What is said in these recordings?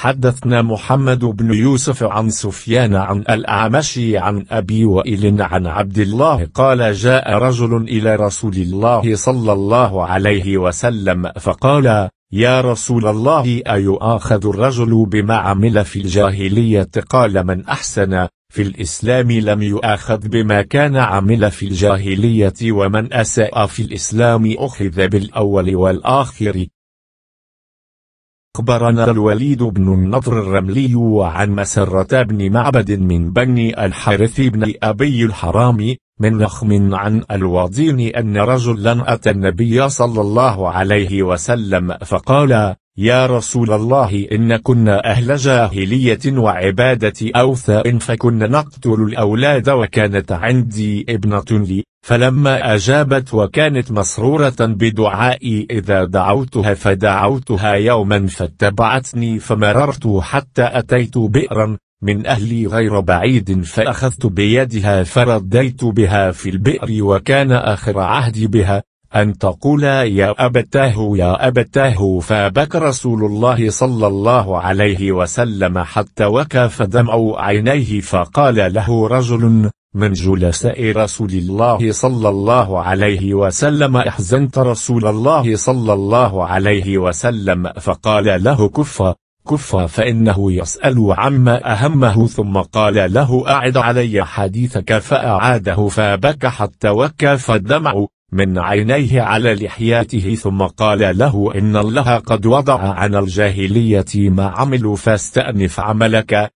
حدثنا محمد بن يوسف عن سفيان عن الأعمشي عن أبي وائل عن عبد الله قال جاء رجل إلى رسول الله صلى الله عليه وسلم فقال يا رسول الله أيؤاخذ الرجل بما عمل في الجاهلية قال من أحسن في الإسلام لم يؤاخذ بما كان عمل في الجاهلية ومن أساء في الإسلام أخذ بالأول والآخر أخبرنا الوليد بن النضر الرملي وعن مسرة بن معبد من بني الحارث بن أبي الحرامي من نخم عن الوضين أن رجلا أتى النبي صلى الله عليه وسلم فقال يا رسول الله إن كنا أهل جاهلية وعبادة أوثاء فكنا نقتل الأولاد وكانت عندي ابنة لي فلما أجابت وكانت مسرورة بدعائي إذا دعوتها فدعوتها يوما فاتبعتني فمررت حتى أتيت بئرا من أهلي غير بعيد فأخذت بيدها فرديت بها في البئر وكان آخر عهدي بها أن تقول يا أبتاه يا أبتاه فبكى رسول الله صلى الله عليه وسلم حتى وكى فدمع عينيه فقال له رجل من جلساء رسول الله صلى الله عليه وسلم احزنت رسول الله صلى الله عليه وسلم فقال له كف كف فإنه يسأل عما أهمه ثم قال له أعد علي حديثك فأعاده فبكى حتى وكف الدمع من عينيه على لحياته ثم قال له إن الله قد وضع عن الجاهلية ما عملوا فاستأنف عملك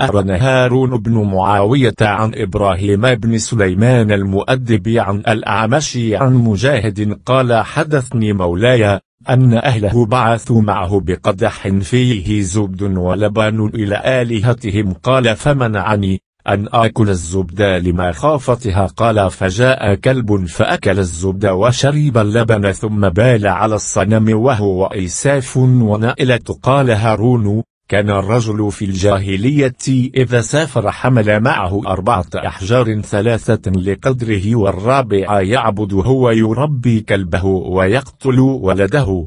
أخبرنا هارون بن معاوية عن إبراهيم بن سليمان المؤدب عن الأعمش عن مجاهد قال حدثني مولاي أن أهله بعثوا معه بقدح فيه زبد ولبن إلى آلهتهم قال فمنعني أن آكل الزبد لما خافتها قال فجاء كلب فأكل الزبد وشرب اللبن ثم بال على الصنم وهو إيساف ونائلة قال هارون كان الرجل في الجاهلية إذا سافر حمل معه أربعة أحجار ثلاثة لقدره والرابع يعبد هو يربي كلبه ويقتل ولده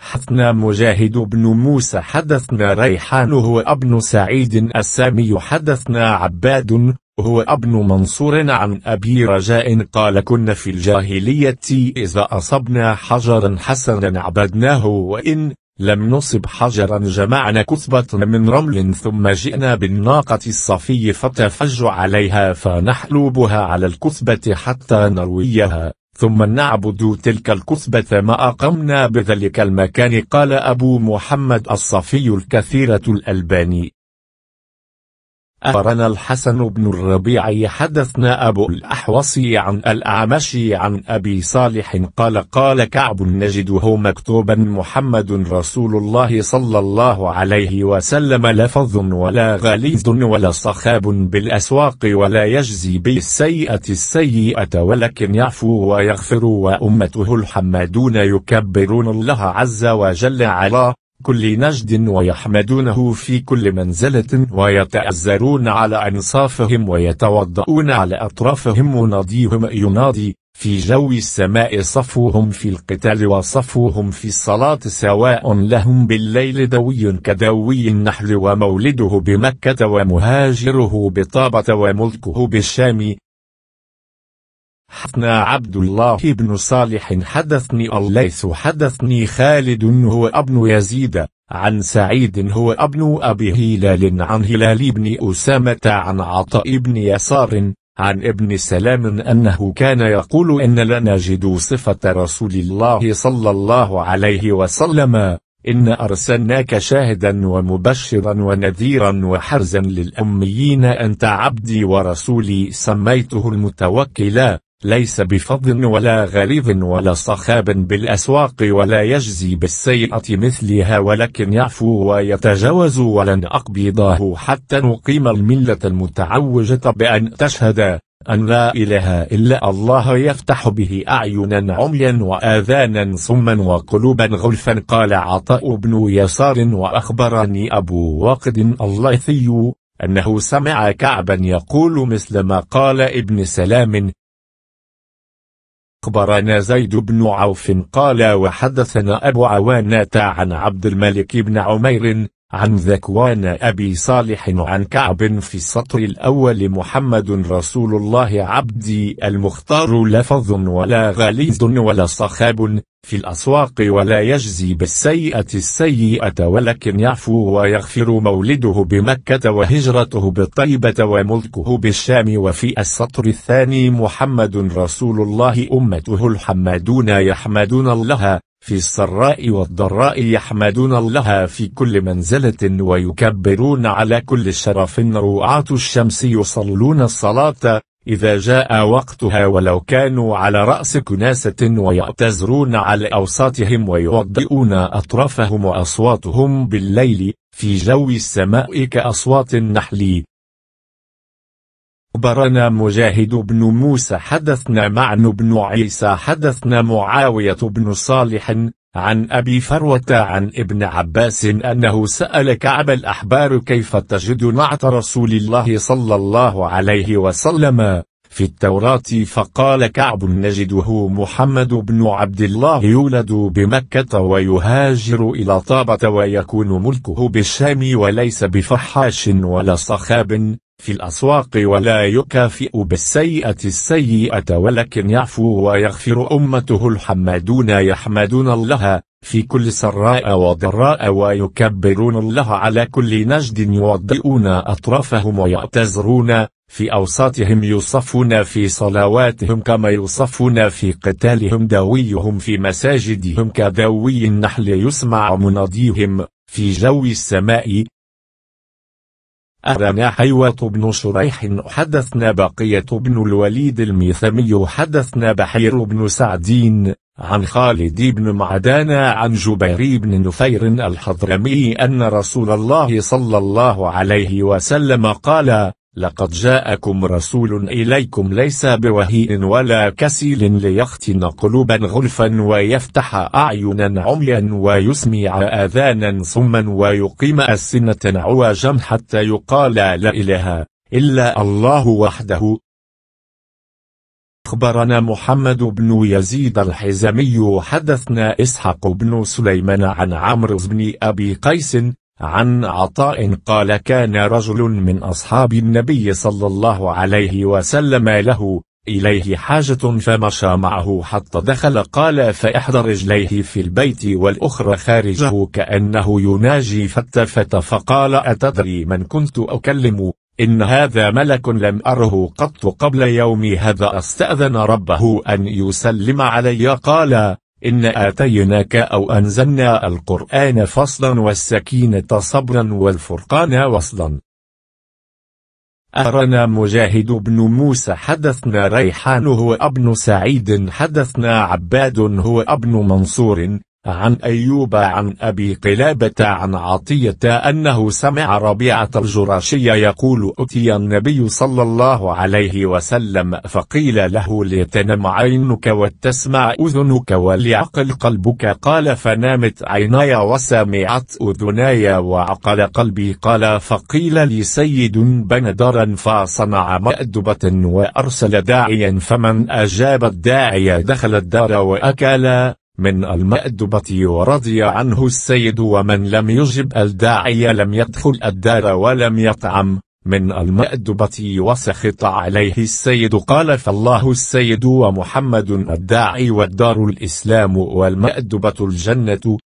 حثنا مجاهد بن موسى حدثنا ريحان هو ابن سعيد السامي حدثنا عباد هو ابن منصور عن أبي رجاء قال كنا في الجاهلية إذا أصبنا حجرا حسنا عبدناه وإن لم نصب حجرا جمعنا كثبة من رمل ثم جئنا بالناقة الصفي فتفج عليها فنحلبها على الكثبة حتى نرويها ثم نعبد تلك الكثبة ما أقمنا بذلك المكان قال أبو محمد الصفي الكثيرة الألباني أخبرنا الحسن بن الربيع حدثنا أبو الأحوص عن الأعمش عن أبي صالح قال قال كعب نجده مكتوبا محمد رسول الله صلى الله عليه وسلم لفظ ولا غليظ ولا صخاب بالأسواق ولا يجزي بالسيئة السيئة ولكن يعفو ويغفر وأمته الحمادون يكبرون الله عز وجل على كل نجد ويحمدونه في كل منزلة ويتأزرون على أنصافهم ويتوضؤون على أطرافهم وناديهم ينادي في جو السماء صفوهم في القتال وصفوهم في الصلاة سواء لهم بالليل دوي كدوي النحل ومولده بمكة ومهاجره بطابة وملكه بالشام حدثنا عبد الله بن صالح حدثني الليث حدثني خالد هو ابن يزيد عن سعيد هو ابن أبي هلال عن هلال بن أسامة عن عطاء بن يسار عن ابن سلام أنه كان يقول إن لا نجد صفة رسول الله صلى الله عليه وسلم إن أرسلناك شاهدا ومبشرا ونذيرا وحرزا للأميين أنت عبدي ورسولي سميته المتوكلا ليس بفض ولا غليظ ولا صخاب بالأسواق ولا يجزي بالسيئة مثلها ولكن يعفو ويتجاوز ولن أقبضه حتى نقيم الملة المتعوجة بأن تشهد أن لا إله إلا الله يفتح به أعينا عميا وآذانا صما وقلوبا غلفا قال عطاء بن يسار وأخبرني أبو واقد الليثي أنه سمع كعبا يقول مثل ما قال ابن سلام أخبرنا زيد بن عوف قال وحدثنا أبو عوانة عن عبد الملك بن عمير عن ذكوان أبي صالح عن كعب في السطر الأول محمد رسول الله عبدي المختار لفظ ولا غليظ ولا صخاب في الأسواق ولا يجزي بالسيئة السيئة ولكن يعفو ويغفر مولده بمكة وهجرته بالطيبة وملكه بالشام وفي السطر الثاني محمد رسول الله أمته الحمادون يحمدون الله في السراء والضراء يحمدون الله في كل منزلة ويكبرون على كل شرف رؤعة الشمس يصلون الصلاة إذا جاء وقتها ولو كانوا على رأس كناسة ويعتذرون على أوساطهم ويوضئون أطرافهم وأصواتهم بالليل في جو السماء كأصوات النحل أخبرنا مجاهد بن موسى حدثنا معن بن عيسى حدثنا معاوية بن صالح عن أبي فروة عن ابن عباس أنه سأل كعب الأحبار كيف تجد نعت رسول الله صلى الله عليه وسلم في التوراة فقال كعب نجده محمد بن عبد الله يولد بمكة ويهاجر إلى طابة ويكون ملكه بالشام وليس بفحاش ولا صخاب في الأسواق ولا يكافئ بالسيئة السيئة ولكن يعفو ويغفر أمته الحمادون يحمدون الله في كل سراء وضراء ويكبرون الله على كل نجد يوضئون أطرافهم ويعتذرون في أوساطهم يصفون في صلواتهم كما يصفون في قتالهم دويهم في مساجدهم كدوي النحل يسمع مناديهم في جو السماء أرنا حيوة بن شريح حدثنا بقية بن الوليد الميثمي حدثنا بحير بن سعدين عن خالد بن معدان عن جبير بن نفير الحضرمي أن رسول الله صلى الله عليه وسلم قال لقد جاءكم رسول إليكم ليس بوهين ولا كسيل ليختن قلوبا غلفا ويفتح أعينا عميا ويسمع آذانا صما ويقيم ألسنة عواجا حتى يقال لا إله إلا الله وحده أخبرنا محمد بن يزيد الحزمي حدثنا إسحاق بن سليمان عن عمرو بن أبي قيس عن عطاء قال كان رجل من أصحاب النبي صلى الله عليه وسلم له إليه حاجة فمشى معه حتى دخل قال فإحدى رجليه في البيت والأخرى خارجه كأنه يناجي فالتفت فقال أتدري من كنت أكلم إن هذا ملك لم أره قط قبل يومي هذا استأذن ربه أن يسلم علي قال إن آتيناك أو أنزلنا القرآن فصلا والسكينة صبرا والفرقان وصلا أرنا مجاهد بن موسى حدثنا ريحان هو ابن سعيد حدثنا عباد هو ابن منصور عن أيوب عن أبي قلابة عن عطية أنه سمع ربيعة الجراشية يقول أتي النبي صلى الله عليه وسلم فقيل له لتنم عينك وتسمع أذنك وليعقل قلبك قال فنامت عيناي وسمعت أذناي وعقل قلبي قال فقيل لي سيد بندرا فصنع مأدبة وأرسل داعيا فمن أجاب الداعي دخل الدار وأكل من المأدبة ورضي عنه السيد ومن لم يجب الداعي لم يدخل الدار ولم يطعم من المأدبة وسخط عليه السيد قال فالله السيد ومحمد الداعي والدار الإسلام والمأدبة الجنة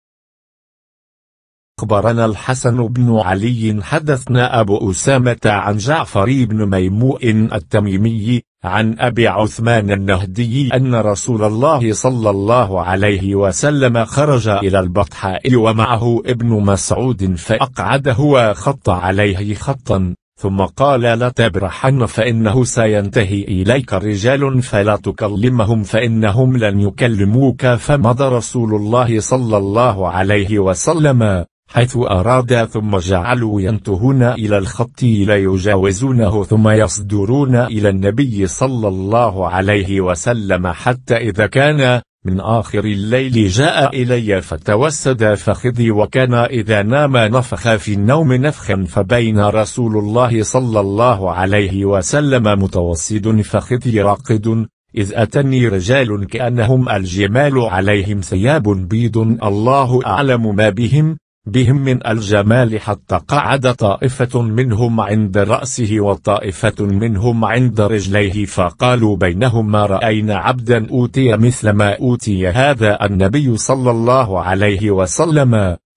أخبرنا الحسن بن علي حدثنا أبو أسامة عن جعفر بن ميموء التميمي عن أبي عثمان النهدي أن رسول الله صلى الله عليه وسلم خرج إلى البطحاء ومعه ابن مسعود فأقعده وخط عليه خطا ثم قال لا تبرحن فإنه سينتهي إليك رجال فلا تكلمهم فإنهم لن يكلموك فمضى رسول الله صلى الله عليه وسلم حيث أراد ثم جعلوا ينتهون إلى الخط لا يجاوزونه ثم يصدرون إلى النبي صلى الله عليه وسلم حتى إذا كان من آخر الليل جاء إلي فتوسد فخذي وكان إذا نام نفخ في النوم نفخا فبين رسول الله صلى الله عليه وسلم متوسد فخذي راقد إذ أتني رجال كأنهم الجمال عليهم ثياب بيض الله أعلم ما بهم بهم من الجمال حتى قعد طائفة منهم عند رأسه وطائفة منهم عند رجليه فقالوا بينهم ما رأينا عبدا أوتي مثل ما أوتي هذا النبي صلى الله عليه وسلم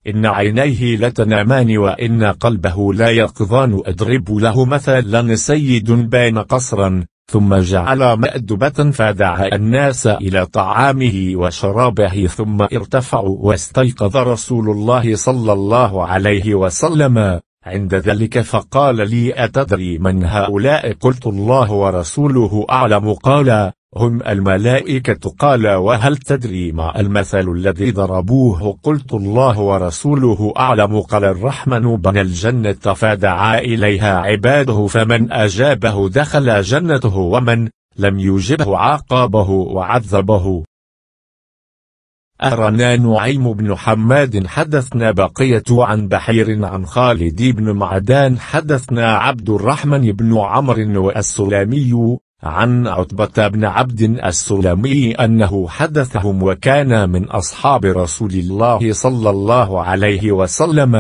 إن عينيه لتنامان وإن قلبه لا يقظان أضرب له مثلا سيد بين قصرا ثم جعل مأدبة فدعا الناس إلى طعامه وشرابه ثم ارتفعوا واستيقظ رسول الله صلى الله عليه وسلم عند ذلك فقال لي أتدري من هؤلاء قلت الله ورسوله أعلم قال هم الملائكة قال وهل تدري ما المثل الذي ضربوه قلت الله ورسوله أعلم قال الرحمن بنى الجنة فدعا إليها عباده فمن أجابه دخل جنته ومن لم يجبه عاقبه وعذبه أرنا نعيم بن حماد حدثنا بقية عن بحير عن خالد بن معدان حدثنا عبد الرحمن بن عمر والسلامي عن عتبة بن عبد السلمي أنه حدثهم وكان من أصحاب رسول الله صلى الله عليه وسلم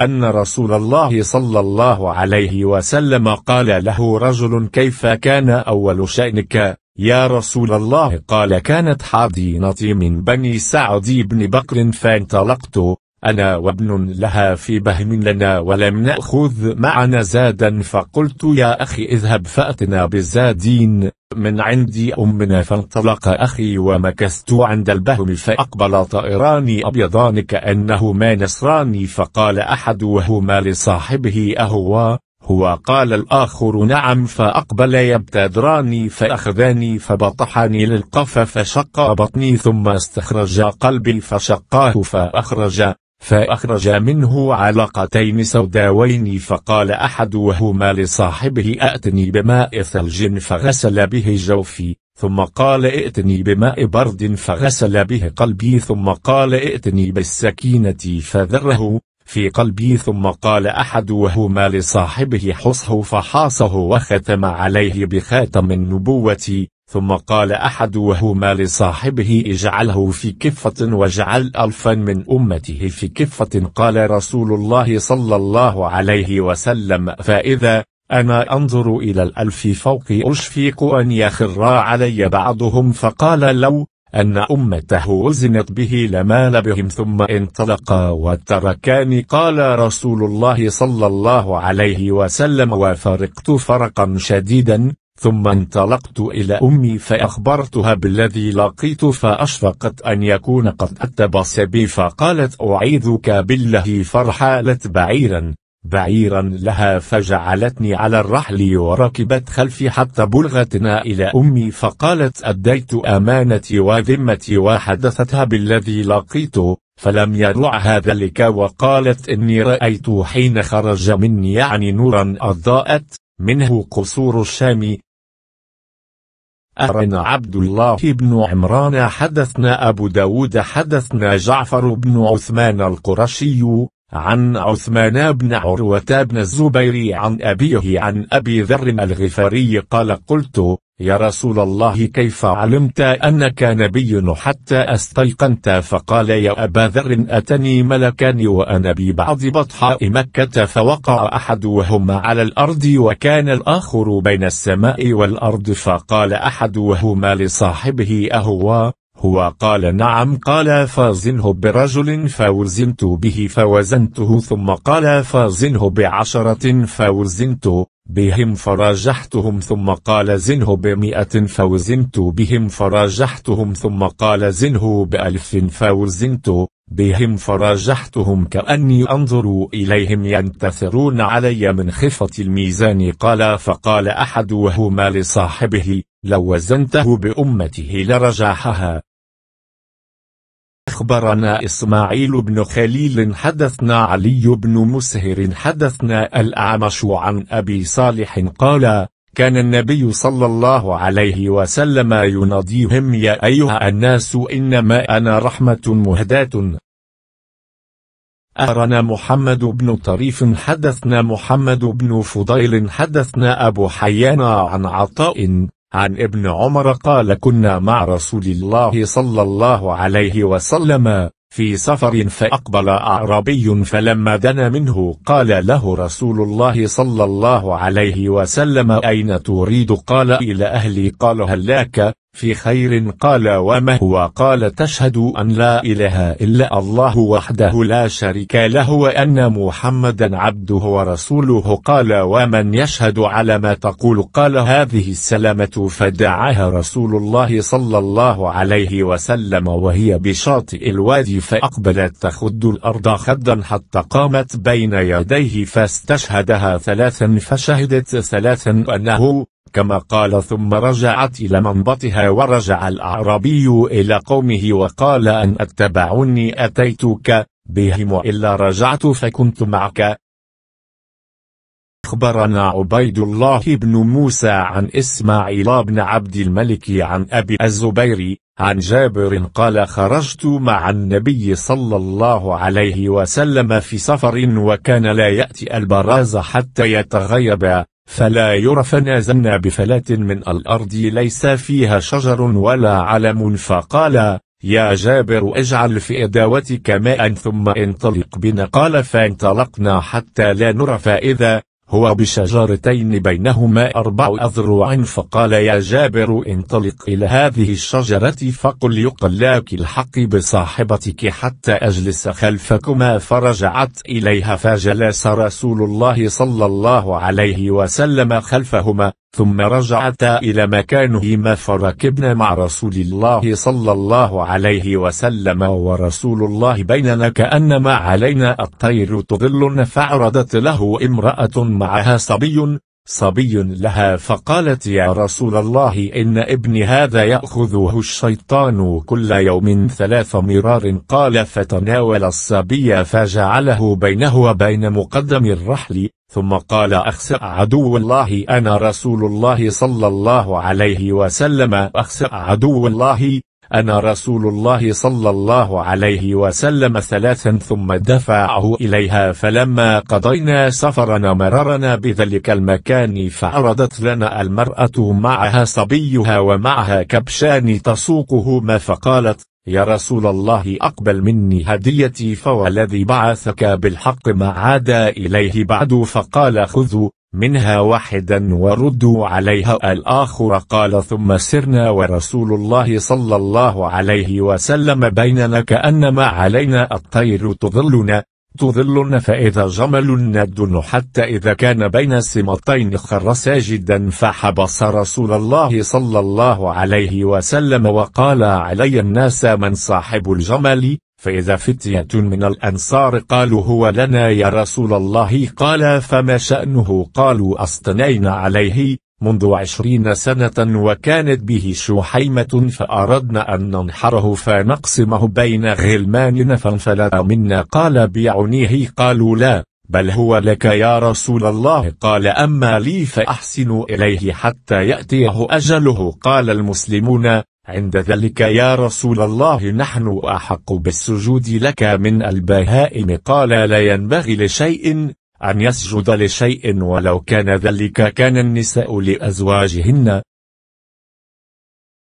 أن رسول الله صلى الله عليه وسلم قال له رجل كيف كان أول شأنك يا رسول الله قال كانت حاضنتي من بني سعد بن بكر فانطلقت أنا وابن لها في بهم لنا ولم نأخذ معنا زادا فقلت يا أخي اذهب فأتنا بالزادين من عندي أمنا فانطلق أخي ومكثت عند البهم فأقبل طائران أبيضان كأنهما نصران فقال أحدهما لصاحبه أهو هو قال الآخر نعم فأقبل يبتدراني فأخذاني فبطحني للقفا فشق بطني ثم استخرج قلبي فشقاه فأخرج فأخرج منه علقتين سوداوين فقال أحدهما لصاحبه ائتني بماء ثلج فغسل به جوفي ثم قال ائتني بماء برد فغسل به قلبي ثم قال ائتني بالسكينة فذره في قلبي ثم قال أحدهما لصاحبه حصه فحاصه وختم عليه بخاتم النبوة ثم قال أحد وهما لصاحبه اجعله في كفة واجعل ألفا من أمته في كفة قال رسول الله صلى الله عليه وسلم فإذا أنا أنظر إلى الألف فوق أشفيق أن يخر علي بعضهم فقال لو أن أمته أزنت به لمال بهم ثم انطلقا وتركاني قال رسول الله صلى الله عليه وسلم وفرقت فرقا شديدا ثم انطلقت إلى أمي فأخبرتها بالذي لقيت فأشفقت أن يكون قد أتبس بي فقالت أعيذك بالله فرحالت بعيرا بعيرا لها فجعلتني على الرحل وركبت خلفي حتى بلغتنا إلى أمي فقالت أديت أمانتي وذمتي وحدثتها بالذي لقيته فلم يرعها ذلك وقالت إني رأيت حين خرج مني يعني نورا أضاءت منه قصور الشام أرنا عبد الله بن عمران حدثنا أبو داود حدثنا جعفر بن عثمان القرشي عن عثمان بن عروة بن الزبير عن أبيه عن أبي ذر الغفاري قال قلت يا رسول الله كيف علمت أنك نبي حتى استيقنت فقال يا أبا ذر أتني ملكان وأنا ببعض بطحاء مكة فوقع أحدهما على الأرض وكان الآخر بين السماء والأرض فقال أحدهما لصاحبه أهو هو قال نعم قال فازنه برجل فوزنت به فوزنته ثم قال فازنه بعشرة فوزنت بهم فراجحتهم ثم قال زنه بمئة فوزنت بهم فراجحتهم ثم قال زنه بألف فوزنت بهم فراجحتهم كأني أنظر إليهم ينتثرون علي من خفة الميزان قال فقال أحدهما لصاحبه لو وزنته بأمته لرجاحها أخبرنا إسماعيل بن خليل حدثنا علي بن مسهر حدثنا الأعمش عن أبي صالح قال كان النبي صلى الله عليه وسلم يناديهم يا أيها الناس إنما أنا رحمة مهداة أخبرنا محمد بن طريف حدثنا محمد بن فضيل حدثنا أبو حيان عن عطاء عن ابن عمر قال كنا مع رسول الله صلى الله عليه وسلم في سفر فأقبل أعرابي فلما دنا منه قال له رسول الله صلى الله عليه وسلم أين تريد قال إلى أهلي قال هل لك في خير قال وما هو قال تشهد أن لا إله إلا الله وحده لا شريك له وأن محمدا عبده ورسوله قال ومن يشهد على ما تقول قال هذه السلامة فدعاها رسول الله صلى الله عليه وسلم وهي بشاطئ الوادي فأقبلت تخد الأرض خدا حتى قامت بين يديه فاستشهدها ثلاثا فشهدت ثلاثا أنه كما قال ثم رجعت إلى منبطها ورجع الأعرابي إلى قومه وقال أن أتبعوني أتيتك بهم إلا رجعت فكنت معك أخبرنا عبيد الله بن موسى عن إسماعيل بن عبد الملك عن أبي الزبير عن جابر قال خرجت مع النبي صلى الله عليه وسلم في سفر وكان لا يأتي البراز حتى يتغيب فلا يرى فنازلنا بفلاة من الأرض ليس فيها شجر ولا علم فقال يا جابر اجعل في إداوتك ماء ثم انطلق بنا قال فانطلقنا حتى لا نرى فإذا هو بشجرتين بينهما أربع أذرع فقال يا جابر انطلق إلى هذه الشجرة فقل يقلاك الحق بصاحبتك حتى أجلس خلفكما فرجعت إليها فجلس رسول الله صلى الله عليه وسلم خلفهما ثم رجعتا إلى مكانهما فركبنا مع رسول الله صلى الله عليه وسلم ورسول الله بيننا كأنما علينا الطير تضلنا فعرضت له امرأة معها صبي صبي لها فقالت يا رسول الله إن ابني هذا يأخذه الشيطان كل يوم ثلاث مرار قال فتناول الصبي فجعله بينه وبين مقدم الرحل ثم قال أخسأ عدو الله أنا رسول الله صلى الله عليه وسلم أخسأ عدو الله أنا رسول الله صلى الله عليه وسلم ثلاثا ثم دفعه إليها فلما قضينا سفرنا مررنا بذلك المكان فعرضت لنا المرأة معها صبيها ومعها كبشان تسوقهما فقالت يا رسول الله أقبل مني هديتي فوالذي بعثك بالحق ما عاد إليه بعد فقال خذوا منها واحدا وردوا عليها الآخر قال ثم سرنا ورسول الله صلى الله عليه وسلم بيننا كأنما علينا الطير تظلنا تظلن فإذا جمل ندن حتى إذا كان بين سمتين خر ساجدا فحبس رسول الله صلى الله عليه وسلم وقال علي الناس من صاحب الجمل فإذا فتية من الأنصار قالوا هو لنا يا رسول الله قال فما شأنه قالوا أصطنين عليه منذ عشرين سنة وكانت به شحيمة فأردنا أن ننحره فنقسمه بين غلماننا فانفلت منا قال بيعنيه قالوا لا بل هو لك يا رسول الله قال أما لي فأحسن إليه حتى يأتيه أجله قال المسلمون عند ذلك يا رسول الله نحن أحق بالسجود لك من البهائم قال لا ينبغي لشيء أن يسجد لشيء ولو كان ذلك كان النساء لأزواجهن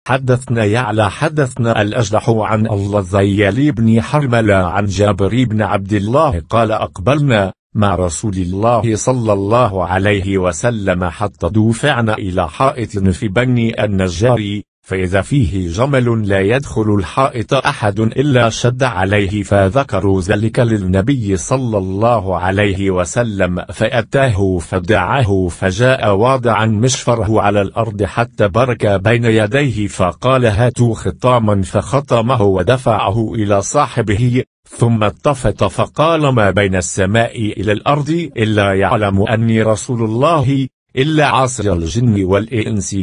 حدثنا يعلى حدثنا الأجلح عن الله الزيالي بن حرملة عن جابر بن عبد الله قال أقبلنا مع رسول الله صلى الله عليه وسلم حتى دفعنا إلى حائط في بني النجاري فإذا فيه جمل لا يدخل الحائط أحد إلا شد عليه فذكروا ذلك للنبي صلى الله عليه وسلم فأتاه فدعاه فجاء واضعا مشفره على الأرض حتى برك بين يديه فقال هاتوا خطاما فخطمه ودفعه إلى صاحبه ثم التفت فقال ما بين السماء إلى الأرض إلا يعلم أني رسول الله إلا عاصي الجن والإنس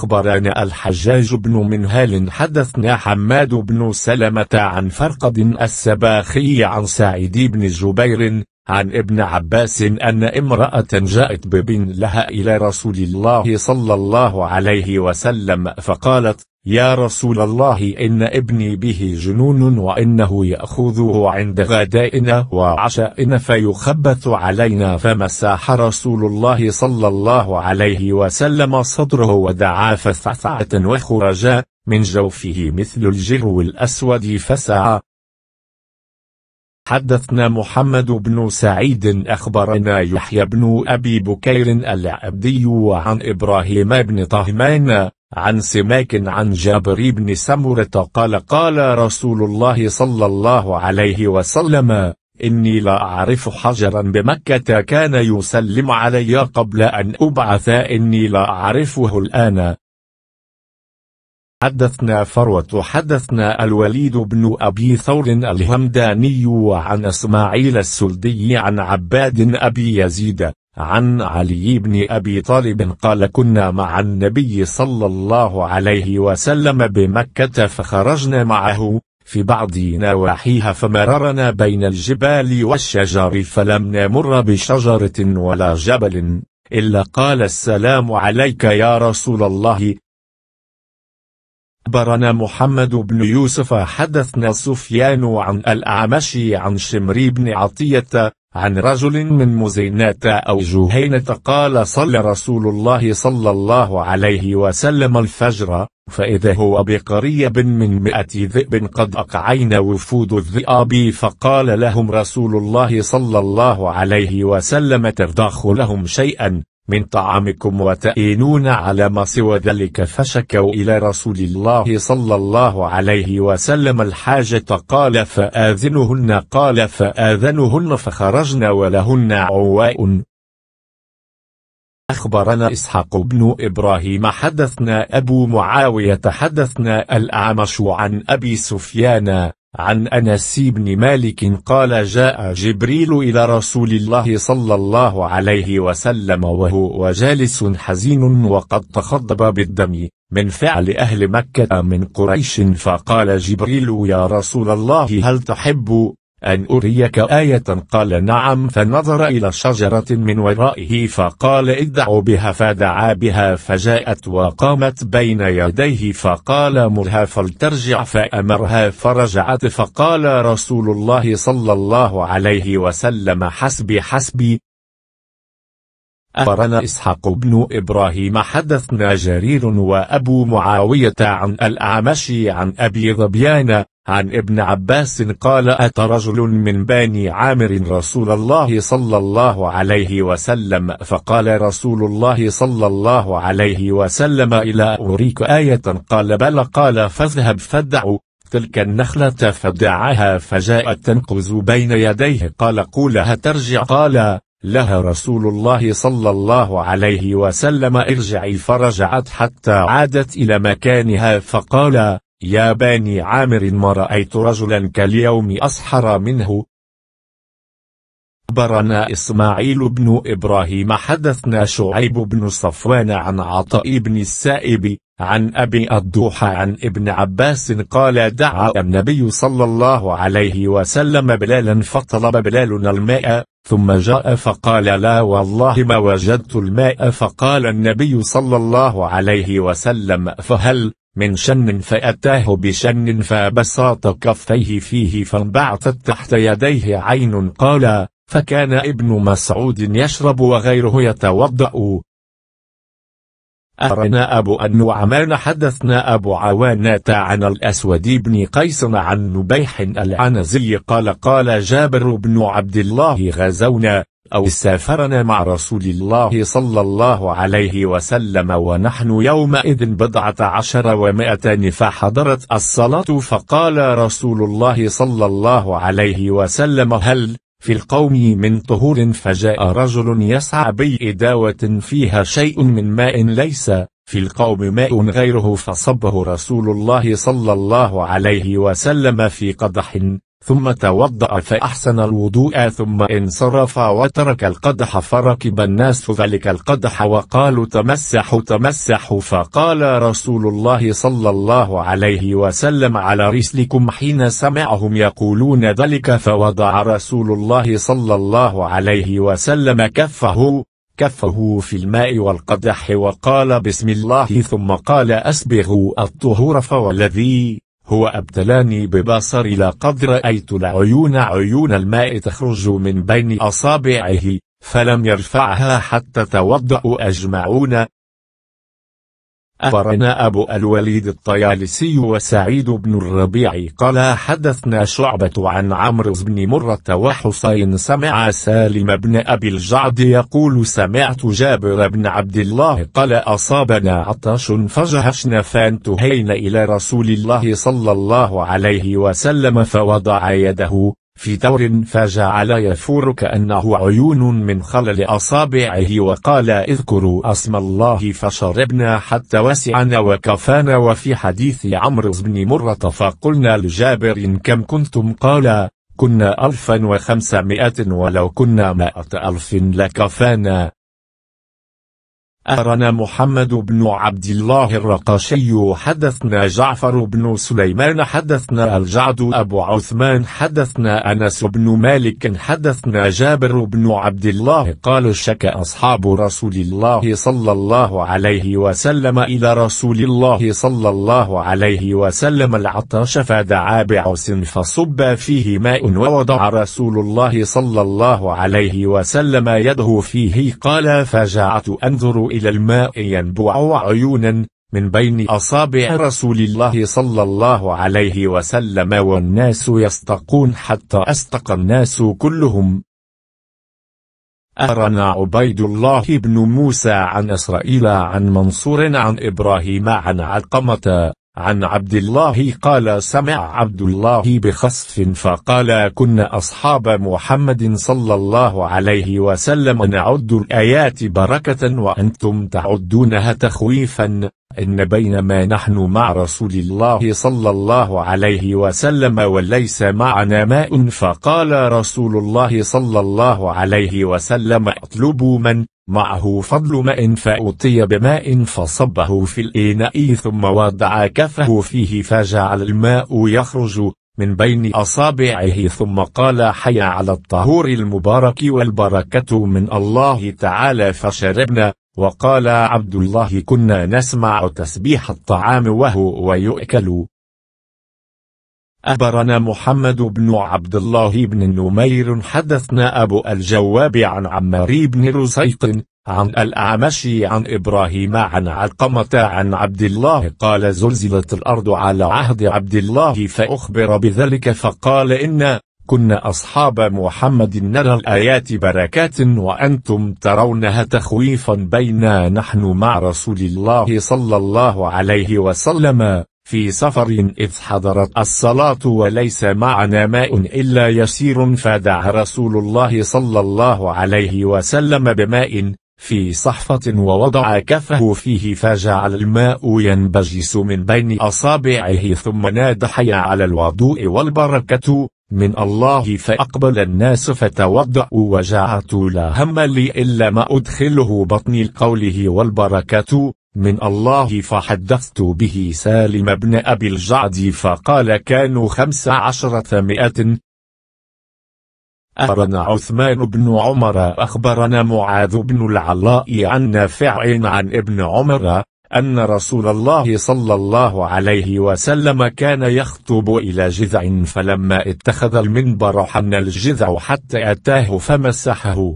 أخبرنا الحجاج بن منهال حدثنا حماد بن سلمة عن فرقد السباخي عن سعيد بن جبير عن ابن عباس أن امرأة جاءت ببن لها إلى رسول الله صلى الله عليه وسلم فقالت يا رسول الله إن ابني به جنون وإنه يأخذه عند غدائنا وعشائنا فيخبث علينا فمساح رسول الله صلى الله عليه وسلم صدره ودعا فثعثعة وخرجا من جوفه مثل الجرو الأسود فسعى حدثنا محمد بن سعيد أخبرنا يحيى بن أبي بكير العبدي وعن إبراهيم بن طهمان عن سماك عن جابر بن سمرة قال قال رسول الله صلى الله عليه وسلم إني لا أعرف حجرا بمكة كان يسلم علي قبل أن أبعث إني لا أعرفه الآن حدثنا فروة حدثنا الوليد بن أبي ثور الهمداني عن إسماعيل السلدي عن عباد أبي يزيد عن علي بن أبي طالب قال كنا مع النبي صلى الله عليه وسلم بمكة فخرجنا معه في بعض نواحيها فمررنا بين الجبال والشجر فلم نمر بشجرة ولا جبل إلا قال السلام عليك يا رسول الله أخبرنا محمد بن يوسف حدثنا سفيان عن الأعمش عن شمري بن عطية عن رجل من مزينة أو جهينة قال صلى رسول الله صلى الله عليه وسلم الفجر فإذا هو بقريب من مئة ذئب قد أقعين وفود الذئاب فقال لهم رسول الله صلى الله عليه وسلم ترضخ لهم شيئا من طعامكم وتئينون على ما سوى ذلك فشكوا إلى رسول الله صلى الله عليه وسلم الحاجة قال فآذنهن قال فآذنهن فخرجن ولهن عواء أخبرنا إسحاق بن إبراهيم حدثنا أبو معاوية حدثنا الأعمش عن أبي سفيان عن أنس بن مالك قال جاء جبريل إلى رسول الله صلى الله عليه وسلم وهو جالس حزين وقد تخضب بالدم من فعل أهل مكة من قريش فقال جبريل يا رسول الله هل تحب أن أريك آية قال نعم فنظر إلى شجرة من ورائه فقال ادع بها فدعا بها فجاءت وقامت بين يديه فقال مرها فلترجع فأمرها فرجعت فقال رسول الله صلى الله عليه وسلم حسبي حسبي أخبرنا إسحاق بن إبراهيم حدثنا جرير وأبو معاوية عن الأعمش عن أبي ظبيان عن ابن عباس قال أتى رجل من بني عامر رسول الله صلى الله عليه وسلم فقال رسول الله صلى الله عليه وسلم إلى أريك آية قال بل قال فاذهب فادعوا تلك النخلة فدعاها فجاءت تنقز بين يديه قال قولها ترجع قال لها رسول الله صلى الله عليه وسلم ارجعي فرجعت حتى عادت إلى مكانها فقال يا بني عامر ما رأيت رجلا كاليوم أسحر منه أخبرنا إسماعيل بن إبراهيم حدثنا شعيب بن صفوان عن عطاء بن السائب عن أبي الدوحة عن ابن عباس قال دعا النبي صلى الله عليه وسلم بلالا فطلب بلال الماء ثم جاء فقال لا والله ما وجدت الماء فقال النبي صلى الله عليه وسلم فهل من شن فأتاه بشن فبساط كفيه فيه فانبعثت تحت يديه عين قال فكان ابن مسعود يشرب وغيره يتوضأ أرنا أبو النعمان حدثنا أبو عوانة عن الأسود بن قيس عن نبيح العنزي قال قال جابر بن عبد الله غزونا أو سافرنا مع رسول الله صلى الله عليه وسلم ونحن يومئذ بضعة عشر ومائتان فحضرت الصلاة فقال رسول الله صلى الله عليه وسلم هل في القوم من طهور فجاء رجل يسعى بإداوة فيها شيء من ماء ليس في القوم ماء غيره فصبه رسول الله صلى الله عليه وسلم في قدح ثم توضأ فأحسن الوضوء ثم انصرف وترك القدح فركب الناس ذلك القدح وقالوا تمسحوا تمسحوا فقال رسول الله صلى الله عليه وسلم على رسلكم حين سمعهم يقولون ذلك فوضع رسول الله صلى الله عليه وسلم كفه كفه في الماء والقدح وقال بسم الله ثم قال أسبغوا الطهور فوالذي هو أبدلاني ببصر لا قد رأيت العيون عيون الماء تخرج من بين أصابعه فلم يرفعها حتى توضأوا أجمعون أخبرنا أبو الوليد الطيالسي وسعيد بن الربيع قال حدثنا شعبة عن عمرو بن مرة وحسين سمع سالم بن أبي الجعد يقول سمعت جابر بن عبد الله قال أصابنا عطش فجهشنا فانتهينا إلى رسول الله صلى الله عليه وسلم فوضع يده في دور فجعل يفور كأنه عيون من خلل أصابعه وقال اذكروا اسم الله فشربنا حتى وسعنا وكفانا وفي حديث عمرو بن مرة فقلنا لجابر كم كنتم قال كنا ألفا وخمسمائة ولو كنا مائة ألف لكفانا أخبرنا محمد بن عبد الله الرقاشي حدثنا جعفر بن سليمان حدثنا الجعد أبو عثمان حدثنا أنس بن مالك حدثنا جابر بن عبد الله قال شك أصحاب رسول الله صلى الله عليه وسلم إلى رسول الله صلى الله عليه وسلم العطش فدعا بعوس فصب فيه ماء ووضع رسول الله صلى الله عليه وسلم يده فيه قال فجعت أنظر إلى الماء ينبع عيونا من بين أصابع رسول الله صلى الله عليه وسلم والناس يستقون حتى أستقى الناس كلهم أرنا عبيد الله بن موسى عن إسرائيل عن منصور عن إبراهيم عن علقمة عن عبد الله قال سمع عبد الله بخصف فقال كنا أصحاب محمد صلى الله عليه وسلم نعد الآيات بركة وأنتم تعدونها تخويفا إن بينما نحن مع رسول الله صلى الله عليه وسلم وليس معنا ماء فقال رسول الله صلى الله عليه وسلم اطلبوا من معه فضل ماء فأوطي بماء فصبه في الإناء ثم وضع كفه فيه فجعل الماء يخرج من بين أصابعه ثم قال حي على الطهور المبارك والبركة من الله تعالى فشربنا وقال عبد الله كنا نسمع تسبيح الطعام وهو ويؤكل أخبرنا محمد بن عبد الله بن نمير حدثنا أبو الجواب عن عمار بن رسيط عن الأعمش عن إبراهيم عن علقمة عن عبد الله قال زلزلت الأرض على عهد عبد الله فأخبر بذلك فقال إن كنا أصحاب محمد نرى الآيات بركات وأنتم ترونها تخويفا بينا نحن مع رسول الله صلى الله عليه وسلم في سفر إذ حضرت الصلاة وليس معنا ماء إلا يسير فدعا رسول الله صلى الله عليه وسلم بماء في صحفة ووضع كفه فيه فجعل الماء ينبجس من بين أصابعه ثم نادى حيا على الوضوء والبركة من الله فأقبل الناس فتوضأوا وجعت لا هم لي إلا ما أدخله بطني قوله والبركة من الله فحدثت به سالم بن أبي الجعد فقال كانوا خمس عشرة مئة أخبرنا عثمان بن عمر أخبرنا معاذ بن العلاء عن نافع عن ابن عمر أن رسول الله صلى الله عليه وسلم كان يخطب إلى جذع فلما اتخذ المنبر حن الجذع حتى أتاه فمسحه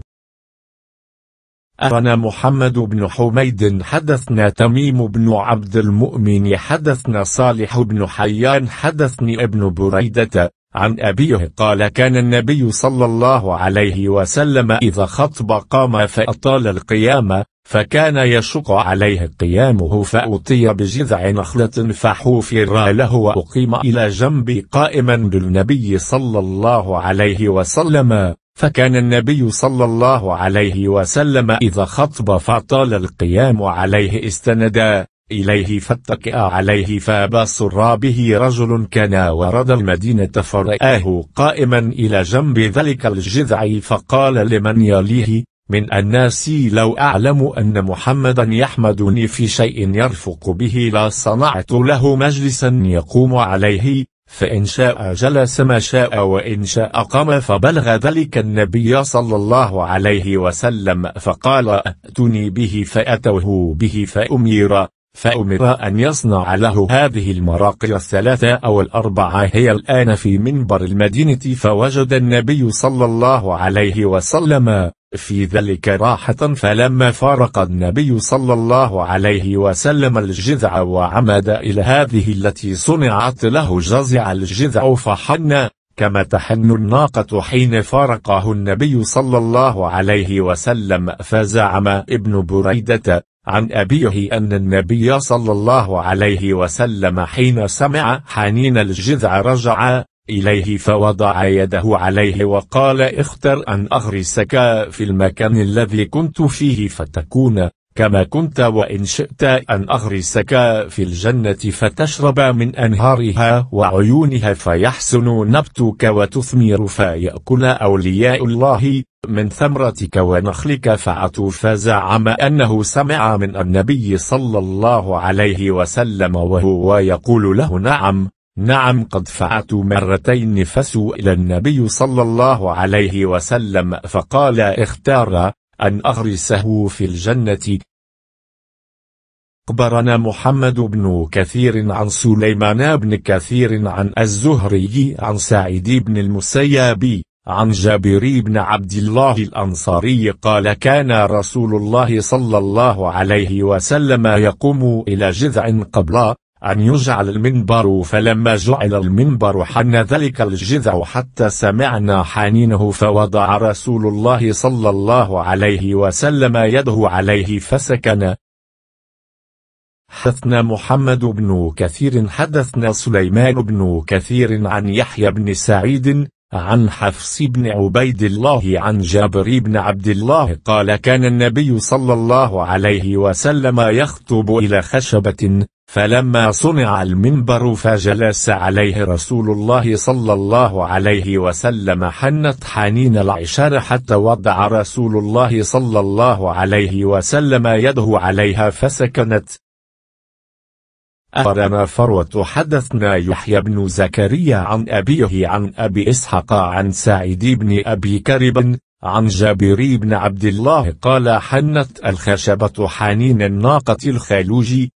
أنا محمد بن حميد حدثنا تميم بن عبد المؤمن حدثنا صالح بن حيان حدثني ابن بريدة عن أبيه قال كان النبي صلى الله عليه وسلم إذا خطب قام فأطال القيامة فكان يشق عليه قيامه فأوطي بجذع نخلة فحوفر له وأقيم إلى جنبي قائما بالنبي صلى الله عليه وسلم فكان النبي صلى الله عليه وسلم إذا خطب فطال القيام عليه استندا إليه فاتكأ عليه فبصر به رجل كان ورد المدينة فرآه قائما إلى جنب ذلك الجذع فقال لمن يليه من الناس لو أعلم أن محمدا يحمدني في شيء يرفق به لصنعت له مجلسا يقوم عليه فإن شاء جلس ما شاء وإن شاء قام فبلغ ذلك النبي صلى الله عليه وسلم فقال أتني به فأتوه به فأمير فأمر أن يصنع له هذه المراقي الثلاثة أو الأربعة هي الآن في منبر المدينة فوجد النبي صلى الله عليه وسلم في ذلك راحة فلما فارق النبي صلى الله عليه وسلم الجذع وعمد إلى هذه التي صنعت له جزع الجذع فحن كما تحن الناقة حين فارقه النبي صلى الله عليه وسلم فزعم ابن بريدة عن أبيه أن النبي صلى الله عليه وسلم حين سمع حنين الجذع رجع إليه فوضع يده عليه وقال اختر أن أغرسك في المكان الذي كنت فيه فتكون كما كنت وإن شئت أن أغرسك في الجنة فتشرب من أنهارها وعيونها فيحسن نبتك وتثمر فيأكل أولياء الله من ثمرتك ونخلك فعتوا فزعم أنه سمع من النبي صلى الله عليه وسلم وهو يقول له نعم نعم قد فعت مرتين فسئل النبي صلى الله عليه وسلم فقال اختار أن أغرسه في الجنة أخبرنا محمد بن كثير عن سليمان بن كثير عن الزهري عن سعيد بن المسيب عن جابر بن عبد الله الأنصاري قال كان رسول الله صلى الله عليه وسلم يقوم إلى جذع قبل أن يجعل المنبر فلما جعل المنبر حن ذلك الجذع حتى سمعنا حنينه فوضع رسول الله صلى الله عليه وسلم يده عليه فسكن حدثنا محمد بن كثير حدثنا سليمان بن كثير عن يحيى بن سعيد عن حفص بن عبيد الله عن جابر بن عبد الله قال كان النبي صلى الله عليه وسلم يخطب إلى خشبة فلما صنع المنبر فجلس عليه رسول الله صلى الله عليه وسلم حنت حنين العشر حتى وضع رسول الله صلى الله عليه وسلم يده عليها فسكنت أخبرنا فروة حدثنا يحيى بن زكريا عن أبيه عن أبي إسحق عن سعيد بن أبي كرب عن جابر بن عبد الله قال حنت الخشبة حنين الناقة الخالوجي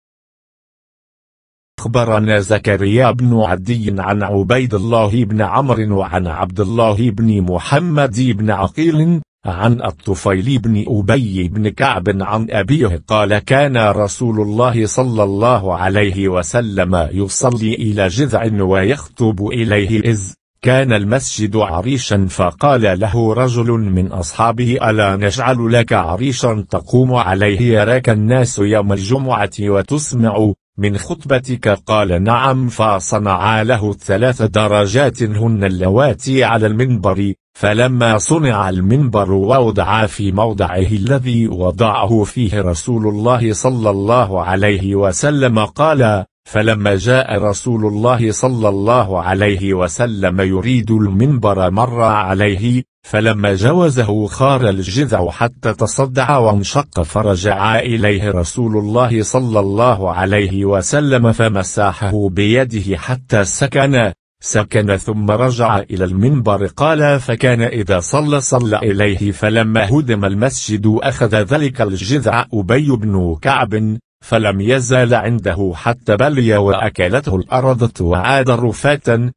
أخبرنا زكريا بن عدي عن عبيد الله بن عمرو وعن عبد الله بن محمد بن عقيل عن الطفيل بن أبي بن كعب عن أبيه قال كان رسول الله صلى الله عليه وسلم يصلي إلى جذع ويخطب إليه إذ كان المسجد عريشا فقال له رجل من أصحابه ألا نجعل لك عريشا تقوم عليه يراك الناس يوم الجمعة وتسمع من خطبتك قال نعم فصنعا له ثلاث درجات هن اللواتي على المنبر فلما صنع المنبر ووضع في موضعه الذي وضعه فيه رسول الله صلى الله عليه وسلم قال فلما جاء رسول الله صلى الله عليه وسلم يريد المنبر مر عليه فلما جوزه خار الجذع حتى تصدع وانشق فرجع إليه رسول الله صلى الله عليه وسلم فمساحه بيده حتى سكن سكن ثم رجع إلى المنبر قال فكان إذا صلى صلى إليه فلما هدم المسجد أخذ ذلك الجذع أبي بن كعب فلم يزال عنده حتى بلي وأكلته الأرض وعاد رفاة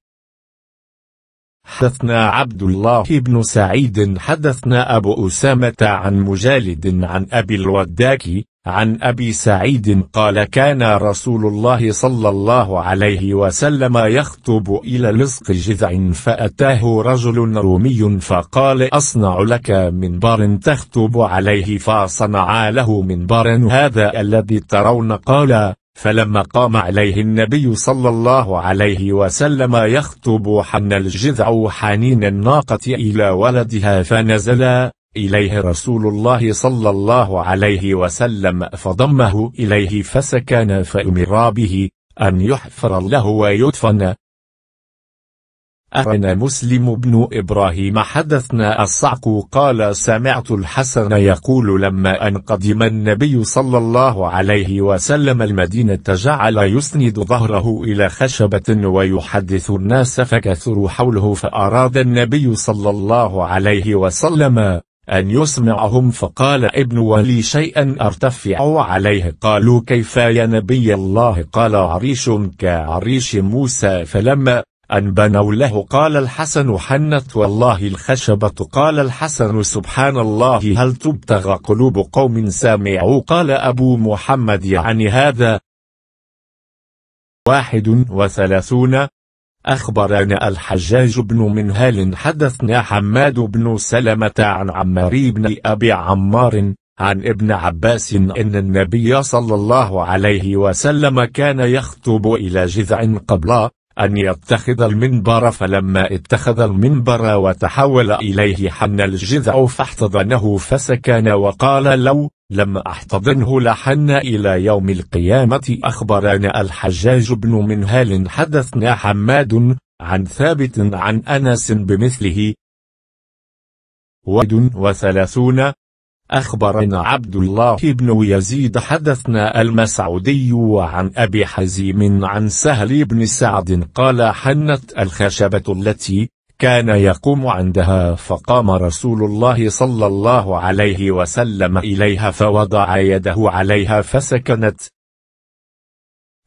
حدثنا عبد الله بن سعيد حدثنا أبو أسامة عن مجالد عن أبي الوداك عن أبي سعيد قال كان رسول الله صلى الله عليه وسلم يخطب إلى لصق جذع فأتاه رجل رومي فقال أصنع لك منبر تخطب عليه فصنعا له منبر هذا الذي ترون قال فلما قام عليه النبي صلى الله عليه وسلم يخطب حن الجذع حنين الناقة إلى ولدها فنزلا إليه رسول الله صلى الله عليه وسلم فضمه إليه فسكن فأمر به أن يحفر له ويدفن أرنا مسلم بن إبراهيم حدثنا الصعق قال سمعت الحسن يقول لما أن قدم النبي صلى الله عليه وسلم المدينة جعل يسند ظهره إلى خشبة ويحدث الناس فكثروا حوله فأراد النبي صلى الله عليه وسلم أن يسمعهم فقال ابن ولي شيئا أرتفع عليه قالوا كيف يا نبي الله قال عريش كعريش موسى فلما أن بنوا له قال الحسن حنت والله الخشبة قال الحسن سبحان الله هل تبتغى قلوب قوم سامعوا قال أبو محمد يعني هذا واحد وثلاثون أخبرنا الحجاج بن منهال حدثنا حماد بن سلمة عن عمار بن أبي عمار عن ابن عباس إن النبي صلى الله عليه وسلم كان يخطب إلى جذع قبل أن يتخذ المنبر فلما اتخذ المنبر وتحول إليه حن الجذع فاحتضنه فسكن وقال لو لم أحتضنه لحن إلى يوم القيامة أخبرنا الحجاج بن منهال حدثنا حماد عن ثابت عن أنس بمثله واد وثلاثون أخبرنا عبد الله بن يزيد حدثنا المسعودي عن أبي حزيم عن سهل بن سعد قال حنت الخشبة التي كان يقوم عندها فقام رسول الله صلى الله عليه وسلم إليها فوضع يده عليها فسكنت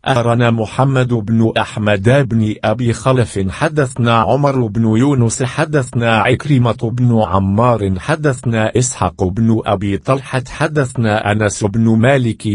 أرنا محمد بن أحمد بن أبي خلف حدثنا عمر بن يونس حدثنا عكرمة بن عمار حدثنا إسحق بن أبي طلحة حدثنا أنس بن مالك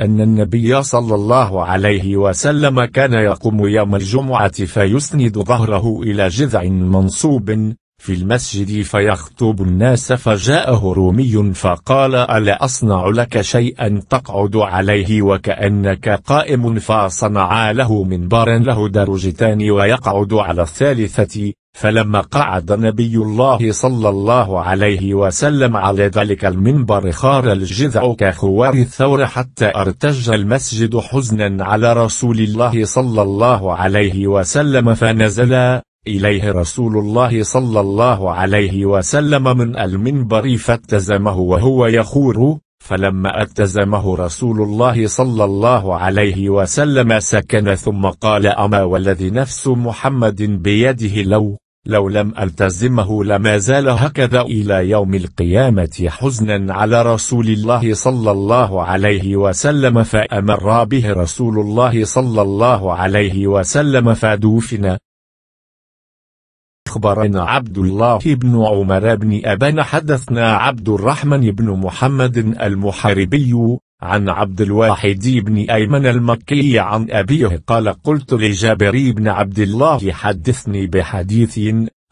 أن النبي صلى الله عليه وسلم كان يقوم يوم الجمعة فيسند ظهره إلى جذع منصوب في المسجد فيخطب الناس فجاءه رومي فقال ألا أصنع لك شيئا تقعد عليه وكأنك قائم فصنع له منبارا له درجتان ويقعد على الثالثة فلما قعد نبي الله صلى الله عليه وسلم على ذلك المنبر خار الجذع كخوار الثور حتى ارتج المسجد حزنا على رسول الله صلى الله عليه وسلم فنزل إليه رسول الله صلى الله عليه وسلم من المنبر فاتزمه وهو يخور فلما اتزمه رسول الله صلى الله عليه وسلم سكن ثم قال أما والذي نفس محمد بيده لو لو لم التزمه لما زال هكذا إلى يوم القيامة حزنا على رسول الله صلى الله عليه وسلم فأمر به رسول الله صلى الله عليه وسلم فدوفنا أخبرنا عبد الله بن عمر بن أبان حدثنا عبد الرحمن بن محمد المحاربي عن عبد الواحد بن أيمن المكي عن أبيه قال قلت لجابر بن عبد الله حدثني بحديث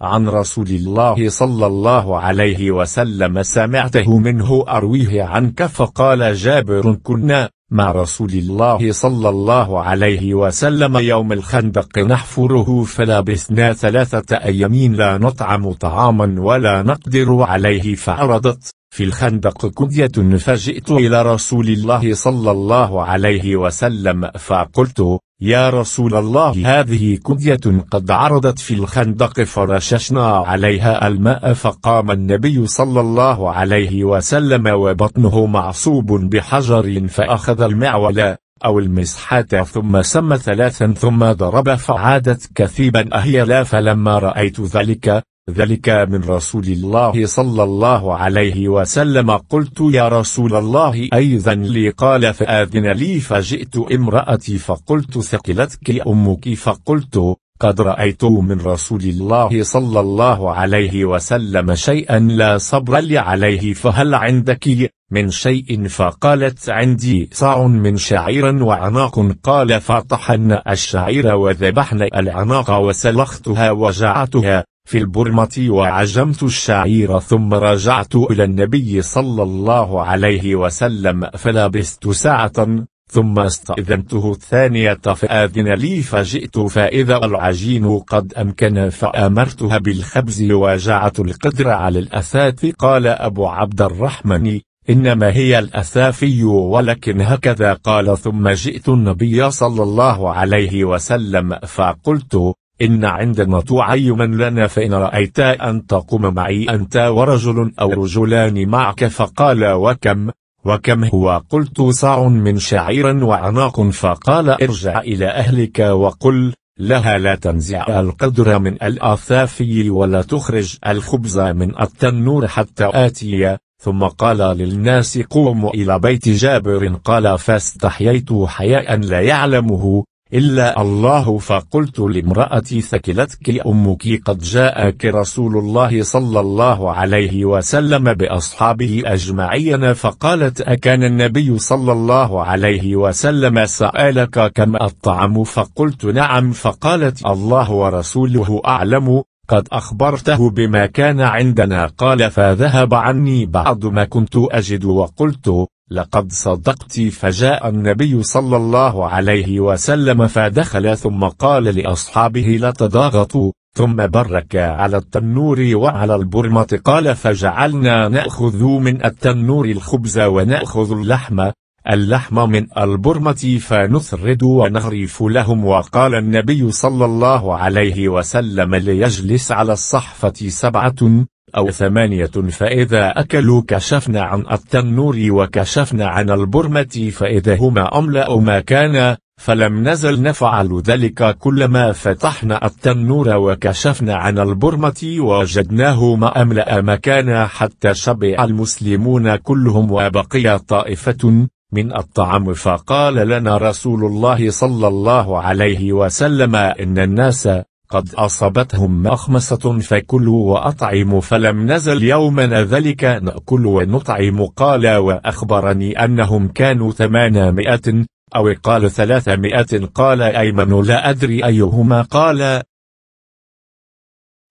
عن رسول الله صلى الله عليه وسلم سمعته منه أرويه عنك فقال جابر كنا مع رسول الله صلى الله عليه وسلم يوم الخندق نحفره فلبثنا ثلاثة أيام لا نطعم طعاما ولا نقدر عليه فعرضت في الخندق كدية فجئت إلى رسول الله صلى الله عليه وسلم فقلت يا رسول الله هذه كدية قد عرضت في الخندق فرششنا عليها الماء فقام النبي صلى الله عليه وسلم وبطنه معصوب بحجر فأخذ المعول أو المسحة ثم سم ثلاثا ثم ضرب فعادت كثيبا أهيلا فلما رأيت ذلك ذلك من رسول الله صلى الله عليه وسلم قلت يا رسول الله أيضا لي قال فآذن لي فجئت امرأتي فقلت ثقلتك أمك فقلت قد رأيت من رسول الله صلى الله عليه وسلم شيئا لا صبر لي عليه فهل عندك من شيء فقالت عندي صاع من شعير وعناق قال فطحن الشعير وذبحن العناق وسلختها وجعتها في البرمة وعجمت الشعير ثم رجعت إلى النبي صلى الله عليه وسلم فلبست ساعة ثم استأذنته الثانية فآذن لي فجئت فإذا العجين قد أمكن فأمرتها بالخبز وجعت القدر على الأثاث قال أبو عبد الرحمن إنما هي الأثافي ولكن هكذا قال ثم جئت النبي صلى الله عليه وسلم فقلت إن عندما تعيما لنا فإن رأيت أن تقوم معي أنت ورجل أو رجلان معك فقال وكم وكم هو قلت صاع من شعير وعناق فقال ارجع إلى أهلك وقل لها لا تنزع القدر من الأثافي ولا تخرج الخبز من التنور حتى آتي ثم قال للناس قوموا إلى بيت جابر قال فاستحييت حياء لا يعلمه إلا الله فقلت لامرأتي ثكلتك أمك قد جاءك رسول الله صلى الله عليه وسلم بأصحابه أجمعين فقالت أكان النبي صلى الله عليه وسلم سألك كم الطعم فقلت نعم فقالت الله ورسوله أعلم قد أخبرته بما كان عندنا قال فذهب عني بعض ما كنت أجد وقلت لقد صدقت فجاء النبي صلى الله عليه وسلم فدخل ثم قال لأصحابه لا تضاغطوا ثم برك على التنور وعلى البرمة قال فجعلنا نأخذ من التنور الخبز ونأخذ اللحم اللحم من البرمة فنثرد ونغرف لهم وقال النبي صلى الله عليه وسلم ليجلس على الصحفة سبعة أو ثمانية فإذا أكلوا كشفنا عن التنور وكشفنا عن البرمة فإذا هما أملأ ما كان فلم نزل نفعل ذلك كلما فتحنا التنور وكشفنا عن البرمة وجدناه ما أملأ مكان حتى شبع المسلمون كلهم وبقي طائفة من الطعام فقال لنا رسول الله صلى الله عليه وسلم إن الناس قد أصابتهم مخمصة فكلوا وأطعموا فلم نزل يومنا ذلك نأكل ونطعم قال وأخبرني أنهم كانوا ثمانمائة أو قال ثلاثمائة قال أيمن لا أدري أيهما قال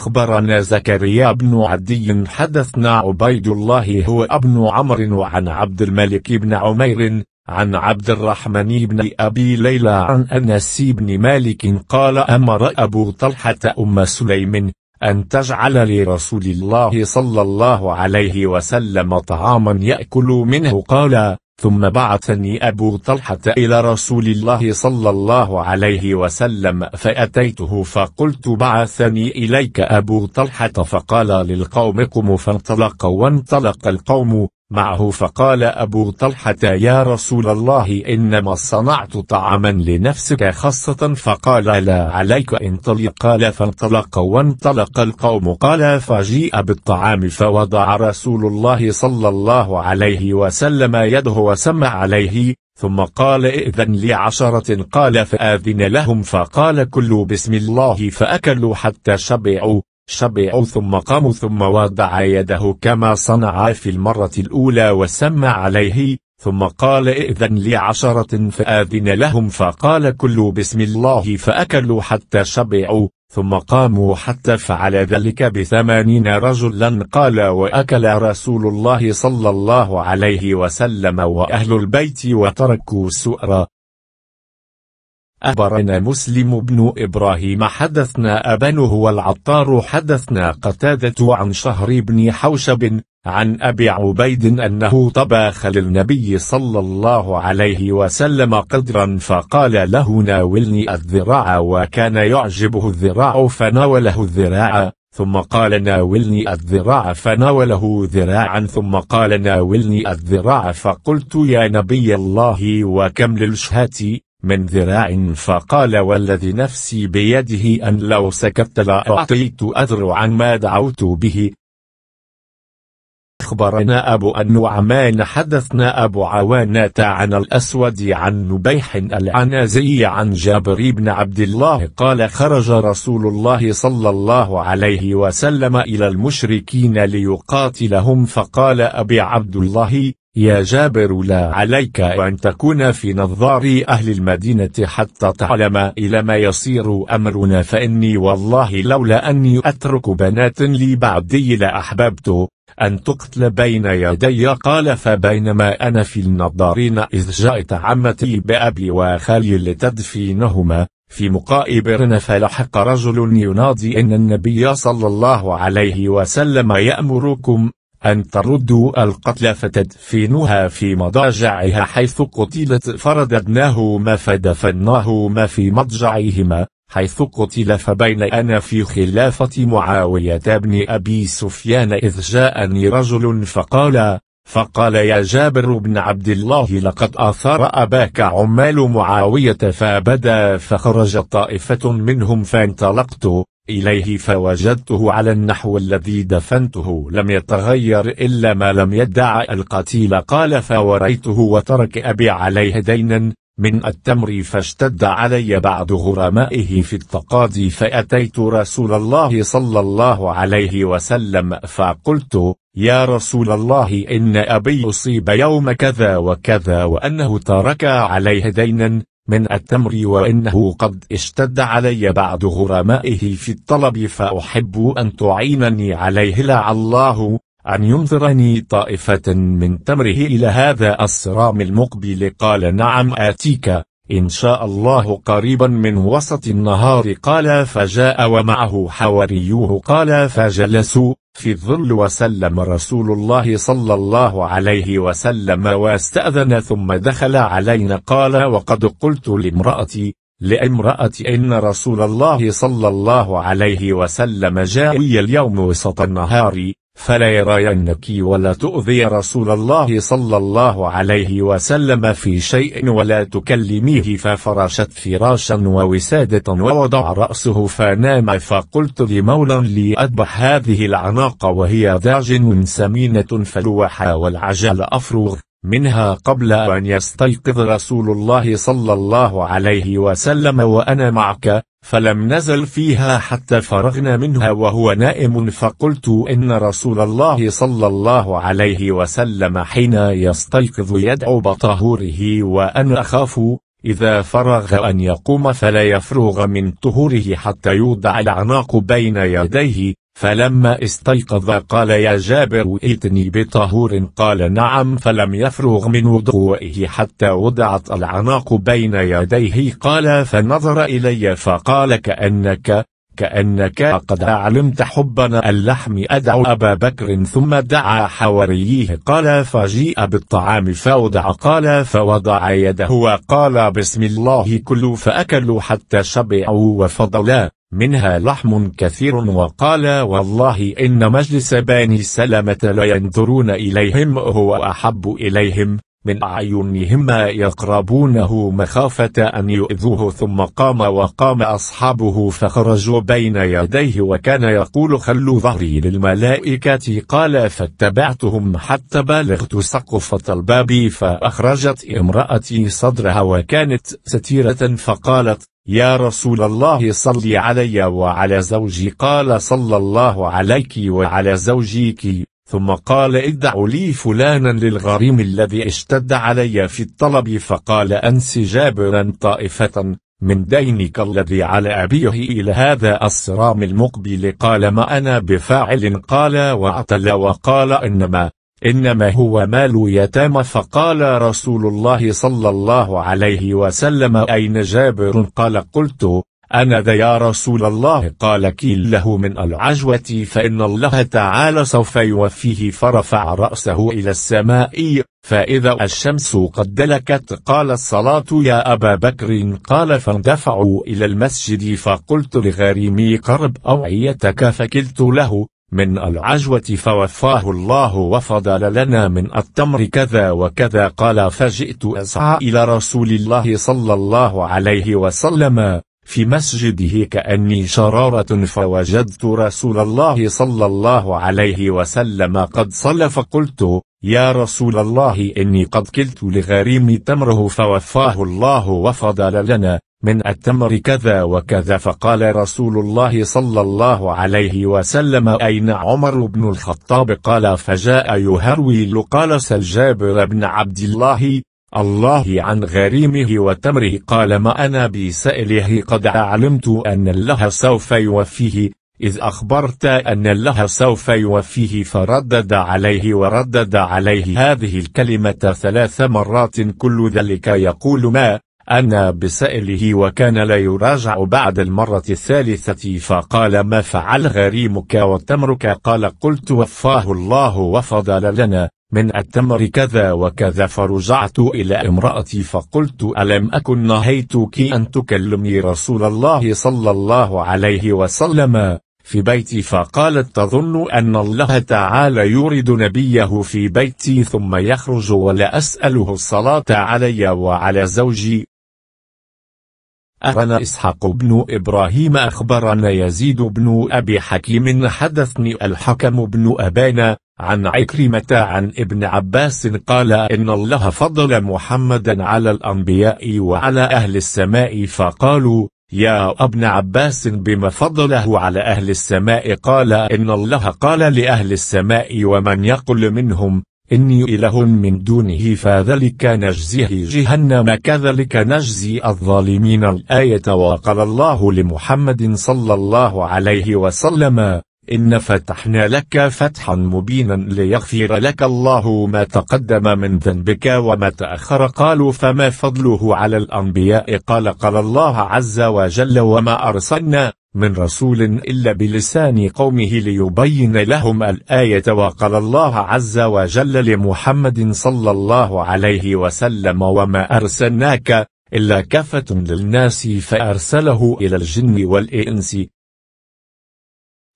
أخبرنا زكريا بن عدي حدثنا عبيد الله هو ابن عمر وعن عبد الملك بن عمير عن عبد الرحمن بن أبي ليلى عن أنس بن مالك قال أمر أبو طلحة أم سليم أن تجعل لرسول الله صلى الله عليه وسلم طعاما يأكل منه قال ثم بعثني أبو طلحة إلى رسول الله صلى الله عليه وسلم فأتيته فقلت بعثني إليك أبو طلحة فقال للقوم قم فانطلق وانطلق القوم معه فقال أبو طلحة يا رسول الله إنما صنعت طعاما لنفسك خاصة فقال لا عليك انطلق قال فانطلق وانطلق القوم قال فجيء بالطعام فوضع رسول الله صلى الله عليه وسلم يده وسمع عليه ثم قال إذن لعشرة قال فآذن لهم فقال كلوا بسم الله فأكلوا حتى شبعوا شبعوا ثم قاموا ثم وضع يده كما صنع في المرة الأولى وسمى عليه ثم قال إذن لعشرة فآذن لهم فقال كلوا بسم الله فأكلوا حتى شبعوا ثم قاموا حتى فعل ذلك بثمانين رجلا قال وأكل رسول الله صلى الله عليه وسلم وأهل البيت وتركوا سؤرا أخبرنا مسلم بن إبراهيم حدثنا أبان هو العطار حدثنا قتادة عن شهر بن حوشب عن أبي عبيد أنه طبخ للنبي صلى الله عليه وسلم قدرا فقال له ناولني الذراع وكان يعجبه الذراع فناوله الذراع ثم قال ناولني الذراع فناوله ذراعا ثم قال ناولني الذراع فقلت يا نبي الله وكم للشهاة من ذراع فقال والذي نفسي بيده أن لو سكت لأعطيت أذرعا ما دعوت به أخبرنا أبو النعمان حدثنا أبو عوانة عن الأسود عن نبيح العنازي عن جابر بن عبد الله قال خرج رسول الله صلى الله عليه وسلم إلى المشركين ليقاتلهم فقال أبي عبد الله يا جابر لا عليك أن تكون في نظار أهل المدينة حتى تعلم إلى ما يصير أمرنا فإني والله لولا أني أترك بنات لي بعدي لأحببت أن تقتل بين يدي قال فبينما أنا في النظارين إذ جاءت عمتي بأبي وخالي لتدفينهما في مقائبرنا فلحق رجل ينادي إن النبي صلى الله عليه وسلم يأمركم أن تردوا القتل فتدفنها في مضاجعها حيث قتلت فرددناهما فدفناهما في مضجعهما حيث قتل فبين أنا في خلافة معاوية بن أبي سفيان إذ جاءني رجل فقال فقال يا جابر بن عبد الله لقد آثار أباك عمال معاوية فبدا فخرج طائفة منهم فانطلقت إليه فوجدته على النحو الذي دفنته لم يتغير إلا ما لم يدع القتيل قال فوريته وترك أبي عليه دينا من التمر فاشتد علي بعض غرمائه في التقاضي فأتيت رسول الله صلى الله عليه وسلم فقلت يا رسول الله إن أبي أصيب يوم كذا وكذا وأنه ترك عليه دينا من التمر وإنه قد اشتد علي بعد غرمائه في الطلب فأحب أن تعينني عليه لعل الله أن ينظرني طائفة من تمره إلى هذا الصرام المقبل قال نعم آتيك إن شاء الله قريبا من وسط النهار قال فجاء ومعه حواريوه قال فجلسوا في الظل وسلم رسول الله صلى الله عليه وسلم واستأذن ثم دخل علينا قال وقد قلت لامرأتي لامرأة إن رسول الله صلى الله عليه وسلم جاوي اليوم وسط النهار فلا يرينك ولا تؤذي رسول الله صلى الله عليه وسلم في شيء ولا تكلميه ففرشت فراشا ووسادة ووضع رأسه فنام فقلت لمولى لي أدبح هذه العناق وهي داجن سمينة فلوحا والعجل أفرغ منها قبل أن يستيقظ رسول الله صلى الله عليه وسلم وأنا معك فلم نزل فيها حتى فرغنا منها وهو نائم فقلت إن رسول الله صلى الله عليه وسلم حين يستيقظ يدعو بطهوره وأنا أخاف إذا فرغ أن يقوم فلا يفرغ من طهوره حتى يوضع العناق بين يديه فلما استيقظ قال يا جابر ائتني بطهور قال نعم فلم يفرغ من وضوئه حتى وضعت العناق بين يديه قال فنظر إلي فقال كأنك كأنك قد علمت حبنا اللحم أدعو أبا بكر ثم دعا حواريه قال فجيء بالطعام فوضع قال فوضع يده وقال بسم الله كلوا فأكلوا حتى شبعوا وفضلا منها لحم كثير وقال والله إن مجلس بني سلمة لينظرون إليهم هو أحب إليهم من أعينهم يقربونه مخافة أن يؤذوه ثم قام وقام أصحابه فخرجوا بين يديه وكان يقول خلوا ظهري للملائكة قال فاتبعتهم حتى بلغت سقفة الباب فأخرجت امرأتي صدرها وكانت ستيرة فقالت يا رسول الله صل علي وعلى زوجي قال صلى الله عليك وعلى زوجيك ثم قال ادع لي فلانا للغريم الذي اشتد علي في الطلب فقال أنس جابرا طائفة من دينك الذي على أبيه إلى هذا الصرام المقبل قال ما أنا بفاعل قال واعتل وقال إنما إنما هو مال يتامى فقال رسول الله صلى الله عليه وسلم أين جابر قال قلت أنا ذا يا رسول الله قال كيل له من العجوة فإن الله تعالى سوف يوفيه فرفع رأسه إلى السماء فإذا الشمس قد دلكت قال الصلاة يا أبا بكر قال فاندفعوا إلى المسجد فقلت لغريمي قرب أوعيتك فكلت له من العجوة فوفاه الله وفضل لنا من التمر كذا وكذا قال فجئت أسعى إلى رسول الله صلى الله عليه وسلم في مسجده كأني شرارة فوجدت رسول الله صلى الله عليه وسلم قد صلى فقلت يا رسول الله إني قد كلت لغريمي تمره فوفاه الله وفضل لنا من التمر كذا وكذا فقال رسول الله صلى الله عليه وسلم أين عمر بن الخطاب قال فجاء يهروي قال سلجابر جابر بن عبد الله الله عن غريمه وتمره قال ما أنا بسأله قد علمت أن الله سوف يوفيه إذ أخبرت أن الله سوف يوفيه فردد عليه وردد عليه هذه الكلمة ثلاث مرات كل ذلك يقول ما أنا بسأله وكان لا يراجع بعد المرة الثالثة فقال ما فعل غريمك وتمرك قال قلت وفاه الله وفضل لنا من التمر كذا وكذا فرجعت إلى امرأتي فقلت ألم أكن نهيتك أن تكلمي رسول الله صلى الله عليه وسلم في بيتي فقالت تظن أن الله تعالى يورد نبيه في بيتي ثم يخرج ولا أسأله الصلاة علي وعلى زوجي أخبرنا إسحاق بن إبراهيم أخبرنا يزيد بن أبي حكيم حدثني الحكم بن أبانا عن عكرمة عن ابن عباس قال إن الله فضل محمدا على الأنبياء وعلى أهل السماء فقالوا يا ابن عباس بما فضله على أهل السماء قال إن الله قال لأهل السماء ومن يقل منهم إني إله من دونه فذلك نجزيه جهنم كذلك نجزي الظالمين الآية وقال الله لمحمد صلى الله عليه وسلم إن فتحنا لك فتحا مبينا ليغفر لك الله ما تقدم من ذنبك وما تأخر قالوا فما فضله على الأنبياء قال قال الله عز وجل وما أرسلنا من رسول إلا بلسان قومه ليبين لهم الآية وقال الله عز وجل لمحمد صلى الله عليه وسلم وما أرسلناك إلا كفة للناس فأرسله إلى الجن والإنس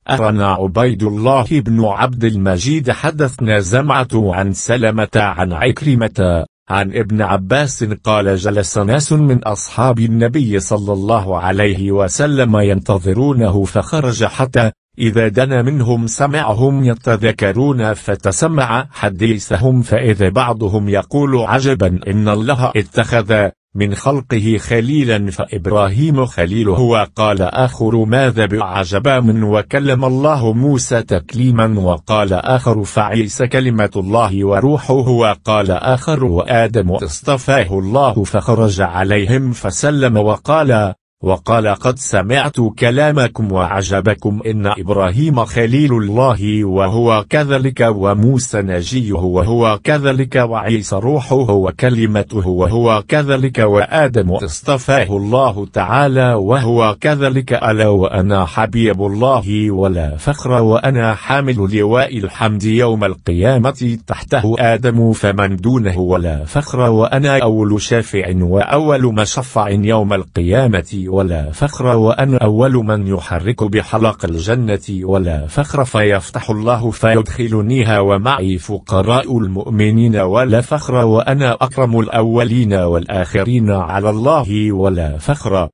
أخبرنا عبيد الله بن عبد المجيد حدثنا زمعة عن سلمة عن عكرمة عن ابن عباس قال جلس ناس من أصحاب النبي صلى الله عليه وسلم ينتظرونه فخرج حتى إذا دنا منهم سمعهم يتذكرون فتسمع حديثهم فإذا بعضهم يقول عجبا إن الله اتخذ من خلقه خليلا فإبراهيم خليله وقال آخر ماذا بعجبا من وكلم الله موسى تكليما وقال آخر فعيسى كلمة الله وروحه وقال آخر وآدم اصطفاه الله فخرج عليهم فسلم وقال وقال قد سمعت كلامكم وعجبكم إن إبراهيم خليل الله وهو كذلك وموسى نجيه وهو كذلك وعيسى روحه وكلمته وهو كذلك وآدم اصطفاه الله تعالى وهو كذلك ألا وأنا حبيب الله ولا فخر وأنا حامل لواء الحمد يوم القيامة تحته آدم فمن دونه ولا فخر وأنا أول شافع وأول مشفع يوم القيامة ولا فخر وأنا أول من يحرك بحلق الجنة ولا فخر فيفتح الله فيدخلنيها ومعي فقراء المؤمنين ولا فخر وأنا أكرم الأولين والآخرين على الله ولا فخر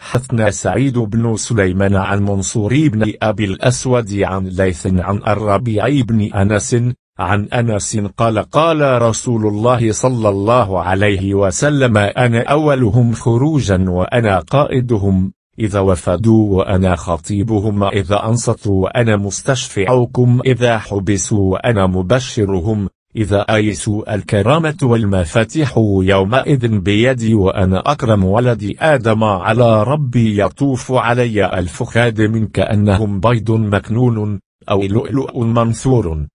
حثنا سعيد بن سليمان عن منصور بن أبي الأسود عن ليث عن الربيع بن أنس عن أنس قال قال رسول الله صلى الله عليه وسلم أنا أولهم خروجا وأنا قائدهم إذا وفدوا وأنا خطيبهم إذا أنصتوا وأنا مستشفعكم إذا حبسوا وأنا مبشرهم إذا أيسوا الكرامة والمفاتيح يومئذ بيدي وأنا أكرم ولدي آدم على ربي يطوف علي ألف خادم كأنهم بيض مكنون أو لؤلؤ منثور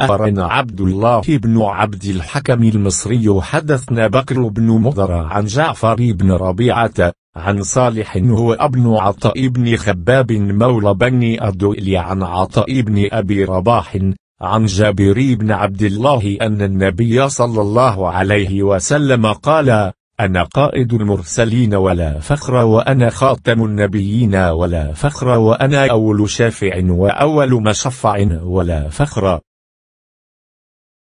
أخبرنا عبد الله بن عبد الحكم المصري حدثنا بكر بن مضر عن جعفر بن ربيعة عن صالح هو ابن عطاء بن خباب مولى بني الدؤل عن عطاء بن أبي رباح عن جابر بن عبد الله أن النبي صلى الله عليه وسلم قال أنا قائد المرسلين ولا فخر وأنا خاتم النبيين ولا فخر وأنا أول شافع وأول مشفع ولا فخر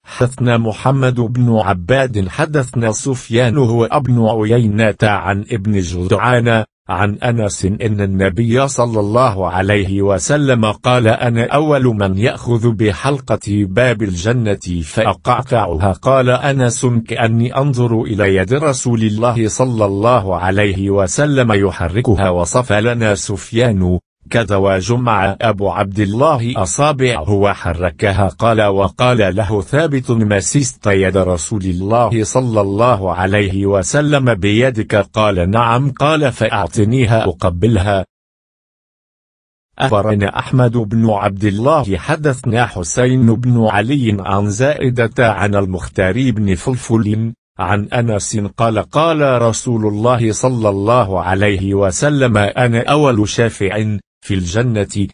حدثنا محمد بن عباد حدثنا سفيان هو ابن عيينة عن ابن جدعان عن أنس إن النبي صلى الله عليه وسلم قال أنا أول من يأخذ بحلقة باب الجنة فأقعقعها قال أنس كأني أنظر إلى يد رسول الله صلى الله عليه وسلم يحركها وصف لنا سفيان كزواج مع أبو عبد الله أصابعه وحركها قال وقال له ثابت مسست يد رسول الله صلى الله عليه وسلم بيدك قال نعم قال فأعطنيها أقبلها أخبرنا أحمد بن عبد الله حدثنا حسين بن علي عن زائدة عن المختار بن فلفل عن أنس قال قال رسول الله صلى الله عليه وسلم أنا أول شافع في الجنة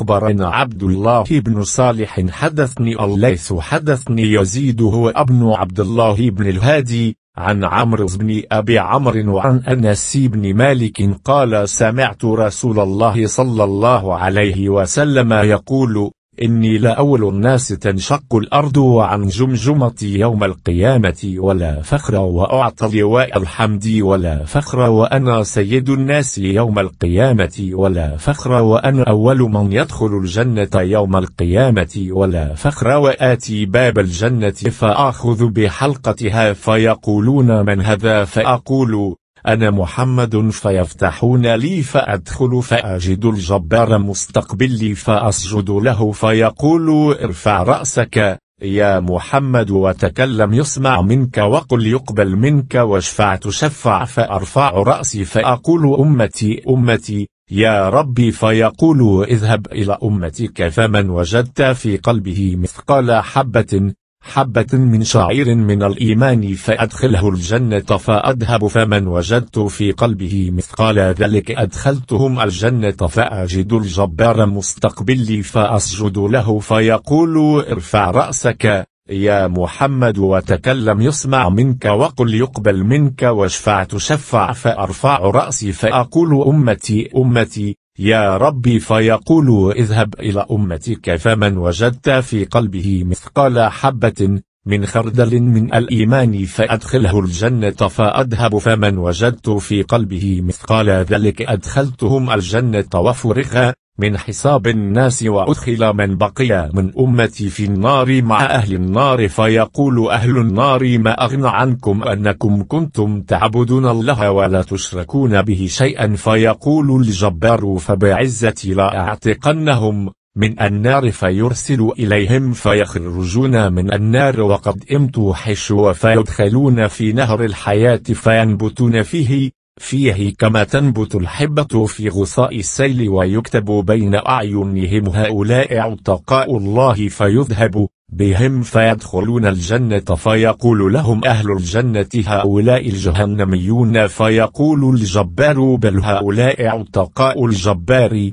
أخبرنا عبد الله بن صالح حدثني الليث حدثني يزيد هو ابن عبد الله بن الهادي عن عمرو بن أبي عمرو وعن أنس بن مالك قال سمعت رسول الله صلى الله عليه وسلم يقول إني لأول الناس تنشق الأرض عن جمجمتي يوم القيامة ولا فخر وأعطى لواء الحمد ولا فخر وأنا سيد الناس يوم القيامة ولا فخر وأنا أول من يدخل الجنة يوم القيامة ولا فخر وآتي باب الجنة فأخذ بحلقتها فيقولون من هذا فأقول أنا محمد فيفتحون لي فأدخل فأجد الجبار مستقبلي فأسجد له فيقول ارفع رأسك يا محمد وتكلم يسمع منك وقل يقبل منك واشفع تشفع فأرفع رأسي فأقول أمتي أمتي يا ربي فيقول اذهب إلى أمتك فمن وجدت في قلبه مثقال حبة حبة من شعير من الإيمان فأدخله الجنة فأذهب فمن وجدت في قلبه مثقال ذلك أدخلتهم الجنة فأجد الجبار مستقبلي فأسجد له فيقول ارفع رأسك يا محمد وتكلم يسمع منك وقل يقبل منك واشفع تشفع فأرفع رأسي فأقول أمتي أمتي يا ربي فيقول اذهب إلى أمتك فمن وجدت في قلبه مثقال حبة من خردل من الإيمان فأدخله الجنة فأذهب فمن وجدت في قلبه مثقال ذلك أدخلتهم الجنة وفرغا من حساب الناس وأدخل من بقي من أمتي في النار مع أهل النار فيقول أهل النار ما أغنى عنكم أنكم كنتم تعبدون الله ولا تشركون به شيئا فيقول الجبار فبعزتي لا أعتقنهم من النار فيرسل إليهم فيخرجون من النار وقد امتوا حشوا فيدخلون في نهر الحياة فينبتون فيه فيه كما تنبت الحبة في غصاء السيل ويكتب بين أعينهم هؤلاء عتقاء الله فيذهب بهم فيدخلون الجنة فيقول لهم أهل الجنة هؤلاء الجهنميون فيقول الجبار بل هؤلاء عتقاء الجبار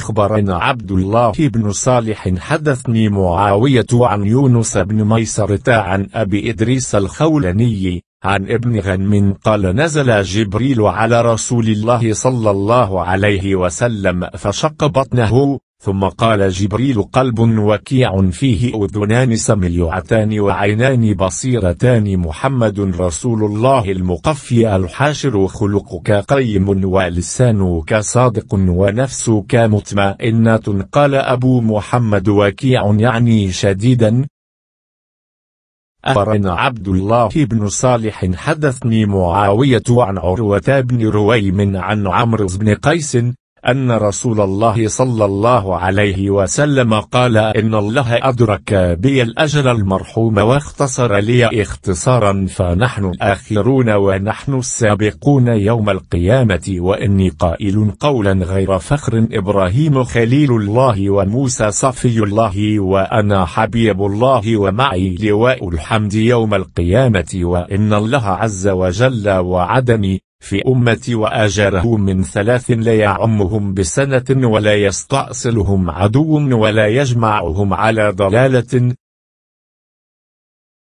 أخبرنا عبد الله بن صالح حدثني معاوية عن يونس بن ميسرة عن أبي إدريس الخولني عن ابن غنم قال نزل جبريل على رسول الله صلى الله عليه وسلم فشق بطنه ثم قال جبريل قلب وكيع فيه أذنان سميعتان وعينان بصيرتان محمد رسول الله المقفي الحاشر خلقك قيم ولسانك صادق ونفسك مطمئنة قال أبو محمد وكيع يعني شديدا أخبرنا عبد الله بن صالح حدثني معاوية عن عروة بن رويم عن عمرو بن قيس أن رسول الله صلى الله عليه وسلم قال إن الله أدرك بي الأجر المرحوم واختصر لي اختصارا فنحن الآخرون ونحن السابقون يوم القيامة وإني قائل قولا غير فخر إبراهيم خليل الله وموسى صفي الله وأنا حبيب الله ومعي لواء الحمد يوم القيامة وإن الله عز وجل وعدني في أمتي وآجره من ثلاث لا يعمهم بسنة ولا يستأصلهم عدو ولا يجمعهم على ضلالة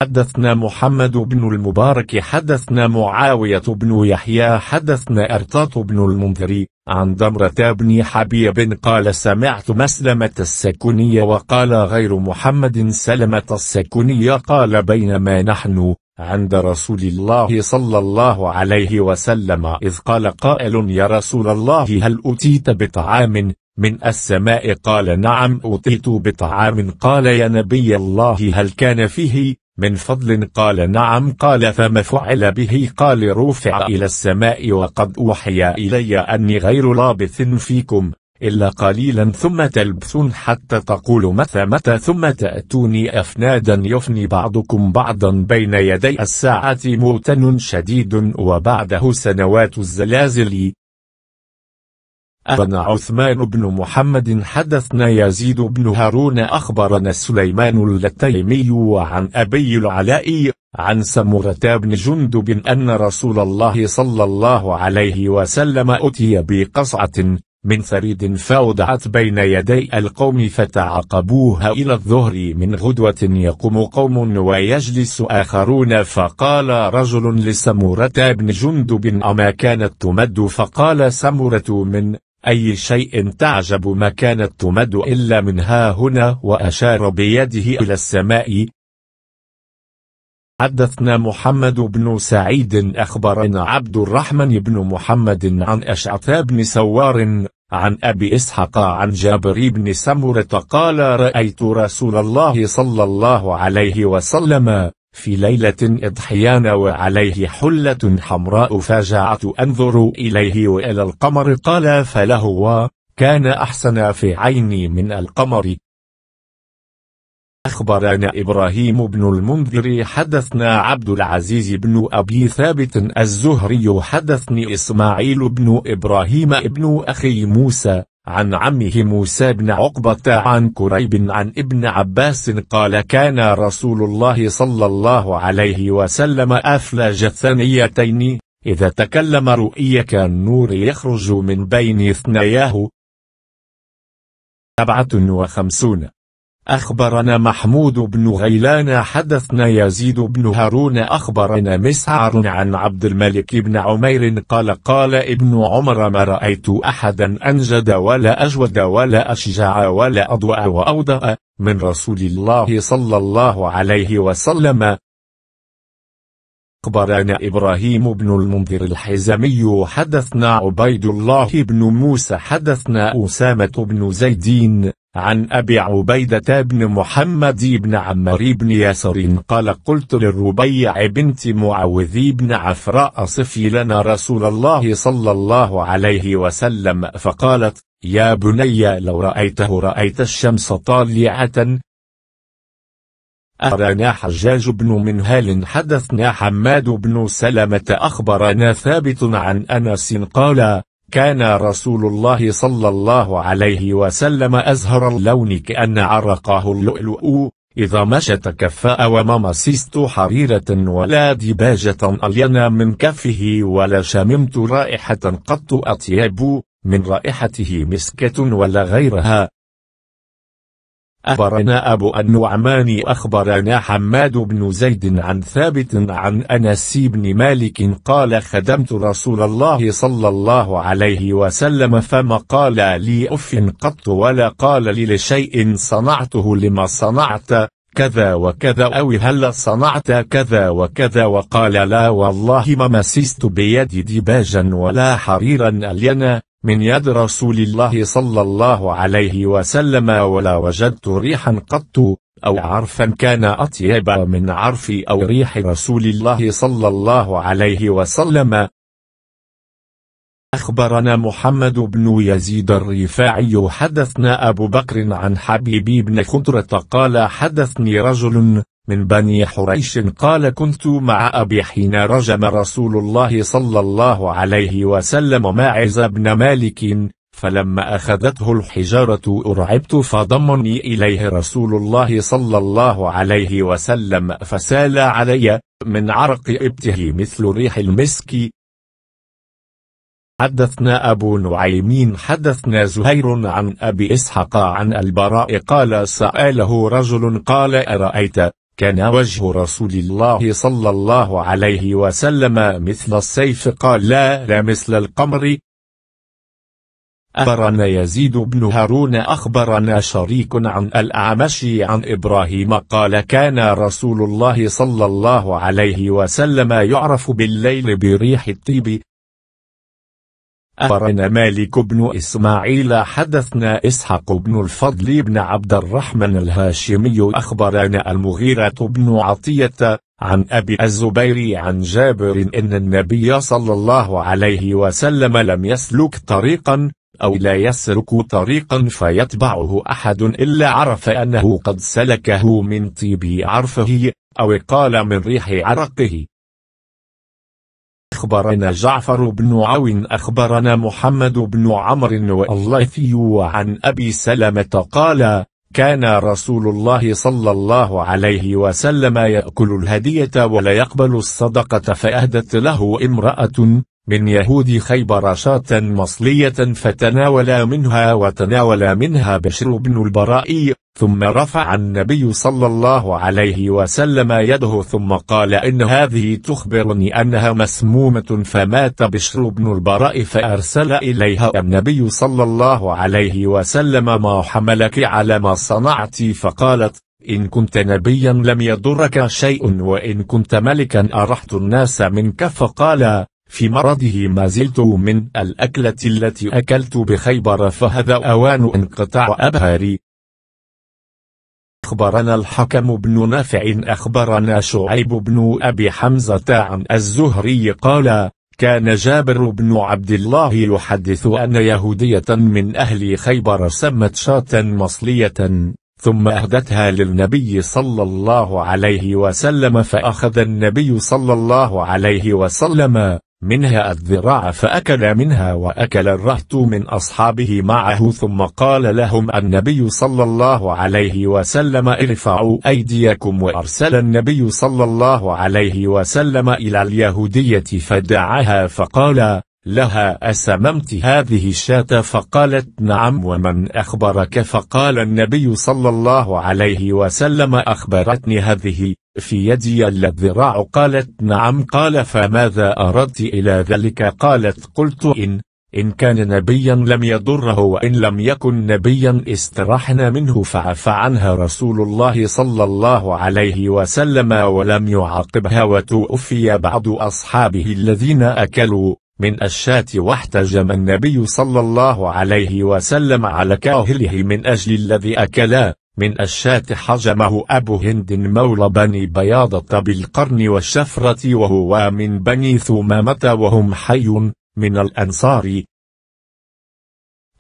حدثنا محمد بن المبارك حدثنا معاوية بن يحيى حدثنا أرطاط بن المنذري عن ضمرة بن حبيب قال سمعت مسلمة السكنية وقال غير محمد سلمة السكنية قال بينما نحن عند رسول الله صلى الله عليه وسلم إذ قال قائل يا رسول الله هل أتيت بطعام من السماء قال نعم أتيت بطعام قال يا نبي الله هل كان فيه من فضل قال نعم قال فما فعل به قال رفع إلى السماء وقد أوحي إلي أني غير لابث فيكم إلا قليلا ثم تلبثون حتى تقول متى متى ثم تأتوني أفنادا يفني بعضكم بعضا بين يدي الساعة موتن شديد وبعده سنوات الزلازل أخبرنا عثمان بن محمد حدثنا يزيد بن هارون أخبرنا سليمان اللتيمي وعن أبي العلاء عن سمرة بن جندب أن رسول الله صلى الله عليه وسلم أتي بقصعة من ثريد فوضعت بين يدي القوم فتعقبوها إلى الظهر من غدوة يقوم قوم ويجلس آخرون فقال رجل لسمورة بن جندب أما كانت تمد فقال سمورة من أي شيء تعجب ما كانت تمد إلا من ها هنا وأشار بيده إلى السماء حدثنا محمد بن سعيد أخبرنا عبد الرحمن بن محمد عن أشعث بن سوار عن أبي إسحق عن جابر بن سمرة قال رأيت رسول الله صلى الله عليه وسلم في ليلة إضحيان وعليه حلة حمراء فجعت أنظر إليه وإلى القمر قال فلهو كان أحسن في عيني من القمر أخبرنا إبراهيم بن المنذر حدثنا عبد العزيز بن أبي ثابت الزهري حدثني إسماعيل بن إبراهيم بن أخي موسى عن عمه موسى بن عقبة عن كريب عن ابن عباس قال كان رسول الله صلى الله عليه وسلم أفلج ثنيتين إذا تكلم رؤيك كالنور يخرج من بين ثناياه سبعة وخمسون أخبرنا محمود بن غيلان حدثنا يزيد بن هارون أخبرنا مسعر عن عبد الملك بن عمير قال قال ابن عمر ما رأيت أحدا أنجد ولا أجود ولا أشجع ولا أضوأ وأوضأ من رسول الله صلى الله عليه وسلم أخبرنا إبراهيم بن المنذر الحزمي حدثنا عبيد الله بن موسى حدثنا أسامة بن زيدين عن أبي عبيدة بن محمد بن عمر بن ياسر قال قلت للربيع بنت معوذ بن عفراء صفي لنا رسول الله صلى الله عليه وسلم فقالت يا بني لو رأيته رأيت الشمس طالعة أرانا حجاج بن منهال حدثنا حماد بن سلمة أخبرنا ثابت عن أنس قال كان رسول الله صلى الله عليه وسلم أزهر اللون كأن عرقه اللؤلؤ إذا مشت كفاء وممسست حريرة ولا دباجة ألين من كفه ولا شممت رائحة قط أطيب من رائحته مسكة ولا غيرها أخبرنا أبو النعمان أخبرنا حماد بن زيد عن ثابت عن أنس بن مالك قال خدمت رسول الله صلى الله عليه وسلم فما قال لي أف قط ولا قال لي لشيء صنعته لما صنعت كذا وكذا أو هل صنعت كذا وكذا وقال لا والله ما مسست بيدي ديباجا ولا حريرا ألينا من يد رسول الله صلى الله عليه وسلم ولا وجدت ريحا قط أو عرفا كان أطيب من عرف أو ريح رسول الله صلى الله عليه وسلم أخبرنا محمد بن يزيد الرفاعي حدثنا أبو بكر عن حبيبي بن خضرة قال حدثني رجل من بني حريش قال كنت مع أبي حين رجم رسول الله صلى الله عليه وسلم ماعز بن مالك فلما أخذته الحجارة أرعبت فضمني إليه رسول الله صلى الله عليه وسلم فسال علي من عرق ابته مثل ريح المسك حدثنا أبو نعيمين حدثنا زهير عن أبي إسحق عن البراء قال سأله رجل قال أرأيت كان وجه رسول الله صلى الله عليه وسلم مثل السيف قال لا لا مثل القمر أخبرنا يزيد بن هارون أخبرنا شريك عن الأعمش عن إبراهيم قال كان رسول الله صلى الله عليه وسلم يعرف بالليل بريح الطيب أخبرنا مالك بن إسماعيل حدثنا إسحاق بن الفضل بن عبد الرحمن الهاشمي أخبرنا المغيرة بن عطية عن أبي الزبير عن جابر إن النبي صلى الله عليه وسلم لم يسلك طريقا أو لا يسلك طريقا فيتبعه أحد إلا عرف أنه قد سلكه من طيب عرفه أو قال من ريح عرقه أخبرنا جعفر بن عون أخبرنا محمد بن عمرو والليثي عن أبي سلمة قال كان رسول الله صلى الله عليه وسلم يأكل الهدية ولا يقبل الصدقة فأهدت له امرأة من يهود خيبر شاة مصلية فتناولا منها وتناول منها بشر بن البراء ثم رفع النبي صلى الله عليه وسلم يده ثم قال إن هذه تخبرني أنها مسمومة فمات بشر بن البراء فأرسل إليها النبي صلى الله عليه وسلم ما حملك على ما صنعت فقالت إن كنت نبيا لم يضرك شيء وإن كنت ملكا أرحت الناس منك فقال في مرضه ما زلت من الأكلة التي أكلت بخيبر فهذا أوان انقطاع أبهاري أخبرنا الحكم بن نافع أخبرنا شعيب بن أبي حمزة عن الزهري قال كان جابر بن عبد الله يحدث أن يهودية من أهل خيبر سمت شاة مصلية ثم أهدتها للنبي صلى الله عليه وسلم فأخذ النبي صلى الله عليه وسلم منها الذراع فأكل منها وأكل الرهط من أصحابه معه ثم قال لهم النبي صلى الله عليه وسلم ارفعوا أيديكم وأرسل النبي صلى الله عليه وسلم إلى اليهودية فدعاها فقال لها أسممت هذه الشاة فقالت نعم ومن أخبرك فقال النبي صلى الله عليه وسلم أخبرتني هذه في يدي الذراع قالت نعم قال فماذا أردت إلى ذلك قالت قلت إن إن كان نبيا لم يضره وإن لم يكن نبيا استرحنا منه فعفى عنها رسول الله صلى الله عليه وسلم ولم يعاقبها وتوفي بعض أصحابه الذين أكلوا من الشاة واحتجم النبي صلى الله عليه وسلم على كاهله من أجل الذي أكلا من الشاة حجمه أبو هند مولى بني بياضة بالقرن والشفرة وهو من بني ثمامة وهم حي من الأنصار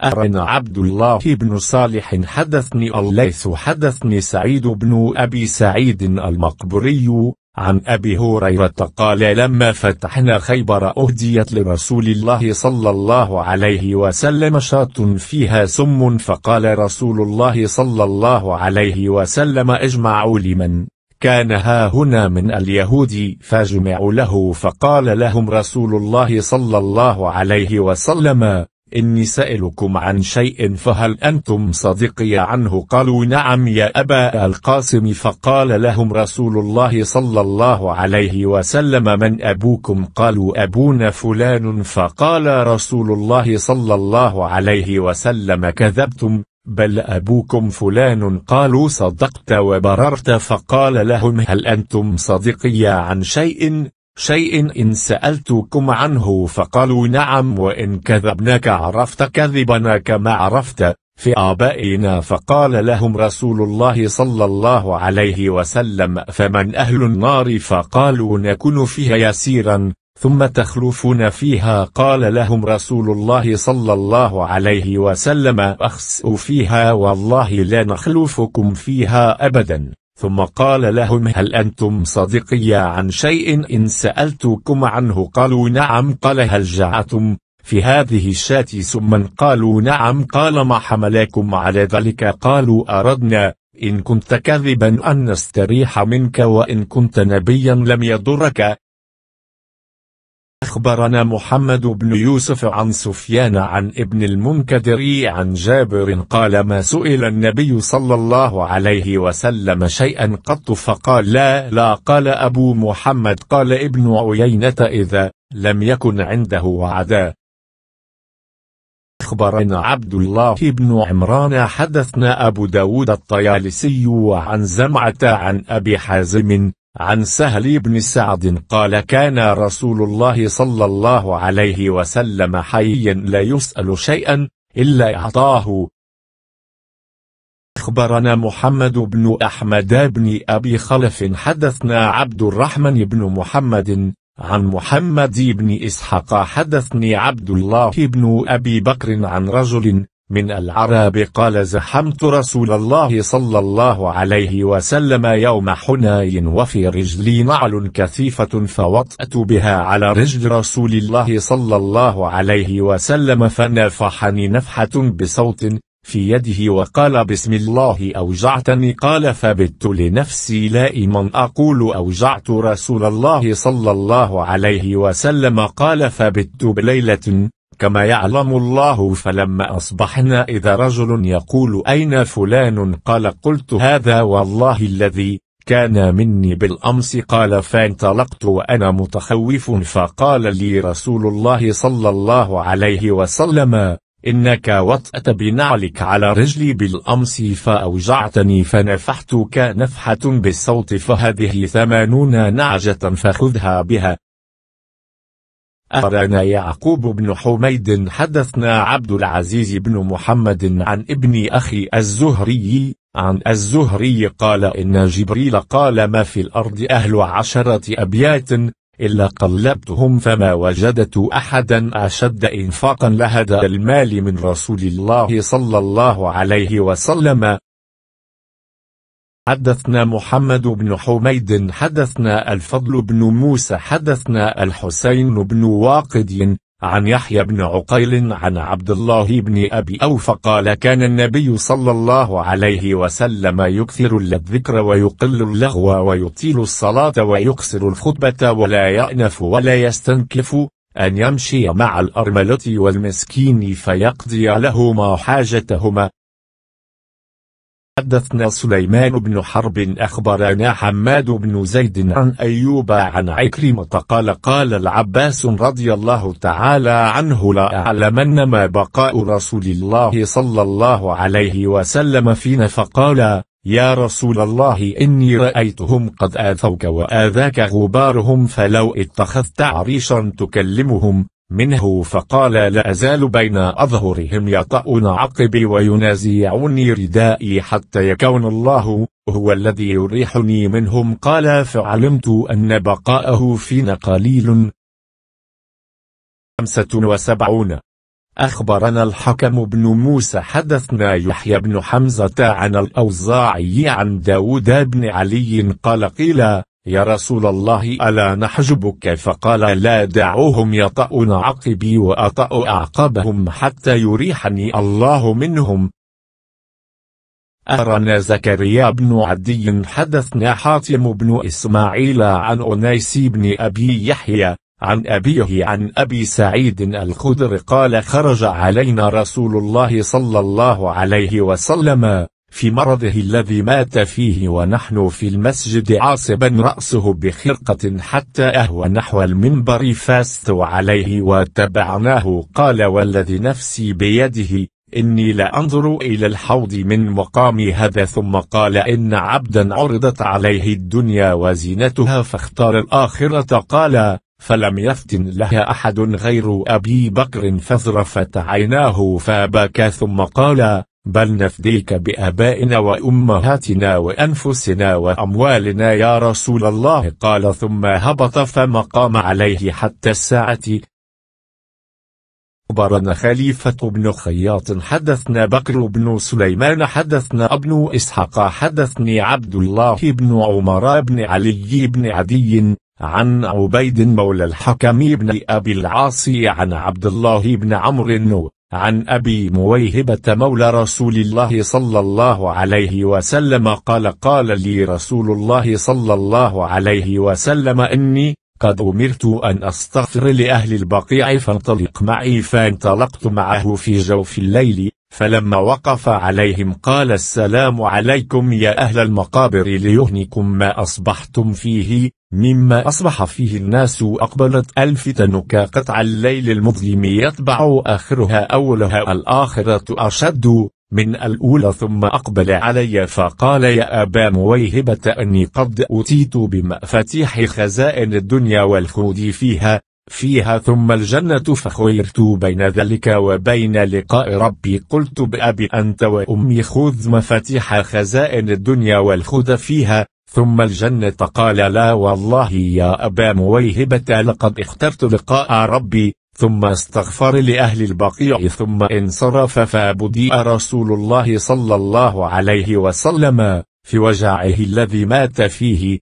أرن عبد الله بن صالح حدثني الليث حدثني سعيد بن أبي سعيد المقبري عن أبي هريرة قال لما فتحنا خيبر أهديت لرسول الله صلى الله عليه وسلم شاة فيها سم فقال رسول الله صلى الله عليه وسلم اجمعوا لمن كان ها هنا من اليهود فاجمعوا له فقال لهم رسول الله صلى الله عليه وسلم إني سألكم عن شيء فهل أنتم صادقي عنه قالوا نعم يا أبا القاسم فقال لهم رسول الله صلى الله عليه وسلم من أبوكم قالوا أبونا فلان فقال رسول الله صلى الله عليه وسلم كذبتم بل أبوكم فلان قالوا صدقت وبررت فقال لهم هل أنتم صادقي عن شيء شيء إن سألتكم عنه فقالوا نعم وإن كذبناك عرفت كذبنا كما عرفت في آبائنا فقال لهم رسول الله صلى الله عليه وسلم فمن أهل النار فقالوا نكون فيها يسيرا ثم تخلفون فيها قال لهم رسول الله صلى الله عليه وسلم أخسئوا فيها والله لا نخلفكم فيها أبدا ثم قال لهم هل أنتم صادقي عن شيء إن سألتكم عنه قالوا نعم قال هل جعتم في هذه الشاة سما قالوا نعم قال ما حملكم على ذلك قالوا أردنا إن كنت كذبا أن نستريح منك وإن كنت نبيا لم يضرك أخبرنا محمد بن يوسف عن سفيان عن ابن المنكدر عن جابر قال ما سئل النبي صلى الله عليه وسلم شيئا قط فقال لا لا قال أبو محمد قال ابن عيينة إذا لم يكن عنده وعدا أخبرنا عبد الله بن عمران حدثنا أبو داود الطيالسي عن زمعة عن أبي حازم عن سهل بن سعد قال كان رسول الله صلى الله عليه وسلم حيا لا يسأل شيئا إلا أعطاه أخبرنا محمد بن أحمد بن أبي خلف حدثنا عبد الرحمن بن محمد عن محمد بن إسحاق حدثني عبد الله بن أبي بكر عن رجل من العرب قال زحمت رسول الله صلى الله عليه وسلم يوم حنين وفي رجلي نعل كثيفة فوطأت بها على رجل رسول الله صلى الله عليه وسلم فنفحني نفحة بصوت في يده وقال بسم الله أوجعتني قال فبت لنفسي لائما أقول أوجعت رسول الله صلى الله عليه وسلم قال فبت بليلة كما يعلم الله فلما أصبحنا إذا رجل يقول أين فلان قال قلت هذا والله الذي كان مني بالأمس قال فانطلقت وأنا متخوف فقال لي رسول الله صلى الله عليه وسلم إنك وطأت بنعلك على رجلي بالأمس فأوجعتني فنفحتك نفحة بالصوت فهذه ثمانون نعجة فخذها بها أرانا يعقوب بن حميد حدثنا عبد العزيز بن محمد عن ابن أخي الزهري عن الزهري قال إن جبريل قال ما في الأرض أهل عشرة أبيات إلا قلبتهم فما وجدت أحدا أشد إنفاقا لهذا المال من رسول الله صلى الله عليه وسلم حدثنا محمد بن حميد حدثنا الفضل بن موسى حدثنا الحسين بن واقد عن يحيى بن عقيل عن عبد الله بن أبي أوف قال كان النبي صلى الله عليه وسلم يكثر الذكر ويقل اللغو ويطيل الصلاة ويقصر الخطبة ولا يأنف ولا يستنكف أن يمشي مع الأرملة والمسكين فيقضي لهما حاجتهما حدثنا سليمان بن حرب أخبرنا حماد بن زيد عن أيوب عن عكرمة قال قال العباس رضي الله تعالى عنه لا أعلمن ما بقاء رسول الله صلى الله عليه وسلم فينا فقال يا رسول الله إني رأيتهم قد آثوك وآذاك غبارهم فلو اتخذت عريشا تكلمهم منه فقال لا أزال بين أظهرهم يطأون عقبي وينازعوني ردائي حتى يكون الله هو الذي يريحني منهم قال فعلمت أن بقاءه فينا قليل خمسة وسبعون أخبرنا الحكم بن موسى حدثنا يحيى بن حمزة عن الأوزاعي عن داود بن علي قال قيل يا رسول الله ألا نحجبك فقال لا دعوهم يطأون عقبي وأطأ أعقابهم حتى يريحني الله منهم أرنا زكريا بن عدي حدثنا حاتم بن إسماعيل عن أنيس بن أبي يحيى عن أبيه عن أبي سعيد الخدر قال خرج علينا رسول الله صلى الله عليه وسلم في مرضه الذي مات فيه ونحن في المسجد عاصبا رأسه بخرقة حتى أهوى نحو المنبر فاست عليه واتبعناه قال والذي نفسي بيده إني لأنظر إلى الحوض من مقام هذا ثم قال إن عبدا عرضت عليه الدنيا وزينتها فاختار الآخرة قال فلم يفتن لها أحد غير أبي بكر فذرفت عيناه فبكى ثم قال بل نفديك بآبائنا وأمهاتنا وأنفسنا وأموالنا يا رسول الله قال ثم هبط فمقام عليه حتى الساعة أخبرنا خليفة بن خياط حدثنا بكر بن سليمان حدثنا ابن إسحاق حدثني عبد الله بن عمر بن علي بن عدي عن عبيد مولى الحكم بن أبي العاص عن عبد الله بن عمرو عن أبي مويهبة مولى رسول الله صلى الله عليه وسلم قال قال لي رسول الله صلى الله عليه وسلم إني قد أمرت أن أستغفر لأهل البقيع فانطلق معي فانطلقت معه في جوف الليل فلما وقف عليهم قال السلام عليكم يا أهل المقابر ليهنكم ما أصبحتم فيه مما أصبح فيه الناس أقبلت الفتن كقطع الليل المظلم يتبع آخرها أولها الآخرة أشد من الأولى ثم أقبل علي فقال يا أبا مويهبة أني قد أتيت بمفاتيح خزائن الدنيا والخود فيها فيها ثم الجنة فخيرت بين ذلك وبين لقاء ربي قلت بأبي أنت وأمي خذ مفاتيح خزائن الدنيا والخذ فيها ثم الجنة قال لا والله يا أبا مويهبة لقد اخترت لقاء ربي ثم استغفر لأهل البقيع ثم انصرف فبدي رسول الله صلى الله عليه وسلم في وجعه الذي مات فيه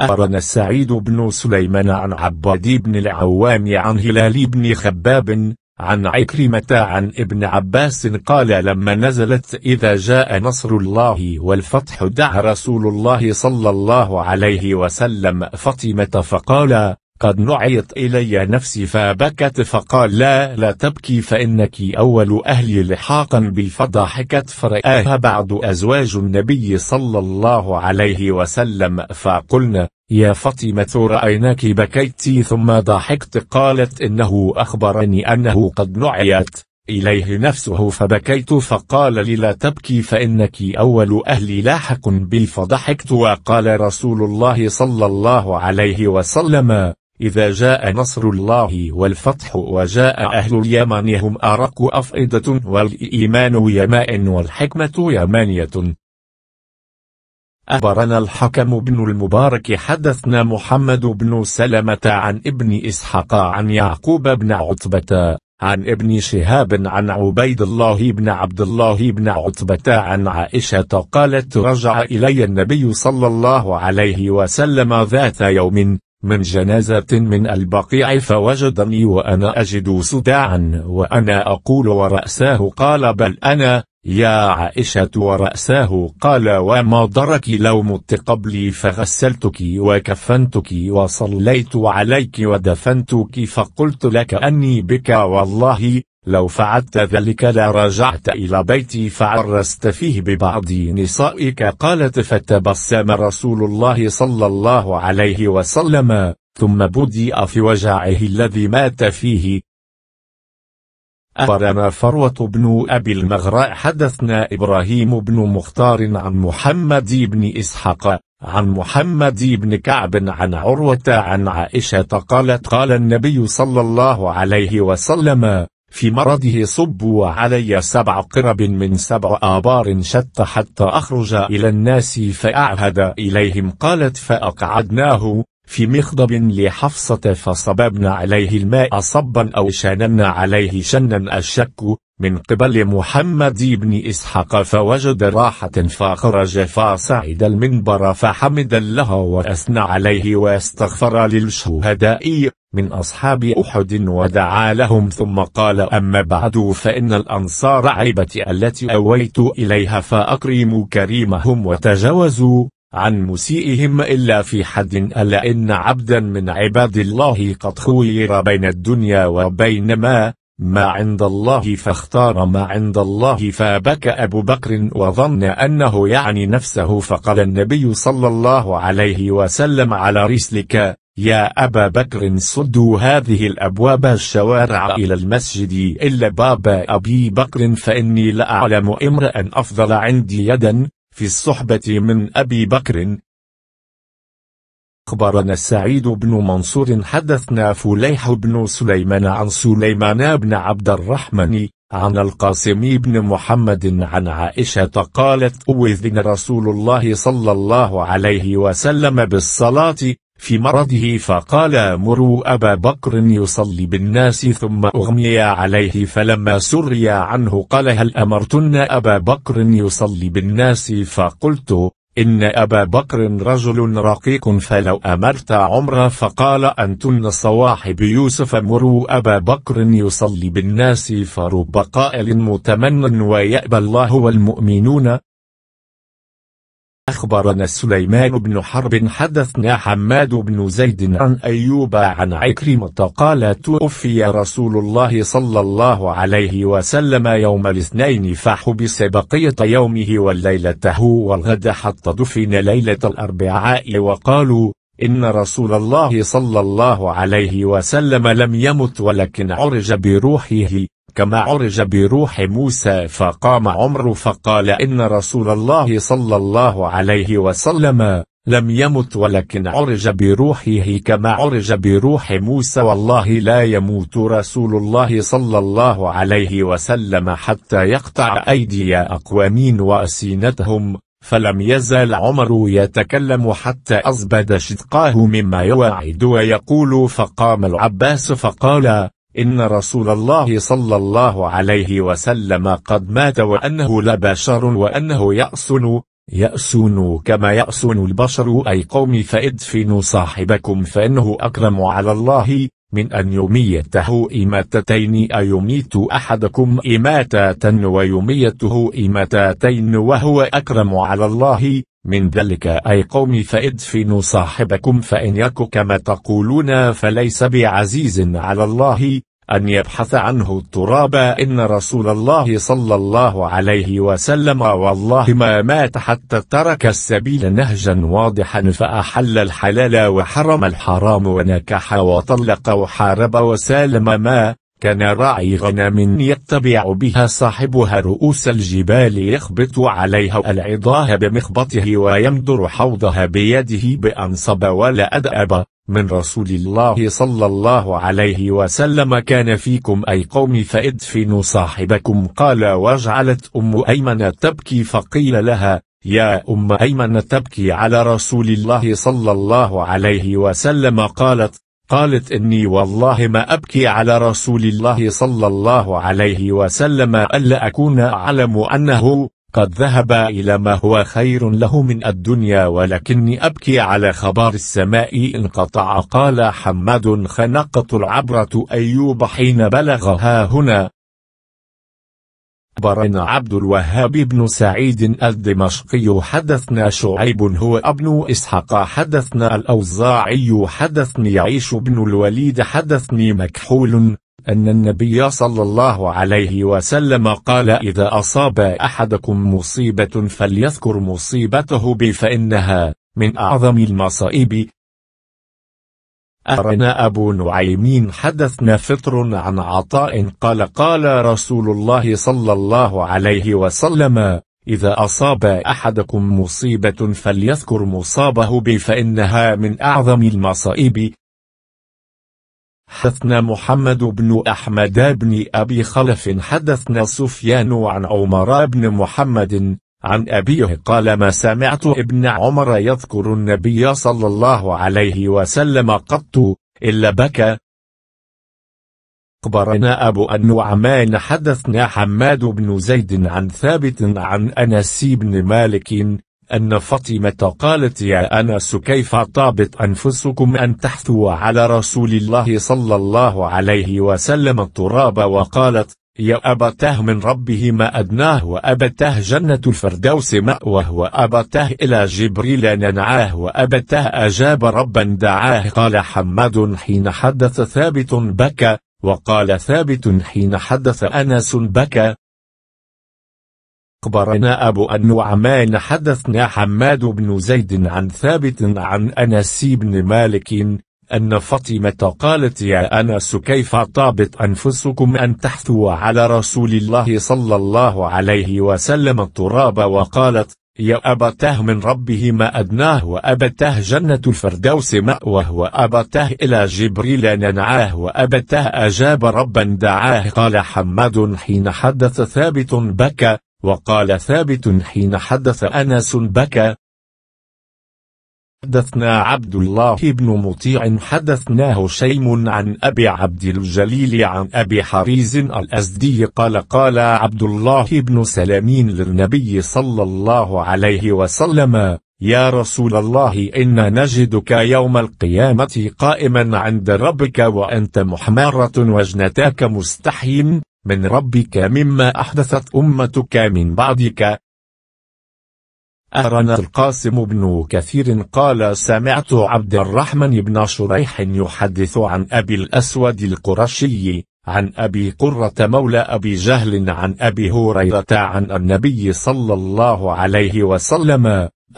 أخبرنا سعيد بن سليمان عن عباد بن العوام عن هلال بن خباب عن عكرمة عن ابن عباس قال لما نزلت إذا جاء نصر الله والفتح دعا رسول الله صلى الله عليه وسلم فاطمة فقال قد نعيت إلي نفسي فبكت فقال لا لا تبكي فإنك أول أهلي لحاقا بي فضحكت فرآها بعض أزواج النبي صلى الله عليه وسلم فقلنا يا فاطمة رأيناك بكيت ثم ضحكت قالت إنه أخبرني أنه قد نعيت إليه نفسه فبكيت فقال لي لا تبكي فإنك أول أهلي لاحق بي فضحكت وقال رسول الله صلى الله عليه وسلم إذا جاء نصر الله والفتح وجاء أهل اليمن هم أرق أفئدة والإيمان يماء والحكمة يمانية أخبرنا الحكم بن المبارك حدثنا محمد بن سلمة عن ابن إسحاق عن يعقوب بن عتبة عن ابن شهاب عن عبيد الله بن عبد الله بن عتبة عن عائشة قالت رجع إلي النبي صلى الله عليه وسلم ذات يوم من جنازة من البقيع فوجدني وأنا أجد صداعا وأنا أقول ورأساه قال بل أنا يا عائشة ورأساه قال وما درك لو مت قبلي فغسلتك وكفنتك وصليت عليك ودفنتك فقلت لك أني بك والله لو فعلت ذلك لرجعت إلى بيتي فعرست فيه ببعض نسائك قالت فتبسم رسول الله صلى الله عليه وسلم ثم بدأ في وجعه الذي مات فيه أخبرنا فروة بن أبي المغراء حدثنا إبراهيم بن مختار عن محمد بن إسحاق عن محمد بن كعب عن عروة عن عائشة قالت قال النبي صلى الله عليه وسلم في مرضه صبوا علي سبع قرب من سبع آبار شتى حتى أخرج إلى الناس فأعهد إليهم قالت فأقعدناه في مخضب لحفصة فصببنا عليه الماء صبا أو شننا عليه شنا الشك من قبل محمد بن إسحاق فوجد راحة فخرج فصعد المنبر فحمد الله وأثنى عليه واستغفر للشهداء من أصحاب أحد ودعا لهم ثم قال أما بعد فإن الأنصار عيبتي التي أويت إليها فأكرموا كريمهم وتجاوزوا عن مسيئهم إلا في حد ألا إن عبدا من عباد الله قد خير بين الدنيا وبين ما ما عند الله فاختار ما عند الله فبكى أبو بكر وظن أنه يعني نفسه فقال النبي صلى الله عليه وسلم على رسلك يا أبا بكر صدوا هذه الأبواب الشوارع إلى المسجد إلا باب أبي بكر فإني لأعلم امرأ أفضل عندي يدا في الصحبة من أبي بكر أخبرنا سعيد بن منصور حدثنا فليح بن سليمان عن سليمان بن عبد الرحمن عن القاسم بن محمد عن عائشة قالت أوذن رسول الله صلى الله عليه وسلم بالصلاة في مرضه فقال مروا أبا بكر يصلي بالناس ثم أغمي عليه فلما سري عنه قال هل أمرتن أبا بكر يصلي بالناس فقلت إن أبا بكر رجل رقيق فلو أمرت عمر فقال أنتن صواحب يوسف مروا أبا بكر يصلي بالناس فرب قائل متمن ويأبى الله والمؤمنون أخبرنا سليمان بن حرب حدثنا حماد بن زيد عن أيوب عن عكرمة قال توفي رسول الله صلى الله عليه وسلم يوم الاثنين فحبس بقية يومه وليلته والغد حتى دفن ليلة الأربعاء وقالوا إن رسول الله صلى الله عليه وسلم لم يمت ولكن عرج بروحه كما عرج بروح موسى فقام عمر فقال إن رسول الله صلى الله عليه وسلم لم يمت ولكن عرج بروحه كما عرج بروح موسى والله لا يموت رسول الله صلى الله عليه وسلم حتى يقطع أيدي أقوامين وأسينتهم فلم يزال عمر يتكلم حتى أزبد شدقاه مما يوعد ويقول فقام العباس فقال إن رسول الله صلى الله عليه وسلم قد مات وأنه لبشر وأنه يأسن يأسن كما يأسن البشر أي قوم فادفنوا صاحبكم فإنه أكرم على الله من أن يميته إماتتين أيميت أحدكم إماتة ويميته إماتتين وهو أكرم على الله من ذلك أي قوم فادفنوا صاحبكم فإن يك كما تقولون فليس بعزيز على الله أن يبحث عنه التراب إن رسول الله صلى الله عليه وسلم والله ما مات حتى ترك السبيل نهجا واضحا فأحل الحلال وحرم الحرام ونكح وطلق وحارب وسالم ما كان راعي غنم يتبع بها صاحبها رؤوس الجبال يخبط عليها العضاه بمخبطه ويمدر حوضها بيده بأنصب ولا أدأب من رسول الله صلى الله عليه وسلم كان فيكم أي قوم فادفنوا صاحبكم قال وجعلت أم أيمن تبكي فقيل لها يا أم أيمن تبكي على رسول الله صلى الله عليه وسلم قالت قالت إني والله ما أبكي على رسول الله صلى الله عليه وسلم ألا أكون أعلم أنه قد ذهب إلى ما هو خير له من الدنيا ولكني أبكي على خبر السماء انقطع قال حماد خنقت العبرة أيوب حين بلغها هنا أخبرنا عبد الوهاب بن سعيد الدمشقي حدثنا شعيب هو ابن إسحاق حدثنا الأوزاعي حدثني عيش بن الوليد حدثني مكحول أن النبي صلى الله عليه وسلم قال إذا أصاب أحدكم مصيبة فليذكر مصيبته بي فإنها من أعظم المصائب أخبرنا أبو نعيم حدثنا فطر عن عطاء قال قال رسول الله صلى الله عليه وسلم إذا أصاب أحدكم مصيبة فليذكر مصابه بي فإنها من أعظم المصائب حدثنا محمد بن أحمد بن أبي خلف حدثنا سفيان عن عمر بن محمد عن أبيه قال ما سمعت ابن عمر يذكر النبي صلى الله عليه وسلم قط إلا بكى أخبرنا أبو النعمان حدثنا حماد بن زيد عن ثابت عن أنس بن مالك أن فاطمة قالت يا أنس كيف طابت أنفسكم أن تحثوا على رسول الله صلى الله عليه وسلم التراب وقالت يا أبتاه من ربه ما أدناه وأبتاه جنة الفردوس مأوه وأبتاه إلى جبريل ننعاه وأبتاه أجاب ربا دعاه قال حماد حين حدث ثابت بكى وقال ثابت حين حدث أنس بكى أخبرنا أبو النعمان حدثنا حماد بن زيد عن ثابت عن أنس بن مالك أن فاطمة قالت يا أنس كيف طابت أنفسكم أن تحثوا على رسول الله صلى الله عليه وسلم التراب وقالت يا أبتاه من ربه ما أدناه وأبتاه جنة الفردوس مأوه وأبتاه إلى جبريل ننعاه وأبتاه أجاب ربا دعاه قال حماد حين حدث ثابت بكى وقال ثابت حين حدث أنس بكى حدثنا عبد الله بن مطيع حدثناه شيم عن أبي عبد الجليل عن أبي حريز الأزدي قال قال عبد الله بن سلامين للنبي صلى الله عليه وسلم يا رسول الله إنا نجدك يوم القيامة قائما عند ربك وأنت محمارة وجنتاك مستحيم من ربك مما أحدثت أمتك من بعدك أرنا القاسم بن كثير قال سمعت عبد الرحمن بن شريح يحدث عن أبي الأسود القرشي عن أبي قرة مولى أبي جهل عن أبي هريرة عن النبي صلى الله عليه وسلم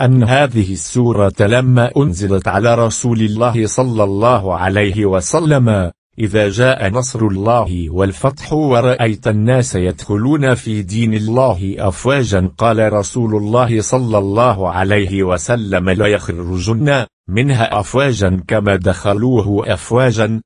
أن هذه السورة لما أنزلت على رسول الله صلى الله عليه وسلم إذا جاء نصر الله والفتح ورأيت الناس يدخلون في دين الله أفواجا قال رسول الله صلى الله عليه وسلم لا يخرجن منها أفواجا كما دخلوه أفواجا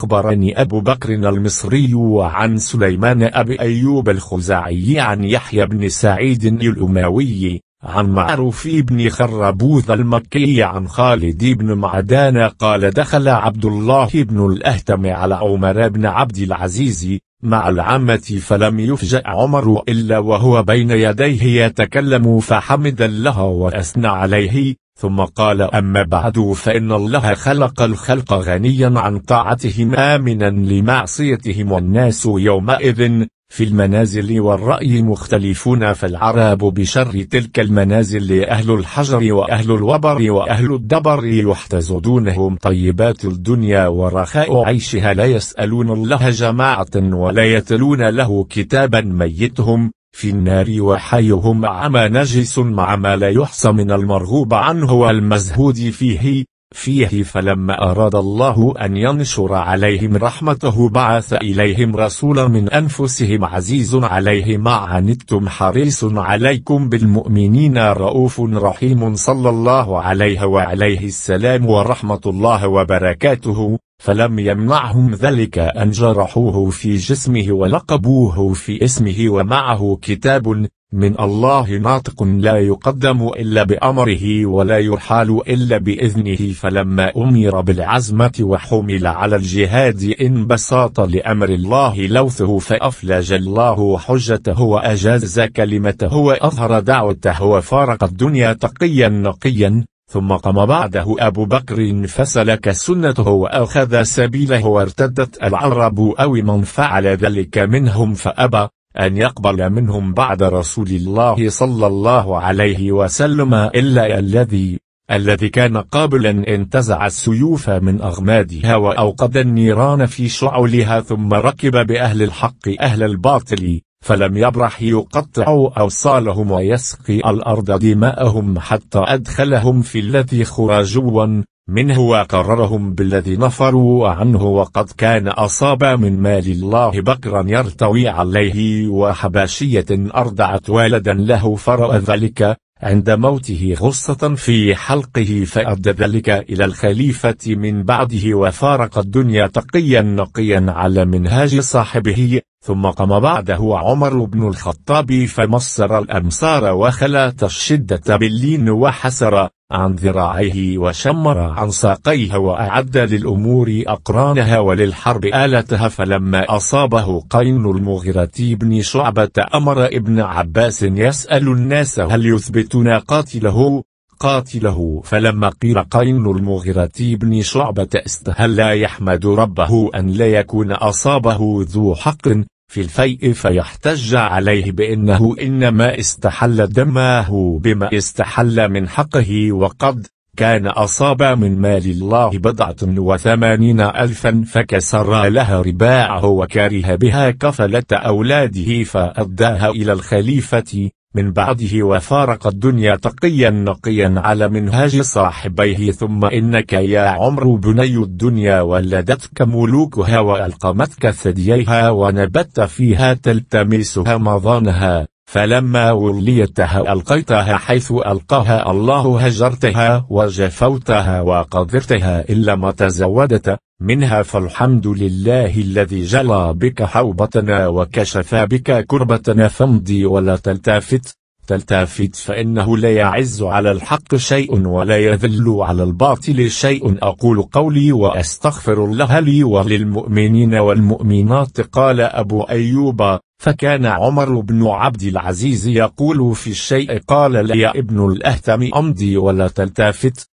أخبرني أبو بكر المصري وعن سليمان أبي أيوب الخزاعي عن يحيى بن سعيد الأموي عن معروف بن خربوذ المكي عن خالد بن معدان قال دخل عبد الله بن الأهتم على عمر بن عبد العزيز مع العمة فلم يفجأ عمر إلا وهو بين يديه يتكلم فحمد الله وأثنى عليه ثم قال أما بعد فإن الله خلق الخلق غنيا عن طاعتهم آمنا لمعصيتهم والناس يومئذ في المنازل والرأي مختلفون فالعرب بشر تلك المنازل أهل الحجر وأهل الوبر وأهل الدبر يحتزدونهم طيبات الدنيا ورخاء عيشها لا يسألون الله جماعة ولا يتلون له كتابا ميتهم في النار وحيهم عما نجس مع ما لا يحصى من المرغوب عنه والمزهود فيه فيه فلما أراد الله أن ينشر عليهم رحمته بعث إليهم رسولا من أنفسهم عزيز عليه ما عنتم حريص عليكم بالمؤمنين رؤوف رحيم صلى الله عليه وعليه السلام ورحمة الله وبركاته فلم يمنعهم ذلك أن جرحوه في جسمه ولقبوه في اسمه ومعه كتاب من الله ناطق لا يقدم إلا بأمره ولا يرحال إلا بإذنه فلما أمر بالعزمة وحمل على الجهاد بساط لأمر الله لوثه فأفلج الله حجته وأجاز كلمته وأظهر دعوته وفارق الدنيا تقيا نقيا ثم قام بعده أبو بكر فسلك سنته وأخذ سبيله وارتدت العرب أو من فعل ذلك منهم فأبى أن يقبل منهم بعد رسول الله صلى الله عليه وسلم إلا الذي الذي كان قابلا انتزع السيوف من أغمادها وأوقد النيران في شعلها ثم ركب بأهل الحق أهل الباطل فلم يبرح يقطع أوصالهم ويسقي الأرض دماءهم حتى أدخلهم في الذي خرجوا منه وقررهم بالذي نفروا عنه وقد كان أصاب من مال الله بقرا يرتوي عليه وحباشية أرضعت ولدا له فرأى ذلك عند موته غصة في حلقه فأدى ذلك إلى الخليفة من بعده وفارق الدنيا تقيا نقيا على منهاج صاحبه ثم قام بعده عمر بن الخطاب فمصر الأمصار وخلت الشدة باللين وحسر عن ذراعيه وشمر عن ساقيه وأعد للأمور أقرانها وللحرب آلتها فلما أصابه قين المغيرة بن شعبة أمر ابن عباس يسأل الناس هل يثبتون قاتله قاتله فلما قيل قين المغيرة بن شعبة استهل يحمد ربه أن لا يكون أصابه ذو حق في الفيء فيحتج عليه بأنه إنما استحل دمه بما استحل من حقه وقد كان أصاب من مال الله بضعة وثمانين ألفا فكسر لها رباعه وكره بها كفلة أولاده فأداها إلى الخليفة من بعده وفارق الدنيا تقيا نقيا على منهاج صاحبيه ثم إنك يا عمر بني الدنيا ولدتك ملوكها وألقمتك ثدييها ونبت فيها تلتمس مظانها فلما وليتها ألقيتها حيث ألقاها الله هجرتها وجفوتها وقذرتها إلا ما تزودت منها فالحمد لله الذي جلى بك حوبتنا وكشف بك كربتنا فامضي ولا تلتفت تلتفت فإنه لا يعز على الحق شيء ولا يذل على الباطل شيء أقول قولي وأستغفر الله لي وللمؤمنين والمؤمنات قال أبو أيوب فكان عمر بن عبد العزيز يقول في الشيء قال لي يا ابن الأهتم أمضي ولا تلتفت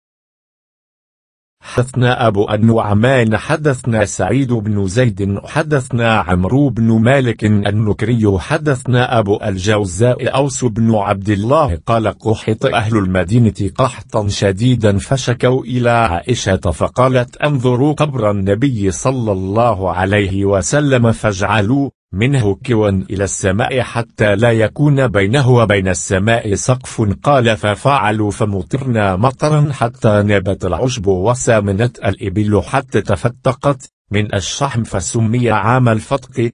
حدثنا أبو النعمان حدثنا سعيد بن زيد حدثنا عمرو بن مالك النكري حدثنا أبو الجوزاء أوس بن عبد الله قال قحط أهل المدينة قحطا شديدا فشكوا إلى عائشة فقالت انظروا قبر النبي صلى الله عليه وسلم فاجعلوا منه كوى إلى السماء حتى لا يكون بينه وبين السماء سقف قال ففعلوا فمطرنا مطرا حتى نبت العشب وسامنت الإبل حتى تفتقت من الشحم فسمي عام الفتق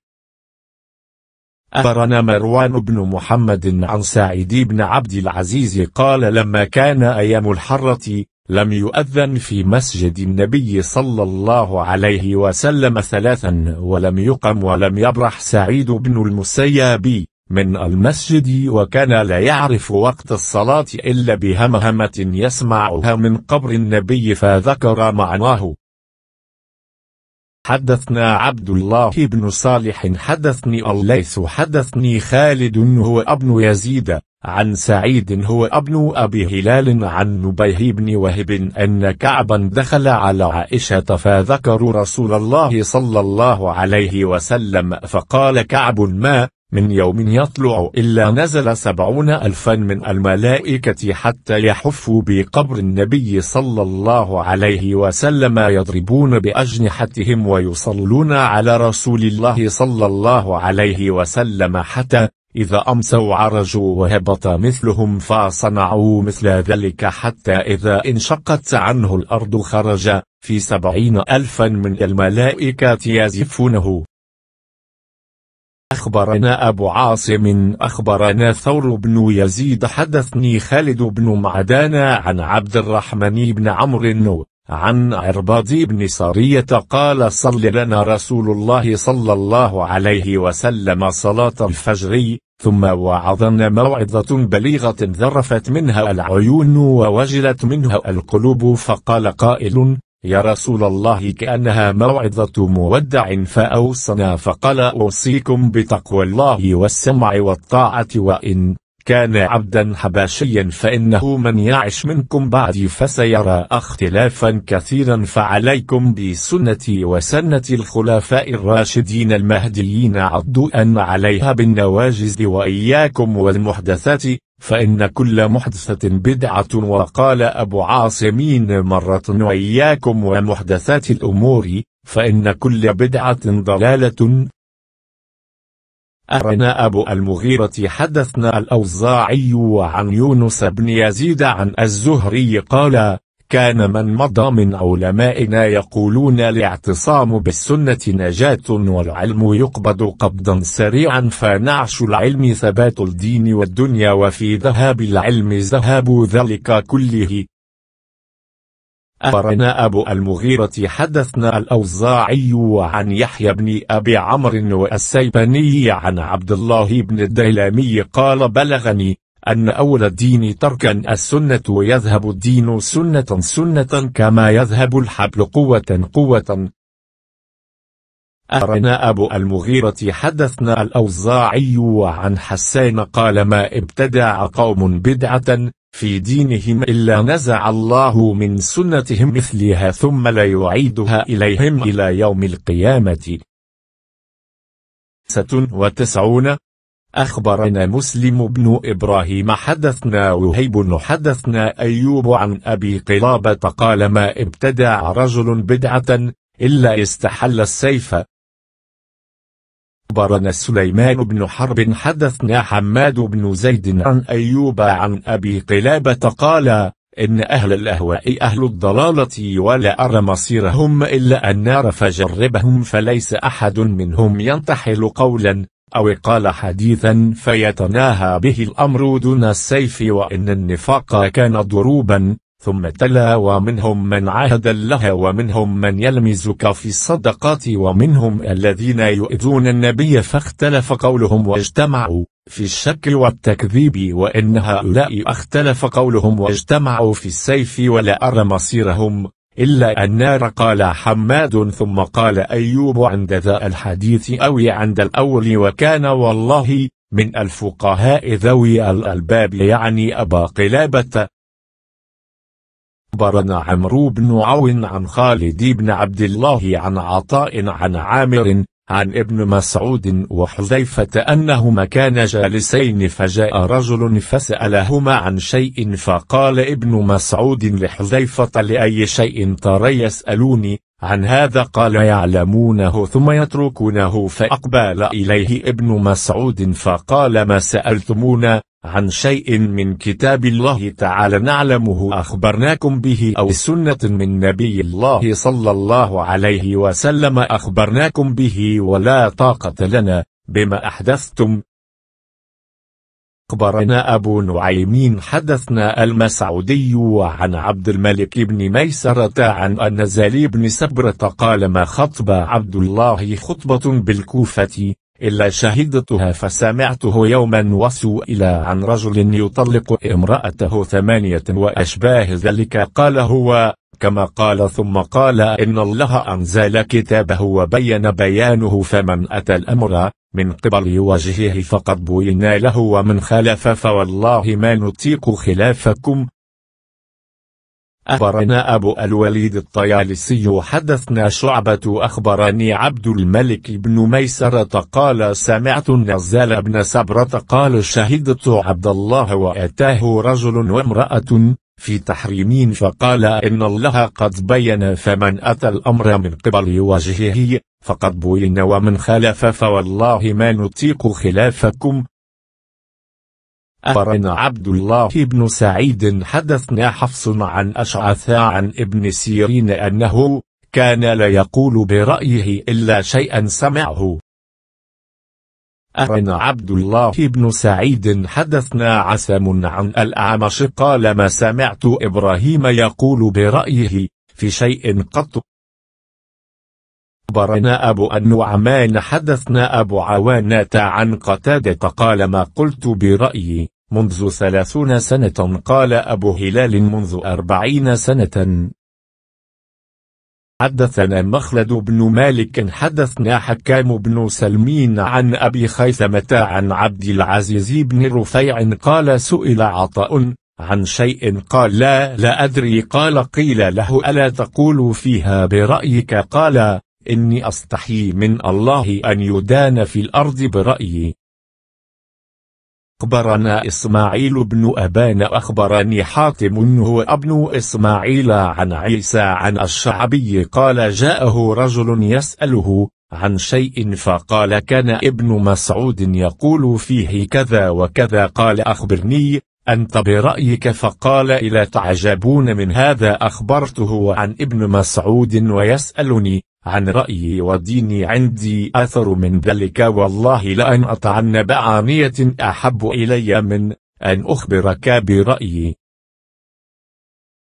أخبرنا مروان بن محمد عن سعيد بن عبد العزيز قال لما كان أيام الحرة لم يؤذن في مسجد النبي صلى الله عليه وسلم ثلاثا ولم يقم ولم يبرح سعيد بن المسيب من المسجد وكان لا يعرف وقت الصلاة إلا بهمهمة يسمعها من قبر النبي فذكر معناه حدثنا عبد الله بن صالح حدثني الليث حدثني خالد هو ابن يزيد عن سعيد هو ابن أبي هلال عن نبيه بن وهب أن كعبا دخل على عائشة فذكروا رسول الله صلى الله عليه وسلم فقال كعب ما من يوم يطلع إلا نزل سبعون ألفا من الملائكة حتى يحفوا بقبر النبي صلى الله عليه وسلم يضربون بأجنحتهم ويصلون على رسول الله صلى الله عليه وسلم حتى إذا أمسوا عرجوا وهبط مثلهم فصنعوا مثل ذلك حتى إذا انشقت عنه الأرض خرج في سبعين ألفا من الملائكة يزفونه أخبرنا أبو عاصم أخبرنا ثور بن يزيد حدثني خالد بن معدان عن عبد الرحمن بن عمرو عن عرباض بن سارية قال صل لنا رسول الله صلى الله عليه وسلم صلاة الفجر ثم وعظنا موعظة بليغة ذرفت منها العيون ووجلت منها القلوب فقال قائل يا رسول الله كأنها موعظة مودع فأوصنا فقال أوصيكم بتقوى الله والسمع والطاعة وإن كان عبدا حبشيا فإنه من يعش منكم بعدي فسيرى اختلافا كثيرا فعليكم بسنتي وسنة الخلفاء الراشدين المهديين عضوا أن عليها بالنواجز وإياكم والمحدثات فإن كل محدثة بدعة وقال أبو عاصمين مرة وإياكم ومحدثات الأمور فإن كل بدعة ضلالة أبنا أبو المغيرة حدثنا الأوزاعي عن يونس بن يزيد عن الزهري قال كان من مضى من علمائنا يقولون الاعتصام بالسنة نجاة والعلم يقبض قبضا سريعا فنعش العلم ثبات الدين والدنيا وفي ذهاب العلم ذهاب ذلك كله أخبرنا أبو المغيرة حدثنا الأوزاعي عن يحيى بن أبي عمرو والسيباني عن عبد الله بن الديلمي قال بلغني أن أول الدين تركا السنة ويذهب الدين سنة سنة كما يذهب الحبل قوة قوة أخبرنا أبو المغيرة حدثنا الأوزاعي عن حسان قال ما ابتدع قوم بدعة في دينهم إلا نزع الله من سنتهم مثلها ثم لا يعيدها إليهم إلى يوم القيامة 96 وتسعون أخبرنا مسلم بن إبراهيم حدثنا وهيب حدثنا أيوب عن أبي قلابة قال ما ابتدع رجل بدعة إلا استحل السيف أخبرنا سليمان بن حرب حدثنا حماد بن زيد عن أيوب عن أبي قلابة قال إن أهل الأهواء أهل الضلالة ولا أرى مصيرهم إلا النار فجربهم فليس أحد منهم ينتحل قولا أو قال حديثا فيتناهى به الأمر دون السيف وإن النفاق كان ضروبا ثم تلا ومنهم من عهد الله ومنهم من يلمزك في الصدقات ومنهم الذين يؤذون النبي فاختلف قولهم واجتمعوا في الشك والتكذيب وإن هؤلاء اختلف قولهم واجتمعوا في السيف ولا أرى مصيرهم إلا النار قال حماد ثم قال أيوب عند ذا الحديث أو عند الأول وكان والله من الفقهاء ذوي الألباب يعني أبا قلابة أخبرنا عمرو بن عون عن خالد بن عبد الله عن عطاء عن عامر عن ابن مسعود وحذيفة أنهما كانا جالسين فجاء رجل فسألهما عن شيء فقال ابن مسعود لحذيفة لأي شيء ترى يسألوني عن هذا قال يعلمونه ثم يتركونه فأقبل إليه ابن مسعود فقال ما سألتمونا عن شيء من كتاب الله تعالى نعلمه أخبرناكم به أو سنة من نبي الله صلى الله عليه وسلم أخبرناكم به ولا طاقة لنا بما أحدثتم أخبرنا أبو نعيمين حدثنا المسعودي عن عبد الملك بن ميسرة عن أن زالي بن سبرة قال ما خطب عبد الله خطبة بالكوفة إلا شهدتها آه. فسمعته يوما وسئل عن رجل يطلق امرأته ثمانية وأشباه ذلك قال هو كما قال ثم قال إن الله أنزل كتابه وبين بيانه فمن أتى الأمر من قبل وجهه فقد بينا له ومن خالف فوالله ما نطيق خلافكم أخبرنا أبو الوليد الطيالسي حدثنا شعبة أخبرني عبد الملك بن ميسرة قال سمعت النزال بن سبرة قال شهدت عبد الله وأتاه رجل وامرأة في تحريمين فقال إن الله قد بين فمن أتى الأمر من قبل وجهه فقد بين ومن خالف فوالله ما نطيق خلافكم أخبرنا عبد الله بن سعيد حدثنا حفص عن أشعث عن ابن سيرين أنه كان لا يقول برأيه إلا شيئا سمعه أخبرنا عبد الله بن سعيد حدثنا عسم عن الأعمش قال ما سمعت إبراهيم يقول برأيه في شيء قط أخبرنا أبو النعمان حدثنا أبو عوانة عن قتادة قال ما قلت برأيي منذ ثلاثون سنة قال أبو هلال منذ أربعين سنة حدثنا مخلد بن مالك حدثنا حكام بن سلمين عن أبي خيثمة عن عبد العزيز بن رفيع قال سئل عطاء عن شيء قال لا لا أدري قال قيل له ألا تقول فيها برأيك قال إني أستحي من الله أن يدان في الأرض برأيي أخبرنا إسماعيل بن أبان أخبرني حاتم هو ابن إسماعيل عن عيسى عن الشعبي قال جاءه رجل يسأله عن شيء فقال كان ابن مسعود يقول فيه كذا وكذا قال أخبرني أنت برأيك فقال إلا تعجبون من هذا أخبرته عن ابن مسعود ويسألني عن رأيي وديني عندي أثر من ذلك والله لأن أطعن بعانية أحب إلي من أن أخبرك برأيي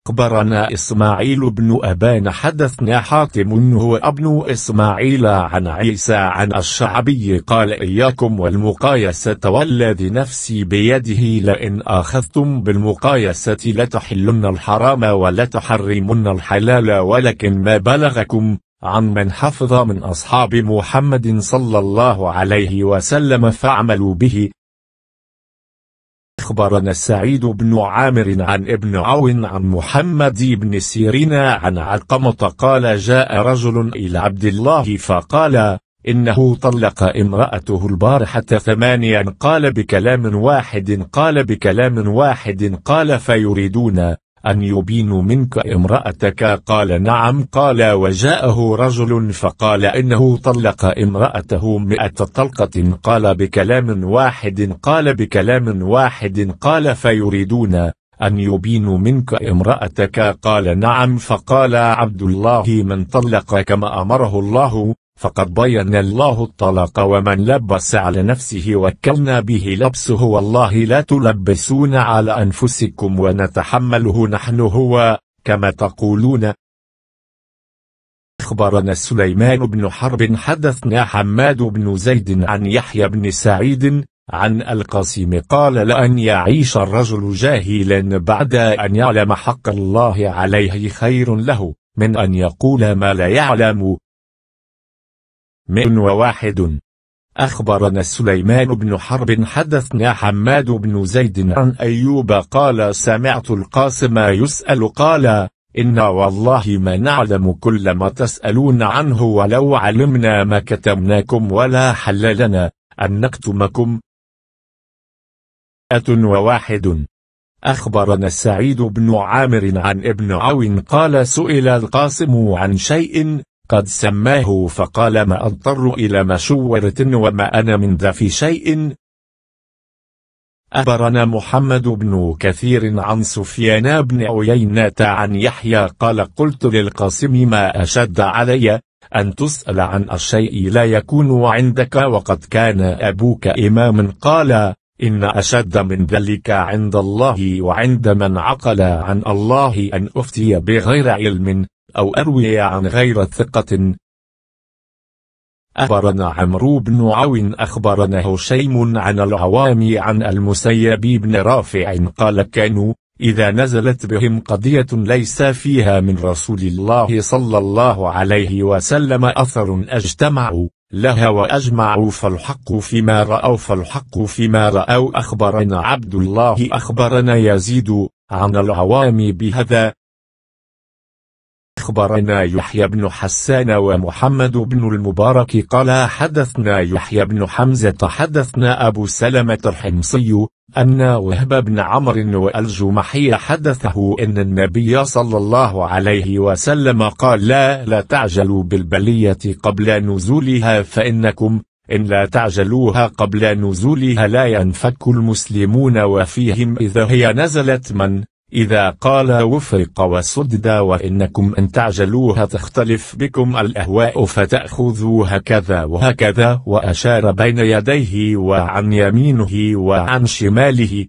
أخبرنا إسماعيل بن أبان حدثنا حاتم هو ابن إسماعيل عن عيسى عن الشعبي قال إياكم والمقايسة والذي نفسي بيده لئن أخذتم بالمقايسة لتحلن الحرام ولتحرمن الحلال ولكن ما بلغكم عن من حفظ من أصحاب محمد صلى الله عليه وسلم فاعملوا به أخبرنا سعيد بن عامر عن ابن عون عن محمد بن سيرين عن علقمة قال جاء رجل إلى عبد الله فقال إنه طلق امرأته البارحة ثمانيا قال بكلام واحد قال بكلام واحد قال فيريدون أن يبين منك امرأتك قال نعم قال وجاءه رجل فقال إنه طلق امرأته مئة طلقة قال بكلام واحد قال بكلام واحد قال فيريدون أن يبينوا منك امرأتك قال نعم فقال عبد الله من طلق كما أمره الله فقد بين الله الطلاق ومن لبس على نفسه وكلنا به لبسه والله لا تلبسون على أنفسكم ونتحمله نحن هو كما تقولون أخبرنا سليمان بن حرب حدثنا حماد بن زيد عن يحيى بن سعيد عن القاسم قال لأن يعيش الرجل جاهلا بعد أن يعلم حق الله عليه خير له من أن يقول ما لا يعلم 101 أخبرنا سليمان بن حرب حدثنا حماد بن زيد عن أيوب قال سمعت القاسم يسأل قال إنا والله ما نعلم كل ما تسألون عنه ولو علمنا ما كتمناكم ولا حل لنا أن نكتمكم أة وواحد أخبرنا سعيد بن عامر عن ابن عون قال سئل القاسم عن شيء قد سماه فقال ما أضطر إلى مشورة وما أنا من ذا في شيء أخبرنا محمد بن كثير عن سفيان بن عيينة عن يحيى قال قلت للقاسم ما أشد علي أن تسأل عن الشيء لا يكون عندك وقد كان أبوك إماما قال إن أشد من ذلك عند الله وعند من عقل عن الله أن أفتي بغير علم أو أروي عن غير ثقة أخبرنا عمرو بن عون أخبرنا هشيم عن العوامي عن المسيب بن رافع قال كانوا إذا نزلت بهم قضية ليس فيها من رسول الله صلى الله عليه وسلم أثر أجتمعوا لها وأجمعوا فالحق فيما رأوا فالحق فيما رأوا أخبرنا عبد الله أخبرنا يزيد عن العوام بهذا أخبرنا يحيى بن حسان ومحمد بن المبارك قال حدثنا يحيى بن حمزة حدثنا أبو سلمة الحمصي أن وهب بن عمرو والجمحي حدثه أن النبي صلى الله عليه وسلم قال لا لا تعجلوا بالبلية قبل نزولها فإنكم إن لا تعجلوها قبل نزولها لا ينفك المسلمون وفيهم إذا هي نزلت من إذا قال وفرق وصدد وإنكم أن تعجلوها تختلف بكم الأهواء فتأخذوا هكذا وهكذا وأشار بين يديه وعن يمينه وعن شماله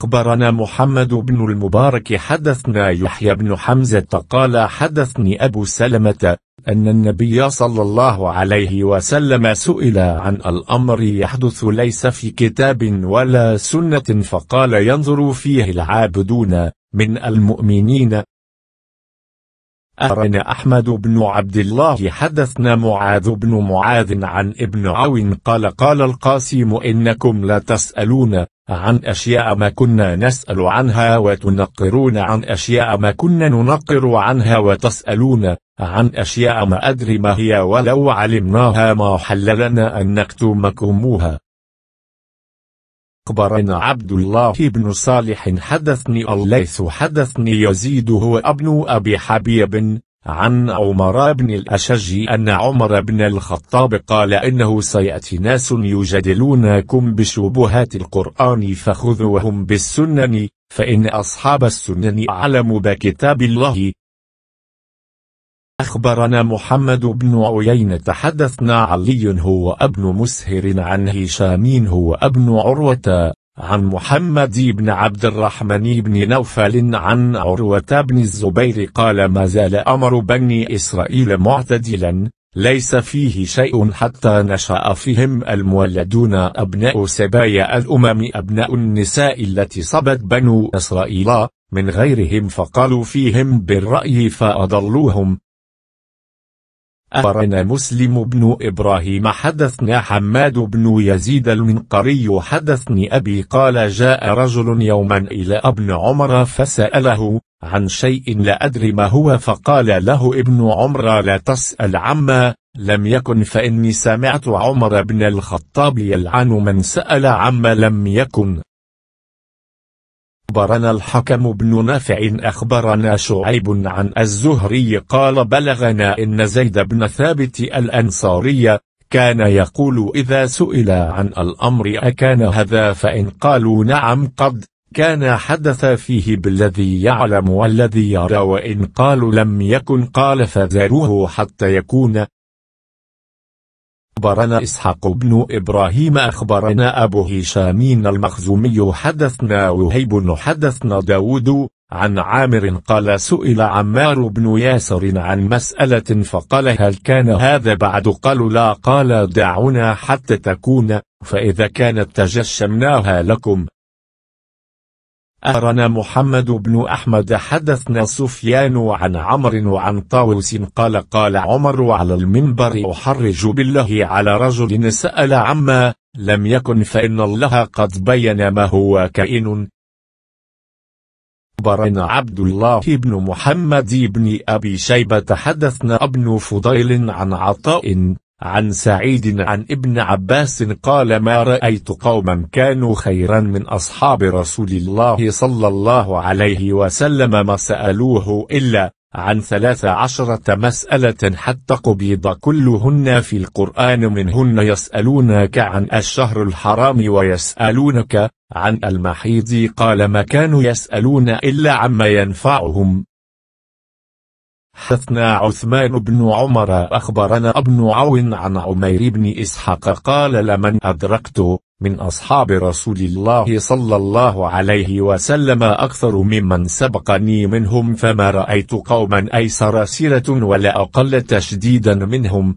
أخبرنا محمد بن المبارك حدثنا يحيى بن حمزة قال حدثني أبو سلمة أن النبي صلى الله عليه وسلم سئل عن الأمر يحدث ليس في كتاب ولا سنة فقال ينظر فيه العابدون من المؤمنين أخبرنا أحمد بن عبد الله حدثنا معاذ بن معاذ عن ابن عون قال قال القاسم إنكم لا تسألون عن أشياء ما كنا نسأل عنها وتنقرون عن أشياء ما كنا ننقر عنها وتسألون عن أشياء ما أدري ما هي ولو علمناها ما حل لنا أن نكتمكموها أخبرنا عبد الله بن صالح حدثني الليث حدثني يزيد هو ابن أبي حبيب عن عمر بن الأشج أن عمر بن الخطاب قال إنه سيأتي ناس يجادلونكم بشبهات القرآن فخذوهم بالسنن فإن أصحاب السنن أعلم بكتاب الله أخبرنا محمد بن عيين تحدثنا علي هو ابن مسهر عن هشام هو ابن عروة عن محمد بن عبد الرحمن بن نوفل عن عروة بن الزبير قال ما زال أمر بني إسرائيل معتدلا ليس فيه شيء حتى نشأ فيهم المولدون أبناء سبايا الأمم أبناء النساء التي صبت بنو إسرائيل من غيرهم فقالوا فيهم بالرأي فأضلوهم أخبرنا مسلم بن إبراهيم حدثنا حماد بن يزيد المنقري حدثني أبي قال جاء رجل يوما إلى ابن عمر فسأله عن شيء لا أدري ما هو فقال له ابن عمر لا تسأل عما لم يكن فإني سمعت عمر بن الخطاب يلعن من سأل عما لم يكن أخبرنا الحكم بن نافع أخبرنا شعيب عن الزهري قال بلغنا إن زيد بن ثابت الأنصاري كان يقول إذا سئل عن الأمر أكان هذا فإن قالوا نعم قد كان حدث فيه بالذي يعلم والذي يرى وإن قالوا لم يكن قال فذروه حتى يكون أخبرنا إسحاق بن إبراهيم أخبرنا أبو هشام المخزومي حدثنا وهيب حدثنا داود عن عامر قال سئل عمار بن ياسر عن مسألة فقال هل كان هذا بعد قالوا لا قال دعونا حتى تكون فإذا كانت تجشمناها لكم أخبرنا محمد بن أحمد حدثنا سفيان عن عمرو وعن طاووس قال قال عمر على المنبر أحرج بالله على رجل سأل عما لم يكن فإن الله قد بين ما هو كائن أخبرنا عبد الله بن محمد بن أبي شيبة حدثنا ابن فضيل عن عطاء عن سعيد عن ابن عباس قال ما رأيت قوما كانوا خيرا من أصحاب رسول الله صلى الله عليه وسلم ما سألوه إلا عن ثلاث عشرة مسألة حتى قبيض كلهن في القرآن منهن يسألونك عن الشهر الحرام ويسألونك عن المحيض قال ما كانوا يسألون إلا عما ينفعهم حثنا عثمان بن عمر أخبرنا ابن عون عن عمير بن إسحاق قال لمن أدركت من أصحاب رسول الله صلى الله عليه وسلم أكثر ممن سبقني منهم فما رأيت قوما أيسر سيرة ولا أقل تشديدا منهم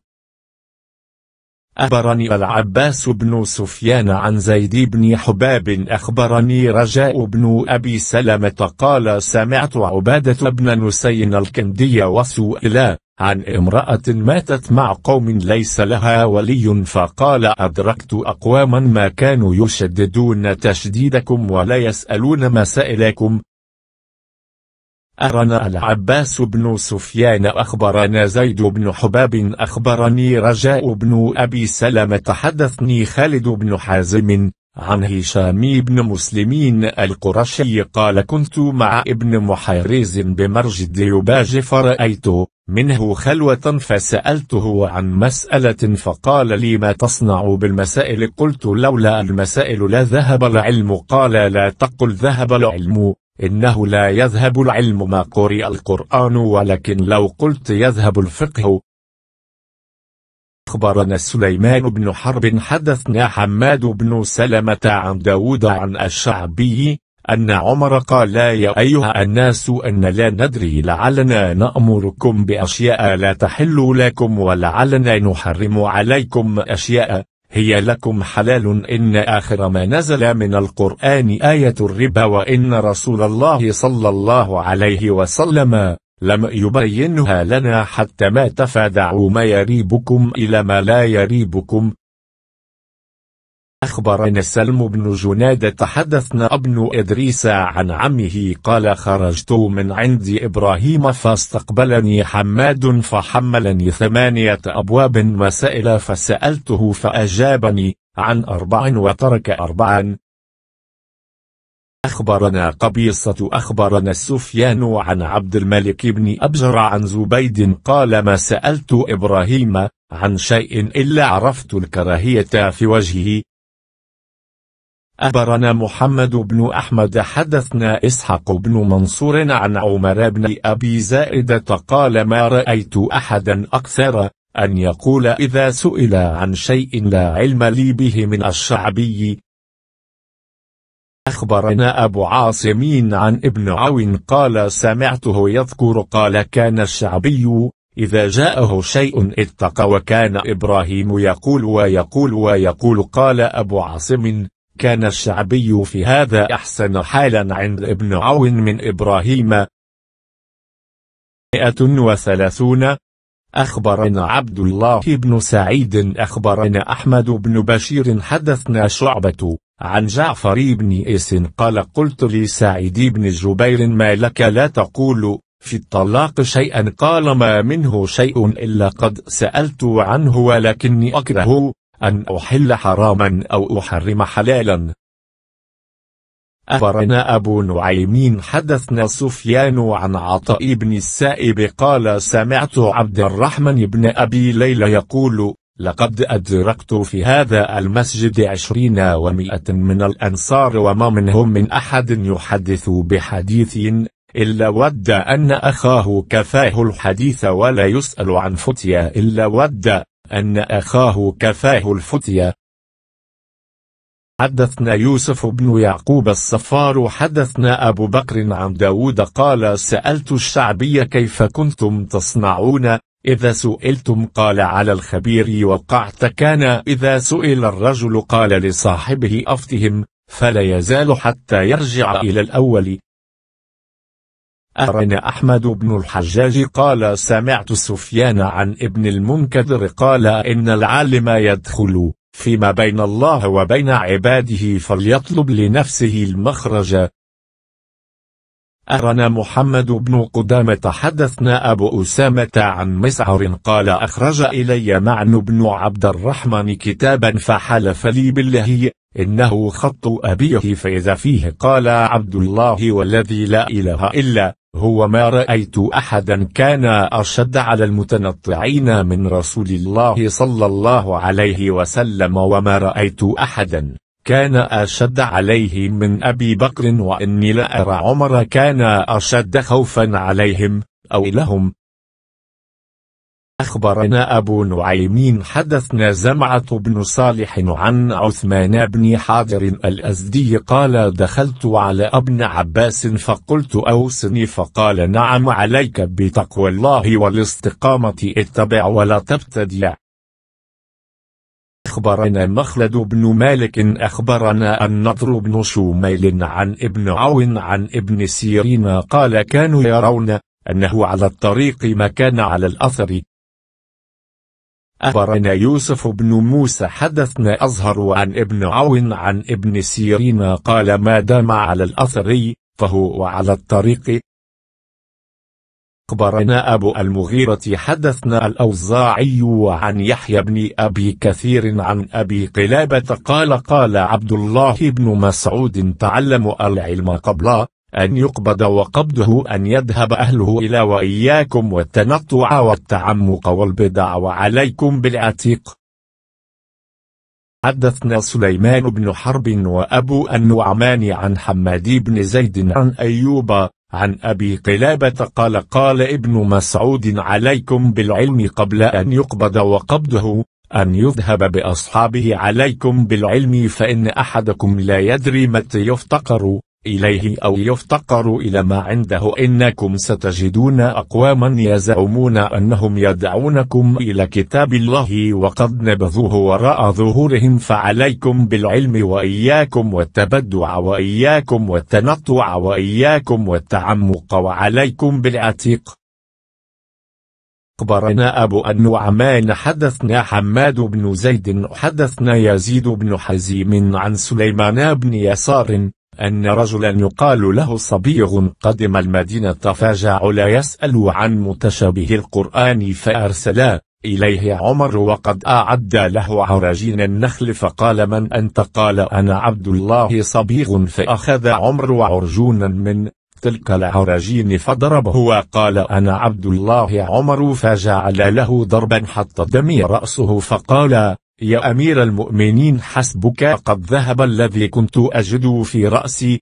أخبرني العباس بن سفيان عن زيد بن حباب أخبرني رجاء بن أبي سلمة قال سمعت عبادة بن نسين الكندي وسئلا عن امرأة ماتت مع قوم ليس لها ولي فقال أدركت أقواما ما كانوا يشددون تشديدكم ولا يسألون مسائلكم أرنا العباس بن سفيان أخبرنا زيد بن حباب أخبرني رجاء بن أبي سلمة حدثني خالد بن حازم عن هشام بن مسلمين القرشي قال كنت مع ابن محارز بمرج ديباج فرأيت منه خلوة فسألته عن مسألة فقال لي ما تصنع بالمسائل قلت لولا المسائل لذهب العلم قال لا تقل ذهب العلم إنه لا يذهب العلم ما قرئ القرآن ولكن لو قلت يذهب الفقه أخبرنا سليمان بن حرب حدثنا حماد بن سلمة عن داود عن الشعبي أن عمر قال يا أيها الناس أن لا ندري لعلنا نأمركم بأشياء لا تحل لكم ولعلنا نحرم عليكم أشياء هي لكم حلال إن آخر ما نزل من القرآن آية الربا وإن رسول الله صلى الله عليه وسلم لم يبينها لنا حتى مات فدعوا ما يريبكم إلى ما لا يريبكم أخبرنا سلم بن جناد تحدثنا ابن إدريس عن عمه قال خرجت من عند إبراهيم فاستقبلني حماد فحملني ثمانية أبواب مسائل فسألته فأجابني عن أربع وترك أربعا أخبرنا قبيصة أخبرنا سفيان عن عبد الملك بن أبجر عن زبيد قال ما سألت إبراهيم عن شيء إلا عرفت الكراهية في وجهه أخبرنا محمد بن أحمد حدثنا إسحاق بن منصور عن عمر بن أبي زائدة قال ما رأيت أحدا أكثر أن يقول إذا سئل عن شيء لا علم لي به من الشعبي أخبرنا أبو عاصمين عن ابن عون قال سمعته يذكر قال كان الشعبي إذا جاءه شيء اتقى وكان إبراهيم يقول ويقول ويقول قال أبو عاصم كان الشعبي في هذا أحسن حالا عند ابن عون من إبراهيم 130 أخبرنا عبد الله بن سعيد أخبرنا أحمد بن بشير حدثنا شعبة عن جعفر بن إيس قال قلت لسعيد بن جبير ما لك لا تقول في الطلاق شيئا قال ما منه شيء إلا قد سألت عنه ولكني أكره أن أحل حراما أو أحرم حلالا أخبرنا أبو نعيم حدثنا سفيان عن عطاء بن السائب قال سمعت عبد الرحمن بن أبي ليلى يقول لقد أدركت في هذا المسجد عشرين ومئة من الأنصار وما منهم من أحد يحدث بحديث إلا ود أن أخاه كفاه الحديث ولا يسأل عن فتيا إلا ود أن أخاه كفاه الفتية حدثنا يوسف بن يعقوب الصفار حدثنا أبو بكر عن داود قال سألت الشعبي كيف كنتم تصنعون إذا سئلتم قال على الخبير وقعت كان إذا سئل الرجل قال لصاحبه أفتهم فلا يزال حتى يرجع إلى الأول أخبرنا أحمد بن الحجاج قال سمعت سفيان عن ابن المنكدر قال إن العالم يدخل فيما بين الله وبين عباده فليطلب لنفسه المخرج أرنا محمد بن قدامة حدثنا أبو أسامة عن مسعر قال أخرج إلي معن بن عبد الرحمن كتابا فحلف لي بالله إنه خط أبيه فإذا فيه قال عبد الله والذي لا إله إلا هو ما رأيت أحدا كان أشد على المتنطعين من رسول الله صلى الله عليه وسلم وما رأيت أحدا كان أشد عليه من أبي بكر وإني لأرى عمر كان أشد خوفا عليهم أو لهم أخبرنا أبو نعيم حدثنا زمعة بن صالح عن عثمان بن حاضر الأزدي قال دخلت على ابن عباس فقلت أوسني فقال نعم عليك بتقوى الله والاستقامة اتبع ولا تبتدع أخبرنا مخلد بن مالك أخبرنا النضر بن شوميل عن ابن عون عن ابن سيرين قال كانوا يرون أنه على الطريق ما كان على الأثر أخبرنا يوسف بن موسى حدثنا أزهر عن ابن عون عن ابن سيرين قال ما دام على الأثري فهو على الطريق أخبرنا أبو المغيرة حدثنا الأوزاعي عن يحيى بن أبي كثير عن أبي قلابة قال قال عبد الله بن مسعود تعلم العلم قبل أن يقبض وقبضه أن يذهب أهله إلى وإياكم والتنطع والتعمق والبدع وعليكم بالعتيق حدثنا سليمان بن حرب وأبو النعمان عن حماد بن زيد عن أيوب عن أبي قلابة قال قال ابن مسعود عليكم بالعلم قبل أن يقبض وقبضه أن يذهب بأصحابه عليكم بالعلم فإن أحدكم لا يدري متى يفتقر إليه أو يفتقر إلى ما عنده إنكم ستجدون أقواما يزعمون أنهم يدعونكم إلى كتاب الله وقد نبذوه وراء ظهورهم فعليكم بالعلم وإياكم والتبدع وإياكم والتنطع وإياكم والتعمق وعليكم بالعتيق أخبرنا أبو النعمان حدثنا حماد بن زيد حدثنا يزيد بن حزيم عن سليمان بن يسار أن رجلا يقال له صبيغ قدم المدينة فجعل يسأل عن متشابه القرآن فأرسلا إليه عمر وقد أعد له عراجين النخل فقال من أنت قال أنا عبد الله صبيغ فأخذ عمر عرجونا من تلك العراجين فضربه وقال أنا عبد الله عمر فجعل له ضربا حتى دمي رأسه فقال يا أمير المؤمنين حسبك قد ذهب الذي كنت أجد في رأسي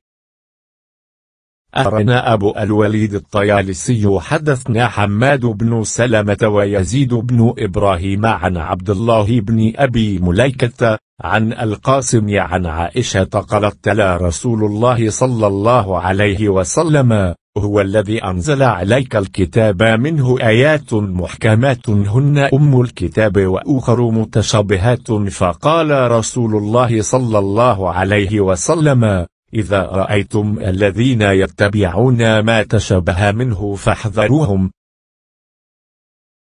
أرنا أبو الوليد الطيالسي حدثنا حماد بن سلمة ويزيد بن إبراهيم عن عبد الله بن أبي مليكة عن القاسم عن عائشة قالت تلا رسول الله صلى الله عليه وسلم هو الذي أنزل عليك الكتاب منه آيات محكمات هن أم الكتاب وأخر متشابهات فقال رسول الله صلى الله عليه وسلم إذا رأيتم الذين يتبعون ما تشابه منه فاحذروهم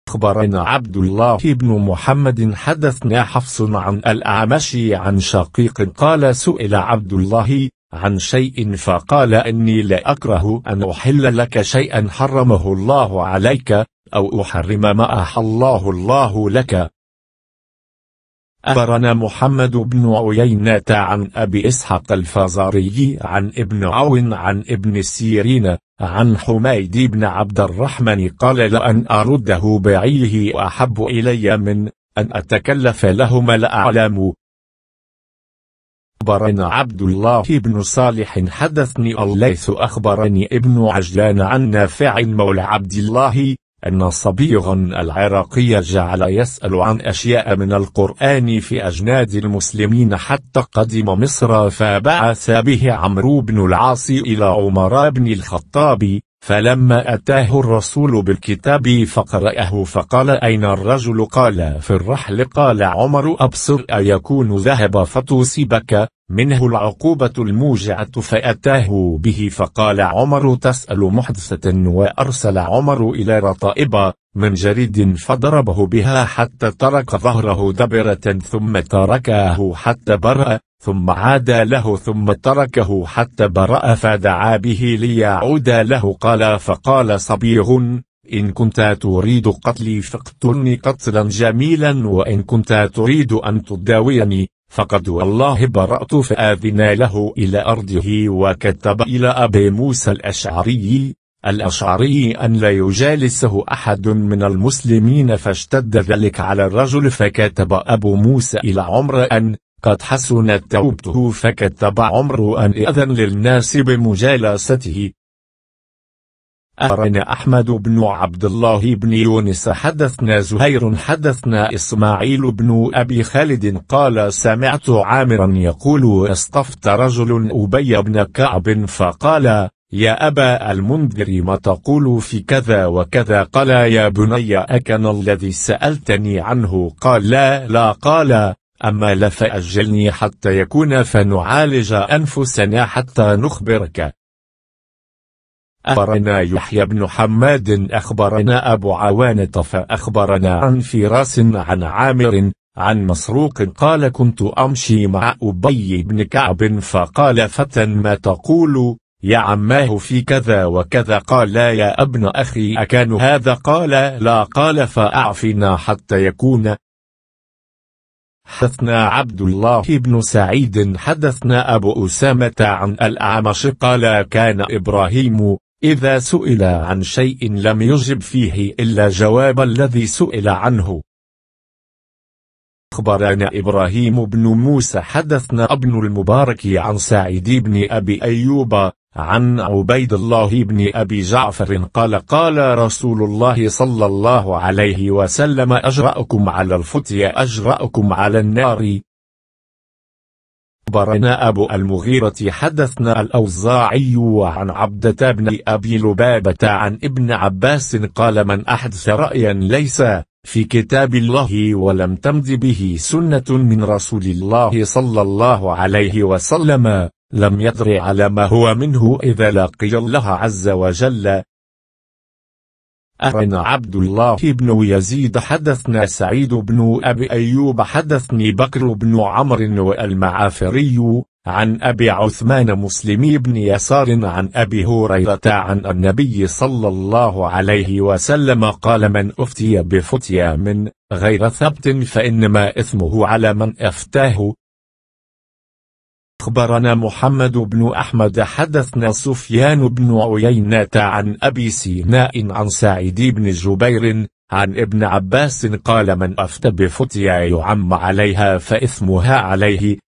أخبرنا عبد الله بن محمد حدثنا حفص عن الأعمش عن شقيق قال سئل عبد الله عن شيء فقال إني لا أكره أن أحل لك شيئا حرمه الله عليك أو أحرم ما أحله الله لك أخبرنا محمد بن عيينة عن أبي إسحق الفزاري عن ابن عون عن ابن سيرين عن حميد بن عبد الرحمن قال لأن أرده بعيه وأحب إلي من أن أتكلف له ما لا أعلم أخبرنا عبد الله بن صالح حدثني الليث أخبرني ابن عجلان عن نافع مولى عبد الله أن صبيغا العراقي جعل يسأل عن أشياء من القرآن في أجناد المسلمين حتى قدم مصر فبعث به عمرو بن العاص إلى عمر بن الخطاب فلما أتاه الرسول بالكتاب فقرأه فقال أين الرجل قال في الرحل قال عمر أبصر أيكون ذهب فتصيبك منه العقوبة الموجعة فأتاه به فقال عمر تسأل محدثة وأرسل عمر إلى رطائبة من جريد فضربه بها حتى ترك ظهره دبرة ثم تركه حتى برأ ثم عاد له ثم تركه حتى برأ فدعا به ليعود له قال فقال صبيغ إن كنت تريد قتلي فاقتلني قتلا جميلا وإن كنت تريد أن تداويني فقد والله برأت فآذنا له إلى أرضه وكتب إلى أبي موسى الأشعري الأشعري أن لا يجالسه أحد من المسلمين فاشتد ذلك على الرجل فكتب أبو موسى إلى عمر أن قد حسنت توبته فكتب عمرو عمر أن أذن للناس بمجالسته أرنا أحمد بن عبد الله بن يونس حدثنا زهير حدثنا إسماعيل بن أبي خالد قال سمعت عامرا يقول اصطفت رجل أبي بن كعب فقال يا أبا المنذر ما تقول في كذا وكذا قال يا بني أكن الذي سألتني عنه قال لا لا قال أما لا فأجلني حتى يكون فنعالج أنفسنا حتى نخبرك أخبرنا يحيى بن حماد أخبرنا أبو عوانة فأخبرنا عن فراس عن عامر عن مسروق قال كنت أمشي مع أبي بن كعب فقال فتى ما تقول يا عماه في كذا وكذا قال يا ابن أخي أكان هذا قال لا قال فأعفنا حتى يكون حدثنا عبد الله بن سعيد حدثنا أبو أسامة عن الأعمش قال كان إبراهيم إذا سئل عن شيء لم يجب فيه إلا جواب الذي سئل عنه أخبرنا إبراهيم بن موسى حدثنا ابن المبارك عن سعيد بن أبي أيوب عن عبيد الله بن أبي جعفر قال قال رسول الله صلى الله عليه وسلم أجرأكم على الفتية أجرأكم على النار أخبرنا أبو المغيرة حدثنا الأوزاعي عن عبدة بن أبي لبابة عن ابن عباس قال من أحدث رأيا ليس في كتاب الله ولم تمض به سنة من رسول الله صلى الله عليه وسلم لم يدر على ما هو منه إذا لقي الله عز وجل أخبرنا عبد الله بن يزيد حدثنا سعيد بن أبي أيوب حدثني بكر بن عمرو والمعافري عن أبي عثمان مسلم بن يسار عن أبي هريرة عن النبي صلى الله عليه وسلم قال من أفتي بفتيا من غير ثبت فإنما إثمه على من أفتاه أخبرنا محمد بن أحمد حدثنا سفيان بن عيينة عن أبي سيناء عن سعيد بن جبير عن ابن عباس قال من أفتى بفتيا يعم عليها فإثمها عليه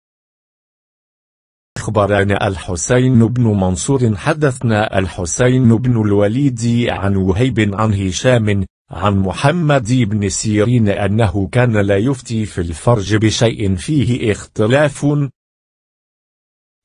أخبرنا الحسين بن منصور حدثنا الحسين بن الوليد عن وهيب عن هشام عن محمد بن سيرين أنه كان لا يفتي في الفرج بشيء فيه اختلاف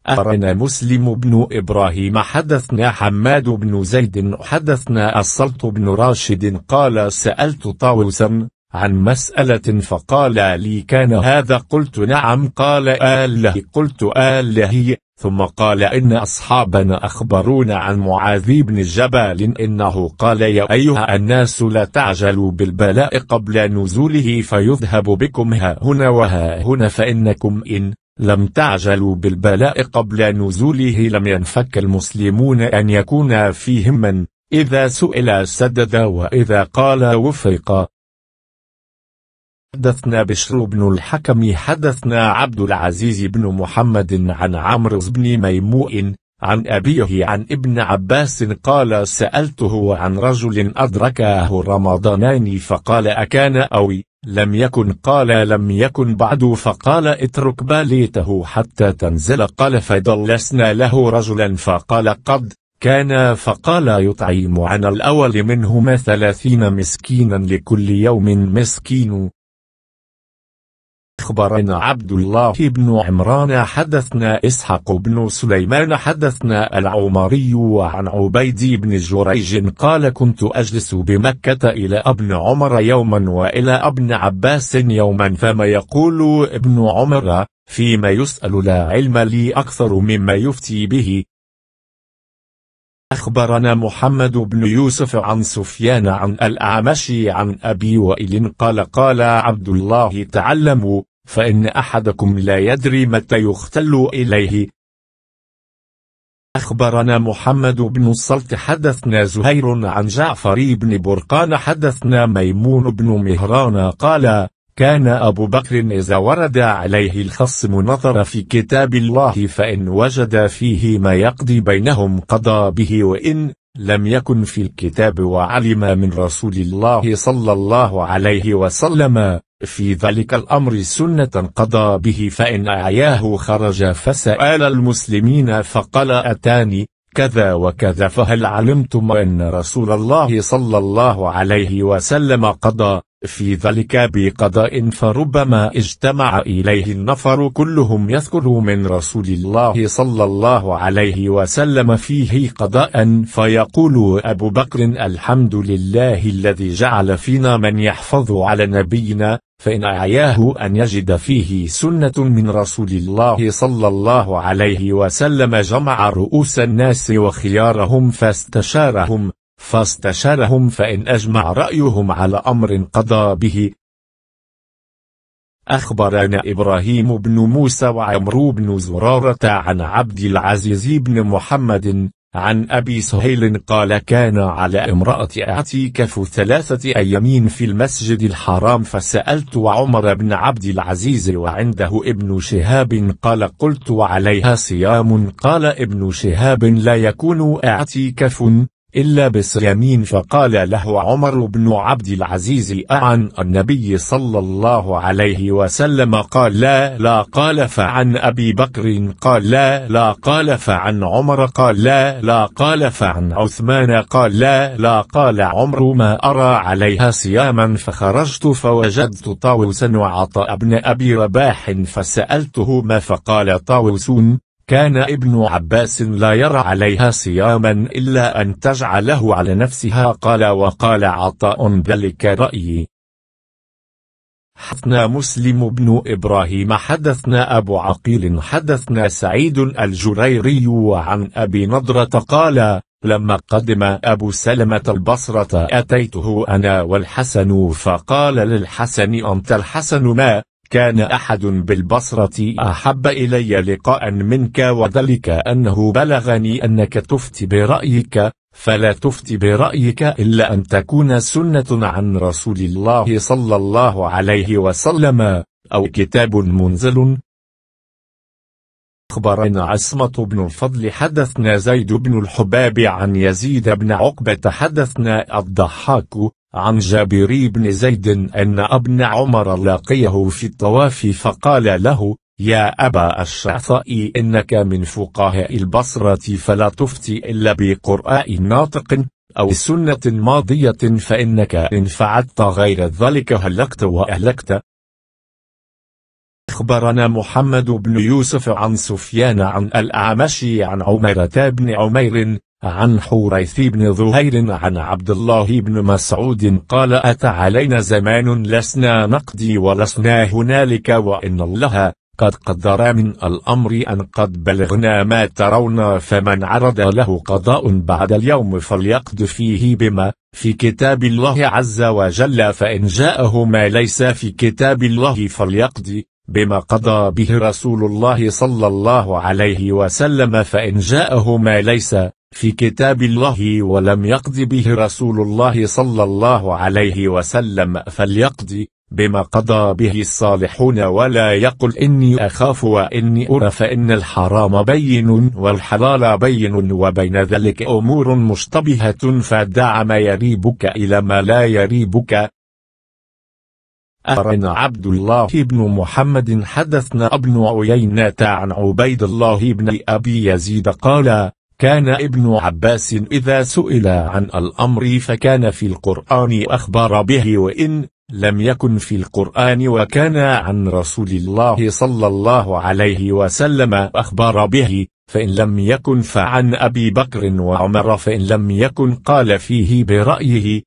أخبرنا مسلم بن إبراهيم حدثنا حماد بن زيد حدثنا الصلت بن راشد قال سألت طاووسا عن مسألة فقال لي كان هذا قلت نعم قال آله قلت آله ثم قال إن أصحابنا أخبرونا عن معاذ بن جبل إنه قال يا أيها الناس لا تعجلوا بالبلاء قبل نزوله فيذهب بكم ها هنا وها هنا فإنكم إن لم تعجلوا بالبلاء قبل نزوله لم ينفك المسلمون أن يكون فيهم من إذا سئل سدد وإذا قال وفق حدثنا بشر بن الحكم حدثنا عبد العزيز بن محمد عن عمرو بن ميموء عن أبيه عن ابن عباس قال سألته عن رجل أدركه رمضانان فقال أكان أوي لم يكن قال لم يكن بعد فقال اترك باليته حتى تنزل قال فدلسنا له رجلا فقال قد كان فقال يطعم عن الأول منهما ثلاثين مسكينا لكل يوم مسكين أخبرنا عبد الله بن عمران حدثنا إسحاق بن سليمان حدثنا العمري عن عبيد بن جريج قال كنت أجلس بمكة إلى ابن عمر يوما وإلى ابن عباس يوما فما يقول ابن عمر فيما يسأل لا علم لي أكثر مما يفتي به أخبرنا محمد بن يوسف عن سفيان عن الأعمش عن أبي وائل قال قال عبد الله تعلموا فإن أحدكم لا يدري متى يختل إليه أخبرنا محمد بن الصلت حدثنا زهير عن جعفر بن برقان حدثنا ميمون بن مهران قال كان أبو بكر إذا ورد عليه الخصم نظر في كتاب الله فإن وجد فيه ما يقضي بينهم قضى به وإن لم يكن في الكتاب وعلم من رسول الله صلى الله عليه وسلم في ذلك الأمر سنة قضى به فإن أعياه خرج فسأل المسلمين فقال أتاني كذا وكذا فهل علمتم أن رسول الله صلى الله عليه وسلم قضى في ذلك بقضاء فربما اجتمع إليه النفر كلهم يذكر من رسول الله صلى الله عليه وسلم فيه قضاء فيقول أبو بكر الحمد لله الذي جعل فينا من يحفظ على نبينا فإن أعياه أن يجد فيه سنة من رسول الله صلى الله عليه وسلم جمع رؤوس الناس وخيارهم فاستشارهم فاستشارهم فإن أجمع رأيهم على أمر قضى به أخبرنا إبراهيم بن موسى وعمرو بن زرارة عن عبد العزيز بن محمد عن أبي سهيل قال كان على امرأة أعتكف ثلاثة أيام في المسجد الحرام فسألت عمر بن عبد العزيز وعنده ابن شهاب قال قلت عليها صيام قال ابن شهاب لا يكون أعتكف إلا بسيامين فقال له عمر بن عبد العزيز أعن النبي صلى الله عليه وسلم قال لا لا قال فعن أبي بكر قال لا لا قال فعن عمر قال لا لا قال فعن عثمان قال لا لا قال عمر ما أرى عليها صياما فخرجت فوجدت طاوس وعطاء بن أبي رباح فسألته ما فقال طاوس كان ابن عباس لا يرى عليها صياما إلا أن تجعله على نفسها قال وقال عطاء ذلك رأيي حدثنا مسلم بن إبراهيم حدثنا أبو عقيل حدثنا سعيد الجريري عن أبي نضرة قال لما قدم أبو سلمة البصرة أتيته أنا والحسن فقال للحسن أنت الحسن ما كان أحد بالبصرة أحب إلي لقاء منك وذلك أنه بلغني أنك تفتي برأيك فلا تفتي برأيك إلا أن تكون سنة عن رسول الله صلى الله عليه وسلم أو كتاب منزل أخبرنا عصمة بن الفضل حدثنا زيد بن الحباب عن يزيد بن عقبة حدثنا الضحاك عن جابر بن زيد أن ابن عمر لقيه في الطواف فقال له يا أبا الشعثاء إنك من فقهاء البصرة فلا تفتي إلا بقراء ناطق أو سنة ماضية فإنك إن فعلت غير ذلك هلكت وأهلكت أخبرنا محمد بن يوسف عن سفيان عن الأعمش عن عمرة بن عمير عن حوريث بن ظهير عن عبد الله بن مسعود قال أتى علينا زمان لسنا نقضي ولسنا هنالك وإن الله قد قدر من الأمر أن قد بلغنا ما ترون فمن عرض له قضاء بعد اليوم فليقض فيه بما في كتاب الله عز وجل فإن جاءه ما ليس في كتاب الله فليقضي بما قضى به رسول الله صلى الله عليه وسلم فإن جاءه ما ليس في كتاب الله ولم يقض به رسول الله صلى الله عليه وسلم فليقضي بما قضى به الصالحون ولا يقل إني أخاف وإني أرى فإن الحرام بين والحلال بين وبين ذلك أمور مشتبهة فدع ما يريبك إلى ما لا يريبك أخبرنا عبد الله بن محمد حدثنا ابن عيينة عن عبيد الله بن أبي يزيد قال كان ابن عباس إذا سئل عن الأمر فكان في القرآن أخبر به وإن لم يكن في القرآن وكان عن رسول الله صلى الله عليه وسلم أخبر به فإن لم يكن فعن أبي بكر وعمر فإن لم يكن قال فيه برأيه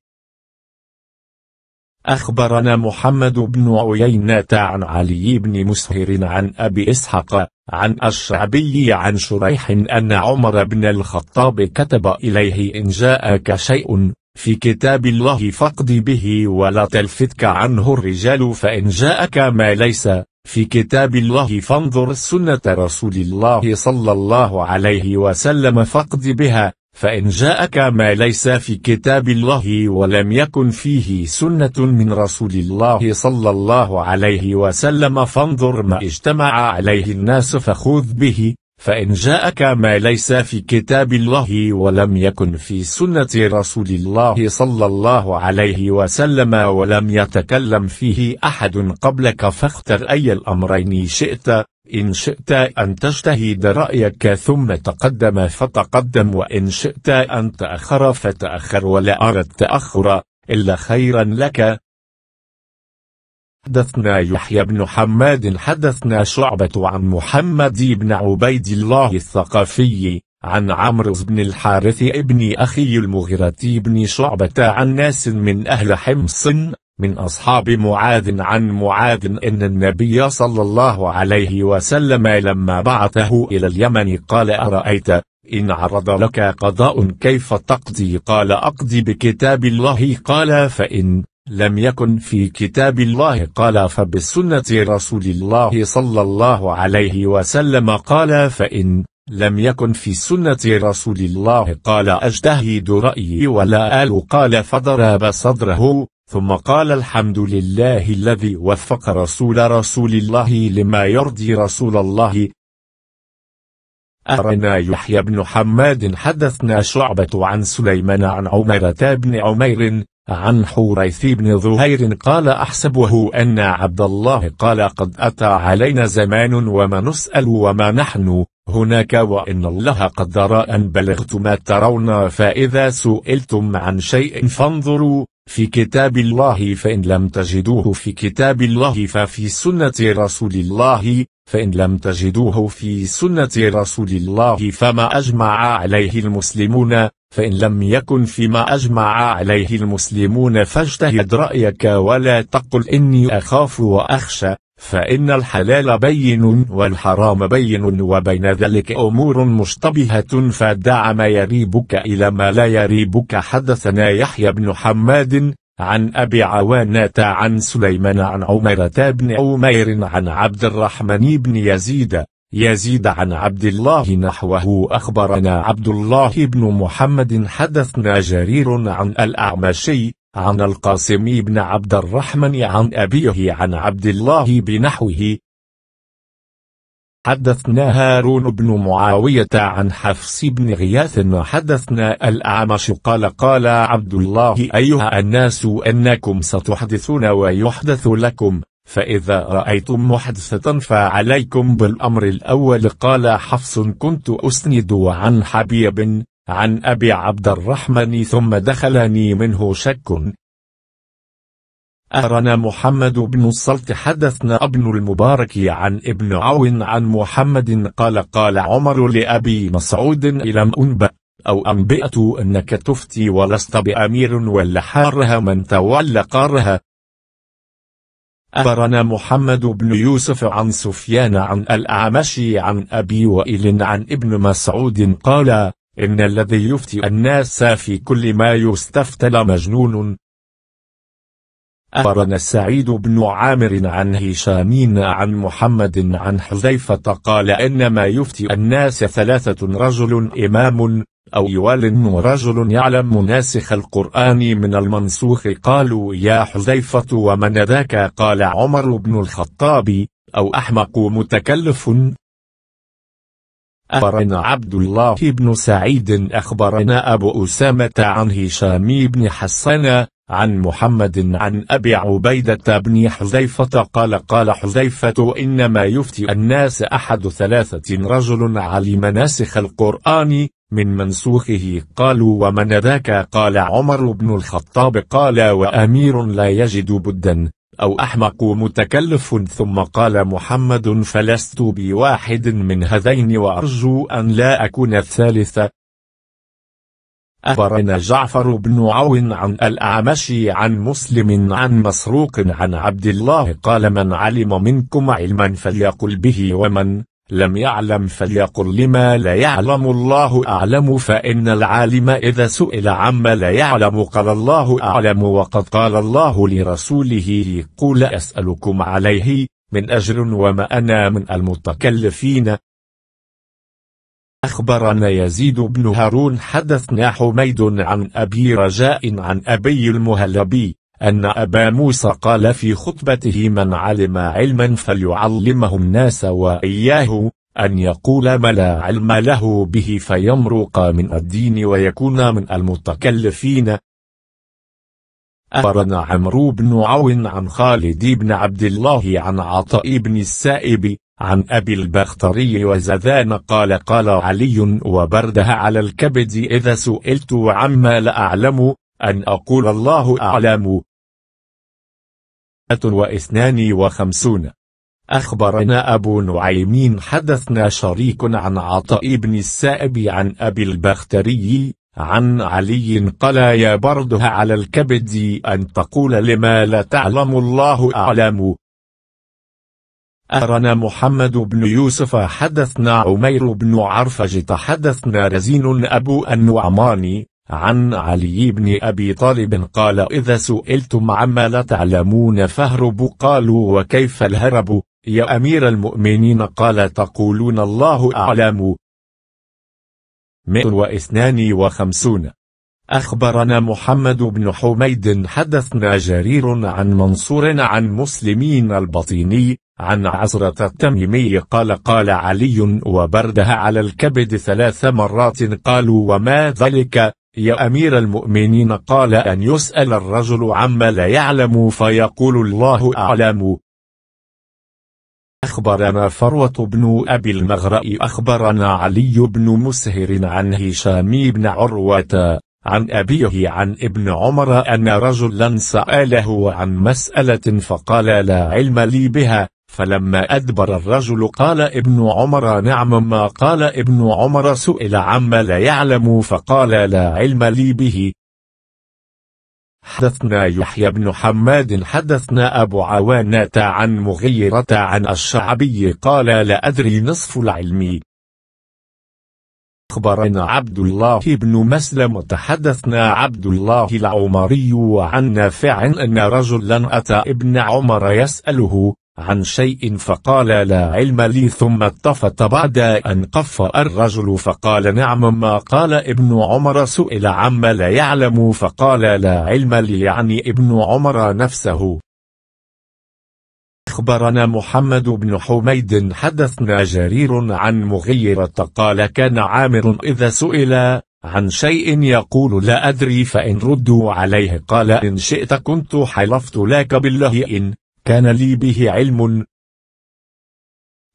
أخبرنا محمد بن عيينة عن علي بن مسهر عن أبي إسحق عن الشعبي عن شريح أن عمر بن الخطاب كتب إليه إن جاءك شيء في كتاب الله فاقض به ولا تلفتك عنه الرجال فإن جاءك ما ليس في كتاب الله فانظر سنة رسول الله صلى الله عليه وسلم فاقض بها فإن جاءك ما ليس في كتاب الله ولم يكن فيه سنة من رسول الله صلى الله عليه وسلم فانظر ما اجتمع عليه الناس فخذ به فإن جاءك ما ليس في كتاب الله ولم يكن في سنة رسول الله صلى الله عليه وسلم ولم يتكلم فيه أحد قبلك فاختر أي الأمرين شئت إن شئت أن تجتهد رأيك ثم تقدم فتقدم وإن شئت أن تأخر فتأخر ولا أرى التأخر إلا خيرا لك حدثنا يحيى بن حماد حدثنا شعبة عن محمد بن عبيد الله الثقفي عن عمرو بن الحارث ابن أخي المغيرة بن شعبة عن ناس من أهل حمص من أصحاب معاذ عن معاذ إن النبي صلى الله عليه وسلم لما بعثه إلى اليمن قال أرأيت إن عرض لك قضاء كيف تقضي قال أقضي بكتاب الله قال فإن لم يكن في كتاب الله قال فبالسنة رسول الله صلى الله عليه وسلم قال فإن لم يكن في سنة رسول الله قال أجتهد رأيي ولا آل قال فضرب صدره ثم قال الحمد لله الذي وفق رسول رسول الله لما يرضي رسول الله أرنا يحيى بن حماد حدثنا شعبة عن سليمان عن عمرة بن عمير عن حوريث بن ظهير قال أحسبه أن عبد الله قال قد أتى علينا زمان وما نسأل وما نحن هناك وإن الله قدر أن بلغت ما ترون فإذا سئلتم عن شيء فانظروا في كتاب الله فإن لم تجدوه في كتاب الله ففي سنة رسول الله فإن لم تجدوه في سنة رسول الله فما أجمع عليه المسلمون فإن لم يكن فيما أجمع عليه المسلمون فاجتهد رأيك ولا تقل إني أخاف وأخشى فإن الحلال بين والحرام بين وبين ذلك أمور مشتبهة فدع ما يريبك إلى ما لا يريبك حدثنا يحيى بن حماد عن أبي عوانة عن سليمان عن عمرة بن عمير عن عبد الرحمن بن يزيد يزيد عن عبد الله نحوه أخبرنا عبد الله بن محمد حدثنا جرير عن الأعمشي عن القاسم بن عبد الرحمن عن أبيه عن عبد الله بنحوه حدثنا هارون بن معاوية عن حفص بن غياث حدثنا الأعمش قال قال عبد الله أيها الناس أنكم ستحدثون ويحدث لكم فإذا رأيتم محدثة فعليكم بالأمر الأول قال حفص كنت أسند عن حبيب عن أبي عبد الرحمن ثم دخلني منه شك أرنا محمد بن الصلت حدثنا ابن المبارك عن ابن عون عن محمد قال قال عمر لأبي مسعود لم أنبأ أو أنبئت أنك تفتي ولست بأمير ولا حارها من تولى قارها أخبرنا محمد بن يوسف عن سفيان عن الأعمشي عن أبي وائل عن ابن مسعود قال إن الذي يفتي الناس في كل ما يستفتل مجنون أخبرنا سعيد بن عامر عن هشامين عن محمد عن حذيفة قال إنما يفتي الناس ثلاثة رجل إمام أو يوال ورجل يعلم ناسخ القرآن من المنسوخ قالوا يا حذيفة ومن ذاك قال عمر بن الخطاب أو أحمق متكلف أخبرنا عبد الله بن سعيد أخبرنا أبو أسامة عن هشام بن حسان عن محمد عن أبي عبيدة بن حذيفة قال قال حذيفة إنما يفتي الناس أحد ثلاثة رجل علم ناسخ القرآن من منسوخه قالوا ومن ذاك قال عمر بن الخطاب قال وأمير لا يجد بدا أو أحمق متكلف ثم قال محمد فلست بواحد من هذين وأرجو أن لا أكون الثالث أخبرنا جعفر بن عون عن الأعمش عن مسلم عن مسروق عن عبد الله قال من علم منكم علما فليقل به ومن لم يعلم فليقل لما لا يعلم الله أعلم فإن العالم إذا سئل عما لا يعلم قال الله أعلم وقد قال الله لرسوله قل أسألكم عليه من أجر وما أنا من المتكلفين أخبرنا يزيد بن هارون حدثنا حميد عن أبي رجاء عن أبي المهلبي أن أبا موسى قال في خطبته من علم علما فليعلمه الناس وإياه أن يقول ما لا علم له به فيمرق من الدين ويكون من المتكلفين أخبرنا عمرو بن عون عن خالد بن عبد الله عن عطاء بن السائب عن أبي البختري وزذان قال قال علي وبردها على الكبد إذا سئلت عما لا أعلم أن أقول الله أعلم واثنان وخمسون أخبرنا أبو نعيم حدثنا شريك عن عطاء بن السائب عن أبي البختري عن علي قال يا بردها على الكبد أن تقول لما لا تعلم الله أعلم أرنا محمد بن يوسف حدثنا عمير بن عرفج حدثنا رزين أبو النعمان عن علي بن أبي طالب قال إذا سئلتم عما لا تعلمون فاهربوا قالوا وكيف الهرب يا أمير المؤمنين قال تقولون الله أعلم 152 أخبرنا محمد بن حميد حدثنا جرير عن منصور عن مسلمين البطيني عن عزرة التميمي قال قال علي وبردها على الكبد ثلاث مرات قالوا وما ذلك يا أمير المؤمنين قال أن يسأل الرجل عما لا يعلم فيقول الله أعلم أخبرنا فروة بن أبي المغرأ أخبرنا علي بن مسهر عن هشام بن عروة عن أبيه عن ابن عمر أن رجلا سأله عن مسألة فقال لا علم لي بها فلما أدبر الرجل قال ابن عمر نعم ما قال ابن عمر سئل عما لا يعلم فقال لا علم لي به حدثنا يحيى بن حماد حدثنا أبو عوانة عن مغيرة عن الشعبي قال لا أدري نصف العلم أخبرنا عبد الله بن مسلم تحدثنا عبد الله العمري عن نافع أن رجلا أتى ابن عمر يسأله عن شيء فقال لا علم لي ثم التفت بعد أن قف الرجل فقال نعم ما قال ابن عمر سئل عما لا يعلم فقال لا علم لي يعني ابن عمر نفسه أخبرنا محمد بن حميد حدثنا جرير عن مغيرة قال كان عامر إذا سئل عن شيء يقول لا أدري فإن ردوا عليه قال إن شئت كنت حلفت لك بالله إن كان لي به علم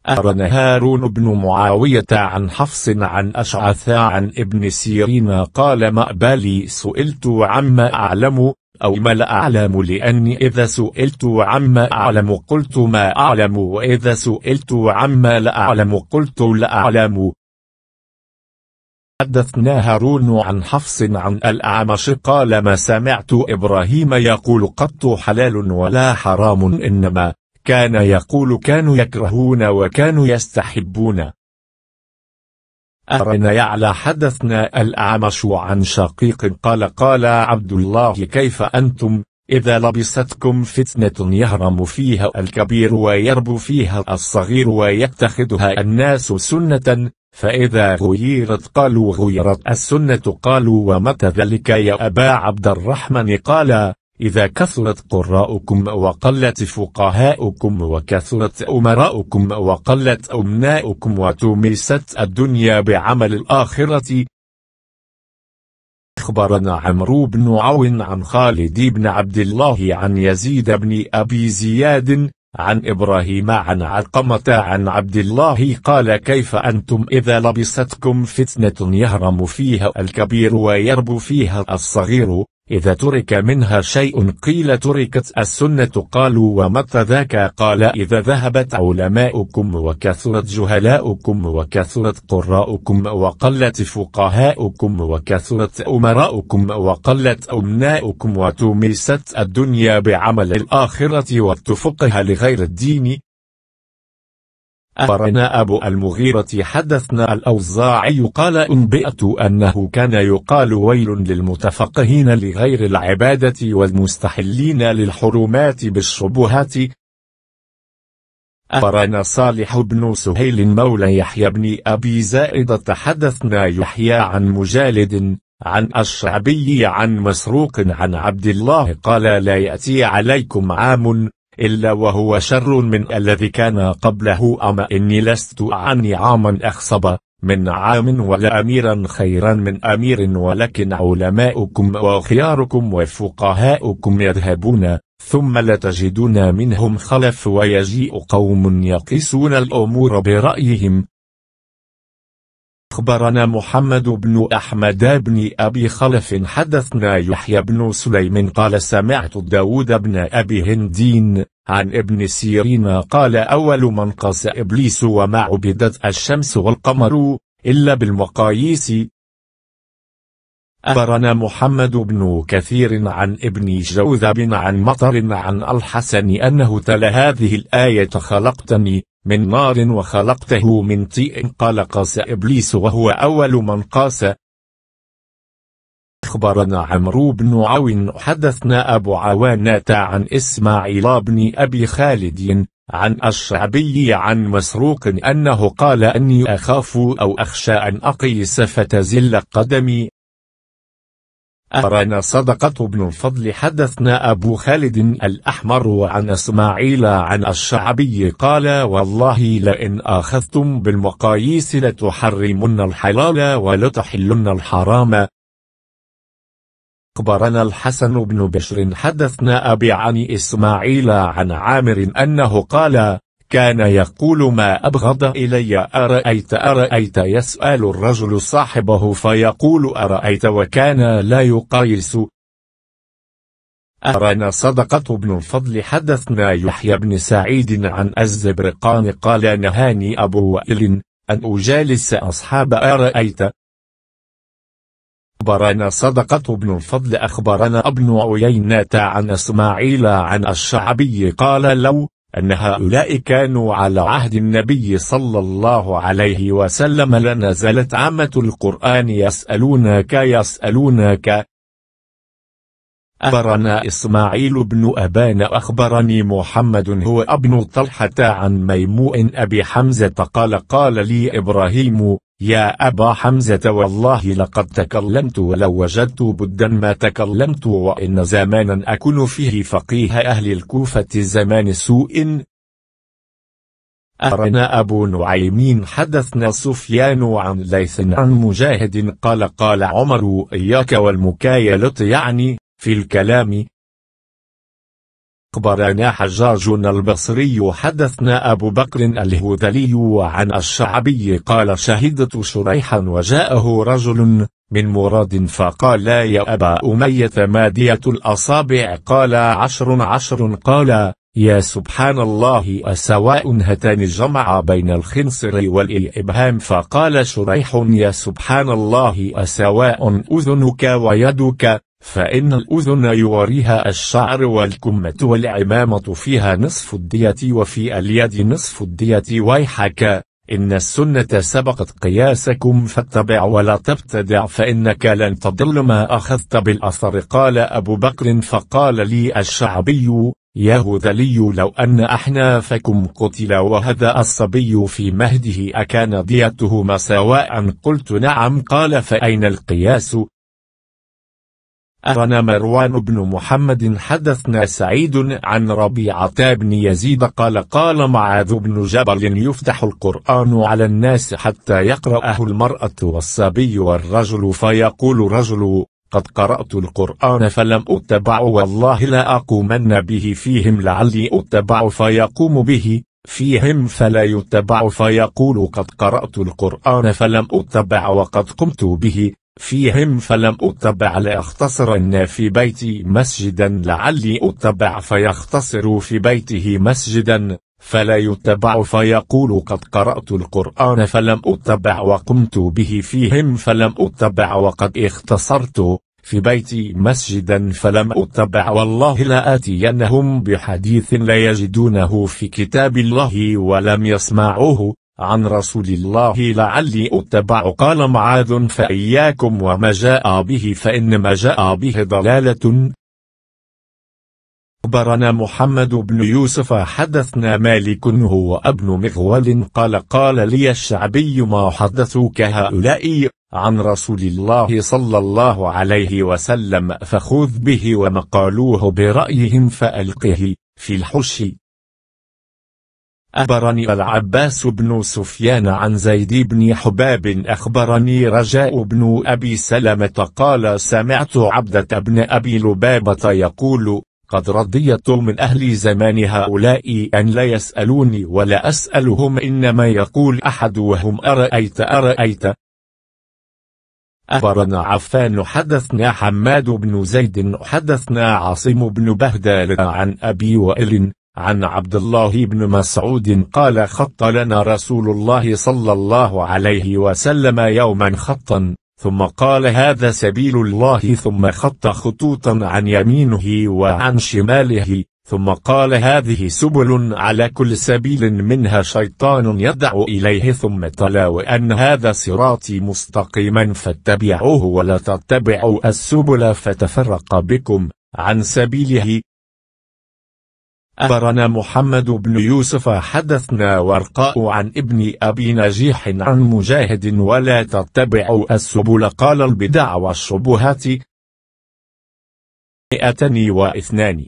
أرن هارون بن معاوية عن حفص عن أشعث عن ابن سيرين قال ما بالي سئلت عما أعلم أو ما لا أعلم لأني إذا سئلت عما أعلم قلت ما أعلم وإذا سئلت عما لا أعلم قلت لا أعلم حدثنا هارون عن حفص عن الأعمش قال ما سمعت إبراهيم يقول قط حلال ولا حرام إنما كان يقول كانوا يكرهون وكانوا يستحبون أرنا يعلى حدثنا الأعمش عن شقيق قال قال عبد الله كيف أنتم إذا لبستكم فتنة يهرم فيها الكبير ويربو فيها الصغير ويتخذها الناس سنة فإذا غيرت قالوا غيرت السنة قالوا ومتى ذلك يا أبا عبد الرحمن قال إذا كثرت قراؤكم وقلت فقهاؤكم وكثرت أمراؤكم وقلت أمناؤكم وتمست الدنيا بعمل الآخرة أخبرنا عمرو بن عون عن خالد بن عبد الله عن يزيد بن أبي زياد عن إبراهيم عن علقمة عن عبد الله قال كيف أنتم إذا لبستكم فتنة يهرم فيها الكبير ويربو فيها الصغير إذا ترك منها شيء قيل تركت السنة قالوا ومتى ذاك قال إذا ذهبت علماؤكم وكثرت جهلاؤكم وكثرت قراؤكم وقلت فقهاؤكم وكثرت أمراؤكم وقلت أمناؤكم وتميست الدنيا بعمل الآخرة واتفقها لغير الدين أخبرنا أه، أبو المغيرة حدثنا الأوزاعي قال أنبئت أنه كان يقال ويل للمتفقهين لغير العبادة والمستحلين للحرمات بالشبهات أخبرنا أه، صالح بن سهيل مولى يحيى بن أبي زائدة حدثنا يحيى عن مجالد عن الشعبي عن مسروق عن عبد الله قال لا يأتي عليكم عام إلا وهو شر من الذي كان قبله أما إني لست أعني عاما أخصب من عام ولا أميرا خيرا من أمير ولكن علماؤكم وخياركم وفقهاؤكم يذهبون ثم لا تجدون منهم خلف ويجيء قوم يقيسون الأمور برأيهم أخبرنا محمد بن أحمد بن أبي خلف حدثنا يحيى بن سليم قال سمعت داود بن أبي هندين عن ابن سيرين قال أول من قاس إبليس وما عبدت الشمس والقمر إلا بالمقاييس أخبرنا محمد بن كثير عن ابن جوذب عن مطر عن الحسن أنه تلا هذه الآية خلقتني من نار وخلقته من طيء قال قاس إبليس وهو أول من قاس أخبرنا عمرو بن عون حدثنا أبو عوانة عن إسماعيل بن أبي خالد عن الشعبي عن مسروق أنه قال أني أخاف أو أخشى أن أقيس فتزل قدمي أخبرنا صدقة بن الفضل حدثنا أبو خالد الأحمر وعن إسماعيل عن الشعبي قال والله لئن أخذتم بالمقاييس لتحرمن الحلال ولتحلن الحرام أخبرنا الحسن بن بشر حدثنا أبي عن إسماعيل عن عامر أنه قال كان يقول ما أبغض إلي أرأيت أرأيت يسأل الرجل صاحبه فيقول أرأيت وكان لا يقايس أرانا صدقة بن الفضل حدثنا يحيى بن سعيد عن الزبرقان قال نهاني أبو وائل أن أجالس أصحاب أرأيت أخبرنا صدقة بن الفضل أخبرنا ابن عيينة عن إسماعيل عن الشعبي قال لو أن هؤلاء كانوا على عهد النبي صلى الله عليه وسلم لنزلت عامة القرآن يسألونك يسألونك أخبرنا إسماعيل بن أبان أخبرني محمد هو ابن طلحة عن ميموء أبي حمزة قال قال لي إبراهيم يا أبا حمزة والله لقد تكلمت ولو وجدت بدا ما تكلمت وإن زمانا أكون فيه فقيه أهل الكوفة زمان سوء أرنا أبو نعيمين حدثنا سفيان عن ليث عن مجاهد قال قال عمر إياك والمكايلة يعني في الكلام أخبرنا حجاج البصري حدثنا أبو بكر الهذلي عن الشعبي قال شهدت شريحا وجاءه رجل من مراد فقال يا أبا أمية مادية الأصابع قال عشر عشر قال يا سبحان الله أسواء هتان جمع بين الخنصر والإبهام فقال شريح يا سبحان الله أسواء أذنك ويدك فإن الأذن يواريها الشعر والكمة والعمامة فيها نصف الدية وفي اليد نصف الدية ويحك إن السنة سبقت قياسكم فاتبع ولا تبتدع فإنك لن تضل ما أخذت بالأثر قال أبو بكر فقال لي الشعبي يا هذلي لو أن أحنافكم قتل وهذا الصبي في مهده أكان ديته مساواء قلت نعم قال فأين القياس أخبرنا مروان بن محمد حدثنا سعيد عن ربيعة بن يزيد قال قال معاذ بن جبل يفتح القرآن على الناس حتى يقرأه المرأة والصبي والرجل فيقول رجل قد قرأت القرآن فلم أتبع والله لا أقومن به فيهم لعلي أتبع فيقوم به فيهم فلا يتبع فيقول قد قرأت القرآن فلم أتبع وقد قمت به فيهم فلم أتبع لأختصرن في بيتي مسجدا لعلي أتبع فيختصر في بيته مسجدا فلا يتبع فيقول قد قرأت القرآن فلم أتبع وقمت به فيهم فلم أتبع وقد اختصرت في بيتي مسجدا فلم أتبع والله لآتينهم بحديث لا يجدونه في كتاب الله ولم يسمعوه عن رسول الله لعلي أتبع قال معاذ فإياكم وما جاء به فإن ما جاء به ضلالة أخبرنا محمد بن يوسف حدثنا مالك هو ابن مغول قال قال لي الشعبي ما حدثوك هؤلاء عن رسول الله صلى الله عليه وسلم فخذ به وما قالوه برأيهم فألقه في الحشي أخبرني العباس بن سفيان عن زيد بن حباب أخبرني رجاء بن أبي سلمة قال سمعت عبدة بن أبي لبابة يقول قد رضيت من أهل زمان هؤلاء أن لا يسألوني ولا أسألهم إنما يقول أحد وهم أرأيت أرأيت أخبرنا عفان حدثنا حماد بن زيد حدثنا عاصم بن بهدال عن أبي وائل عن عبد الله بن مسعود قال خط لنا رسول الله صلى الله عليه وسلم يوما خطا ثم قال هذا سبيل الله ثم خط خطوطا عن يمينه وعن شماله ثم قال هذه سبل على كل سبيل منها شيطان يدع إليه ثم تلا وأن هذا صراطي مستقيما فاتبعوه ولا تتبعوا السبل فتفرق بكم عن سبيله أخبرنا محمد بن يوسف حدثنا ورقاء عن ابن أبي نجيح عن مجاهد ولا تتبعوا السبل قال البدع والشبهات 202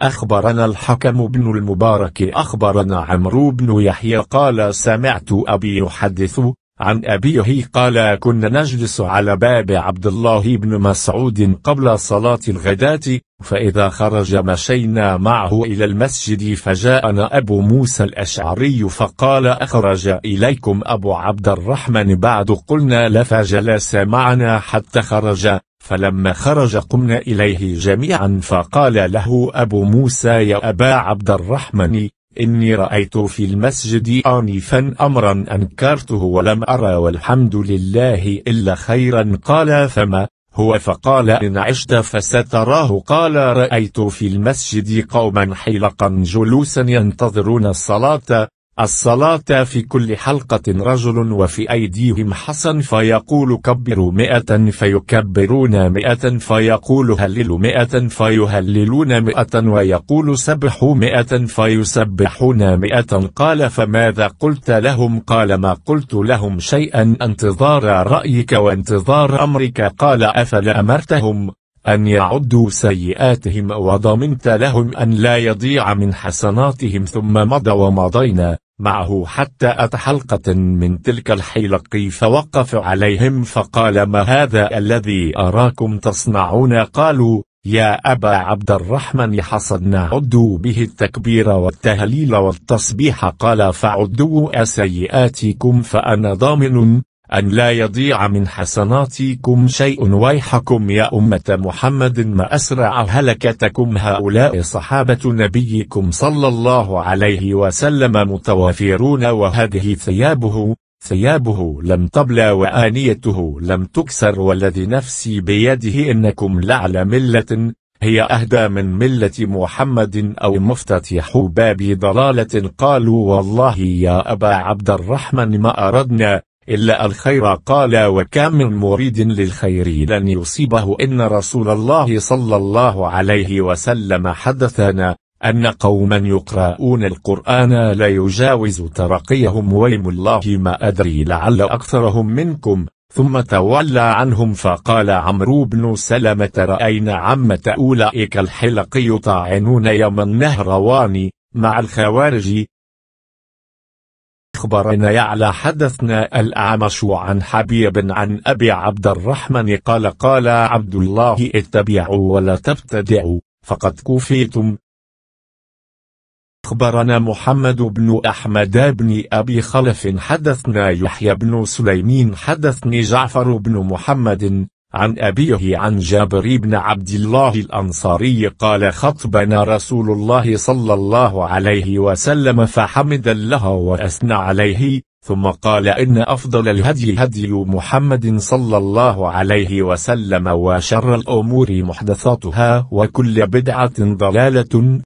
أخبرنا الحكم بن المبارك أخبرنا عمرو بن يحيى قال سمعت أبي يحدث عن أبيه قال كنا نجلس على باب عبد الله بن مسعود قبل صلاة الغداة فإذا خرج مشينا معه إلى المسجد فجاءنا أبو موسى الأشعري فقال أخرج إليكم أبو عبد الرحمن بعد قلنا لفجلس معنا حتى خرج فلما خرج قمنا إليه جميعا فقال له أبو موسى يا أبا عبد الرحمن إني رأيت في المسجد آنفا أمرا أنكرته ولم أرى والحمد لله إلا خيرا قال فما هو فقال إن عشت فستراه قال رأيت في المسجد قوما حلقا جلوسا ينتظرون الصلاة الصلاة في كل حلقة رجل وفي أيديهم حصن فيقول كبروا مئة فيكبرون مئة فيقول هللوا مئة فيهللون مئة ويقول سبحوا مئة فيسبحون مئة قال فماذا قلت لهم قال ما قلت لهم شيئا انتظار رأيك وانتظار أمرك قال أفلا أمرتهم أن يعدوا سيئاتهم وضمنت لهم أن لا يضيع من حسناتهم ثم مضى ومضينا معه حتى أتى حلقة من تلك الحلق فوقف عليهم فقال ما هذا الذي أراكم تصنعون قالوا يا أبا عبد الرحمن حصدنا عدوا به التكبير والتهليل والتصبيح قال فعدوا سيئاتكم فأنا ضامن أن لا يضيع من حسناتكم شيء ويحكم يا أمة محمد ما أسرع هلكتكم هؤلاء صحابة نبيكم صلى الله عليه وسلم متوافرون وهذه ثيابه ثيابه لم تبلى وآنيته لم تكسر والذي نفسي بيده إنكم لعلى ملة هي أهدى من ملة محمد أو مفتتح باب ضلالة قالوا والله يا أبا عبد الرحمن ما أردنا إلا الخير قال وكم من مريد للخير لن يصيبه إن رسول الله صلى الله عليه وسلم حدثنا أن قوما يقرؤون القرآن لا يجاوز ترقيهم ويم الله ما أدري لعل أكثرهم منكم ثم تولى عنهم فقال عمرو بن سلمة رأينا عمة أولئك الحلق يطعنون يوم النهروان مع الخوارج أخبرنا يعلى حدثنا الأعمش عن حبيب عن أبي عبد الرحمن قال قال عبد الله اتبعوا ولا تبتدعوا فقد كفيتم أخبرنا محمد بن أحمد بن أبي خلف حدثنا يحيى بن سليمين حدثني جعفر بن محمد عن أبيه عن جابر بن عبد الله الأنصاري قال خطبنا رسول الله صلى الله عليه وسلم فحمد الله وأثنى عليه ثم قال إن أفضل الهدي هدي محمد صلى الله عليه وسلم وشر الأمور محدثاتها وكل بدعة ضلالة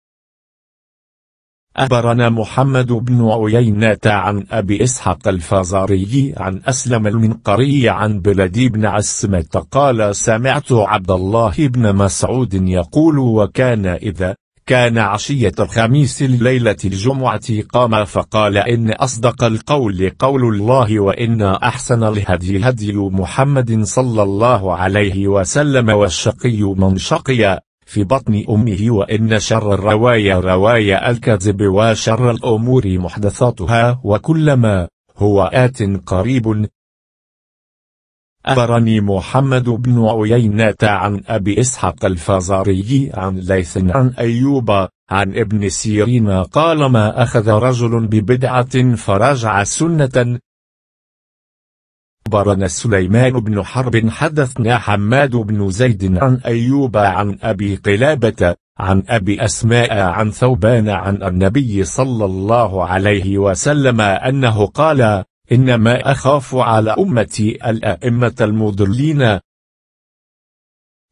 أخبرنا محمد بن عيينة عن أبي إسحق الفازاري عن أسلم المنقري عن بلدي بن عسمة قال سمعت عبد الله بن مسعود يقول وكان إذا كان عشية الخميس الليلة الجمعة قام فقال إن أصدق القول قول الله وإن أحسن الهدي هدي محمد صلى الله عليه وسلم والشقي من شقي في بطن أمه وإن شر الرواية رواية الكذب وشر الأمور محدثاتها وكلما هو آت قريب أخبرني محمد بن عيينة عن أبي إسحق الفزاري عن ليث عن أيوب عن ابن سيرين قال ما أخذ رجل ببدعة فرجع سنة أخبرنا سليمان بن حرب حدثنا حماد بن زيد عن أيوب عن أبي قلابة عن أبي أسماء عن ثوبان عن النبي صلى الله عليه وسلم أنه قال إنما أخاف على أمتي الأئمة المضلين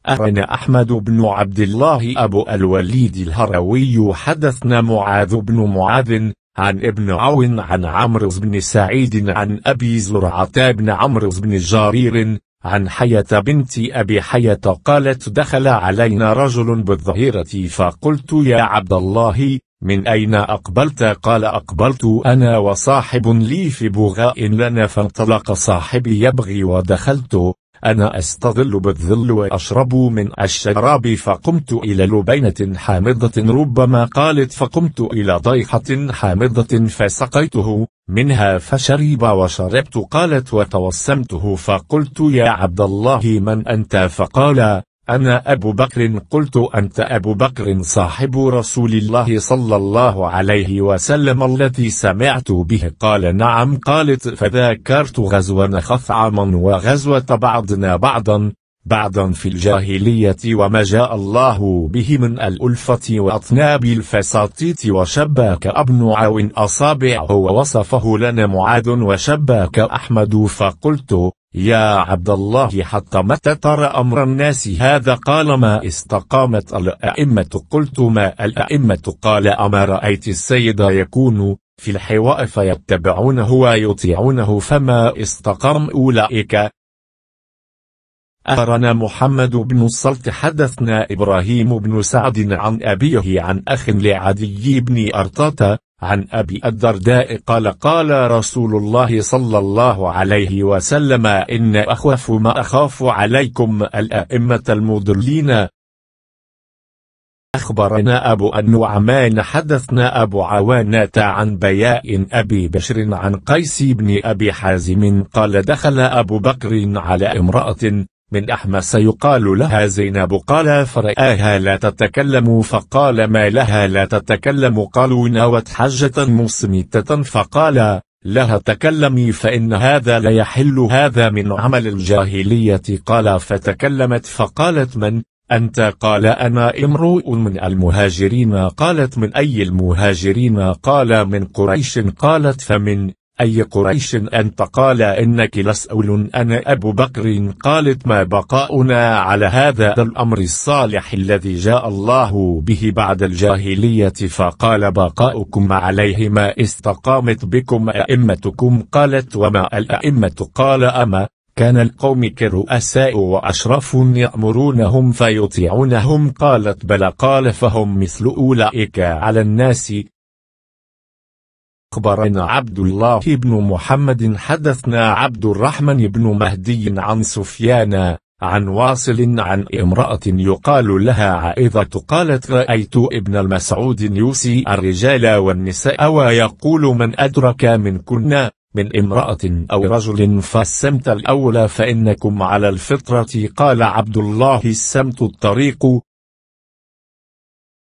أخبرنا أحمد بن عبد الله أبو الوليد الهروي حدثنا معاذ بن معاذ عن ابن عون عن عمرو بن سعيد عن أبي زرعة بن عمرو بن جرير عن حية بنت أبي حية قالت دخل علينا رجل بالظهيرة فقلت يا عبد الله من أين أقبلت قال أقبلت أنا وصاحب لي في بغاء لنا فانطلق صاحبي يبغي ودخلت أنا أستظل بالظل وأشرب من الشراب فقمت إلى لبينة حامضة ربما قالت فقمت إلى ضيحة حامضة فسقيته منها فشرب وشربت قالت وتوسمته فقلت يا عبد الله من أنت فقال أنا أبو بكر قلت أنت أبو بكر صاحب رسول الله صلى الله عليه وسلم التي سمعت به قال نعم قالت فذاكرت غزو عاما وغزوة بعضنا بعضا بعضا في الجاهلية وما جاء الله به من الألفة وأطناب الفساتيت وشباك ابن عون أصابعه ووصفه لنا معاذ وشباك أحمد فقلت يا عبد الله حتى متى ترى أمر الناس هذا قال ما استقامت الأئمة قلت ما الأئمة قال أما رأيت السيد يكون في الحواء فيتبعونه ويطيعونه فما استقام أولئك أخبرنا محمد بن الصلت حدثنا إبراهيم بن سعد عن أبيه عن أخ لعدي بن أرطاة عن أبي الدرداء قال قال رسول الله صلى الله عليه وسلم إن أخاف ما أخاف عليكم الأئمة المضلين أخبرنا أبو النعمان حدثنا أبو عوانة عن بياء أبي بشر عن قيس بن أبي حازم قال دخل أبو بكر على امرأة من أحمس يقال لها زينب قال فرآها لا تتكلم فقال ما لها لا تتكلم قالوا ناوت حجة مصمتة فقال لها تكلمي فإن هذا لا يحل هذا من عمل الجاهلية قال فتكلمت فقالت من أنت قال أنا امرؤ من المهاجرين قالت من أي المهاجرين قال من قريش قالت فمن أي قريش أنت قال إنك لسؤل أنا أبو بكر قالت ما بقاؤنا على هذا الأمر الصالح الذي جاء الله به بعد الجاهلية فقال بقاؤكم عليه ما استقامت بكم أئمتكم قالت وما الأئمة قال أما كان القوم كرؤساء وأشرف يأمرونهم فيطيعونهم قالت بل قال فهم مثل أولئك على الناس أخبرنا عبد الله بن محمد حدثنا عبد الرحمن بن مهدي عن سفيان عن واصل عن امرأة يقال لها عائضة قالت رأيت ابن المسعود يوسي الرجال والنساء ويقول من أدرك من كنا من امرأة أو رجل فالسمت الأولى فإنكم على الفطرة قال عبد الله السمت الطريق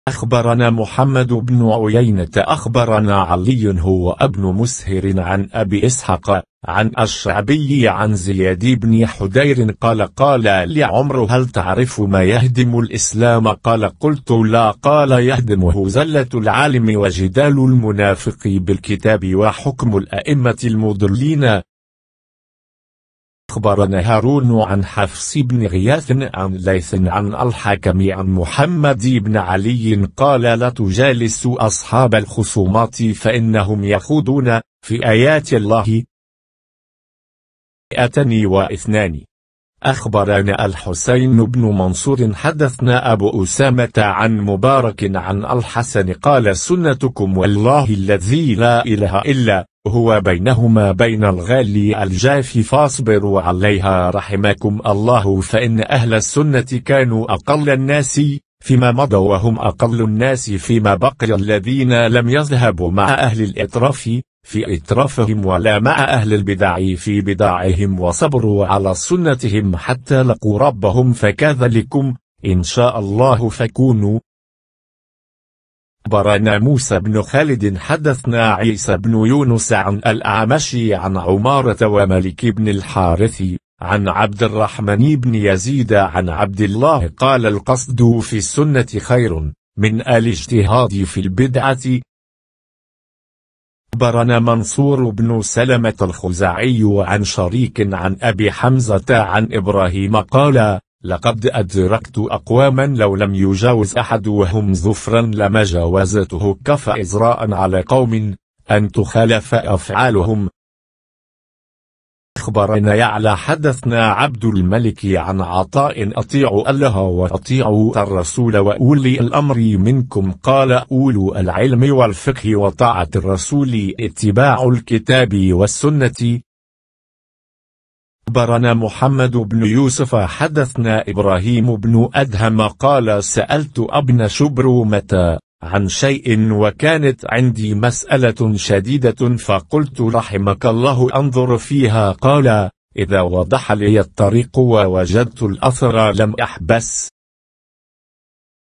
أخبرنا محمد بن عيينة أخبرنا علي هو ابن مسهر عن أبي إسحق عن الشعبي عن زياد بن حدير قال قال لعمر هل تعرف ما يهدم الإسلام قال قلت لا قال يهدمه زلة العالم وجدال المنافق بالكتاب وحكم الأئمة المضلين أخبرنا هارون عن حفص بن غياث عن ليث عن الحكم عن محمد بن علي قال لا تجالس أصحاب الخصومات فإنهم يخوضون في آيات الله أتني واثنان أخبرنا الحسين بن منصور حدثنا أبو أسامة عن مبارك عن الحسن قال سنتكم والله الذي لا إله إلا هو بينهما بين الغالي الجاف فاصبروا عليها رحمكم الله فإن أهل السنة كانوا أقل الناس فيما مضى وهم أقل الناس فيما بقي الذين لم يذهبوا مع أهل الإطراف في إطرافهم ولا مع أهل البدع في بدعهم وصبروا على سنتهم حتى لقوا ربهم فكذلكم إن شاء الله فكونوا أخبرنا موسى بن خالد حدثنا عيسى بن يونس عن الأعمشي عن عمارة وملك بن الحارث عن عبد الرحمن بن يزيد عن عبد الله قال القصد في السنة خير من الاجتهاد في البدعة أخبرنا منصور بن سلمة الخزاعي عن شريك عن أبي حمزة عن إبراهيم قال لقد أدركت أقواما لو لم يجاوز أحد وهم ظفرا لما جاوزته كفى إزراء على قوم أن تخالف أفعالهم أخبرنا يعلى حدثنا عبد الملك عن عطاء أطيعوا الله وأطيعوا الرسول وأولي الأمر منكم قال أولو العلم والفقه وطاعة الرسول اتباع الكتاب والسنة أخبرنا محمد بن يوسف حدثنا إبراهيم بن أدهم قال سألت ابن شبر متى عن شيء وكانت عندي مسألة شديدة فقلت رحمك الله أنظر فيها قال إذا وضح لي الطريق ووجدت الأثر لم أحبس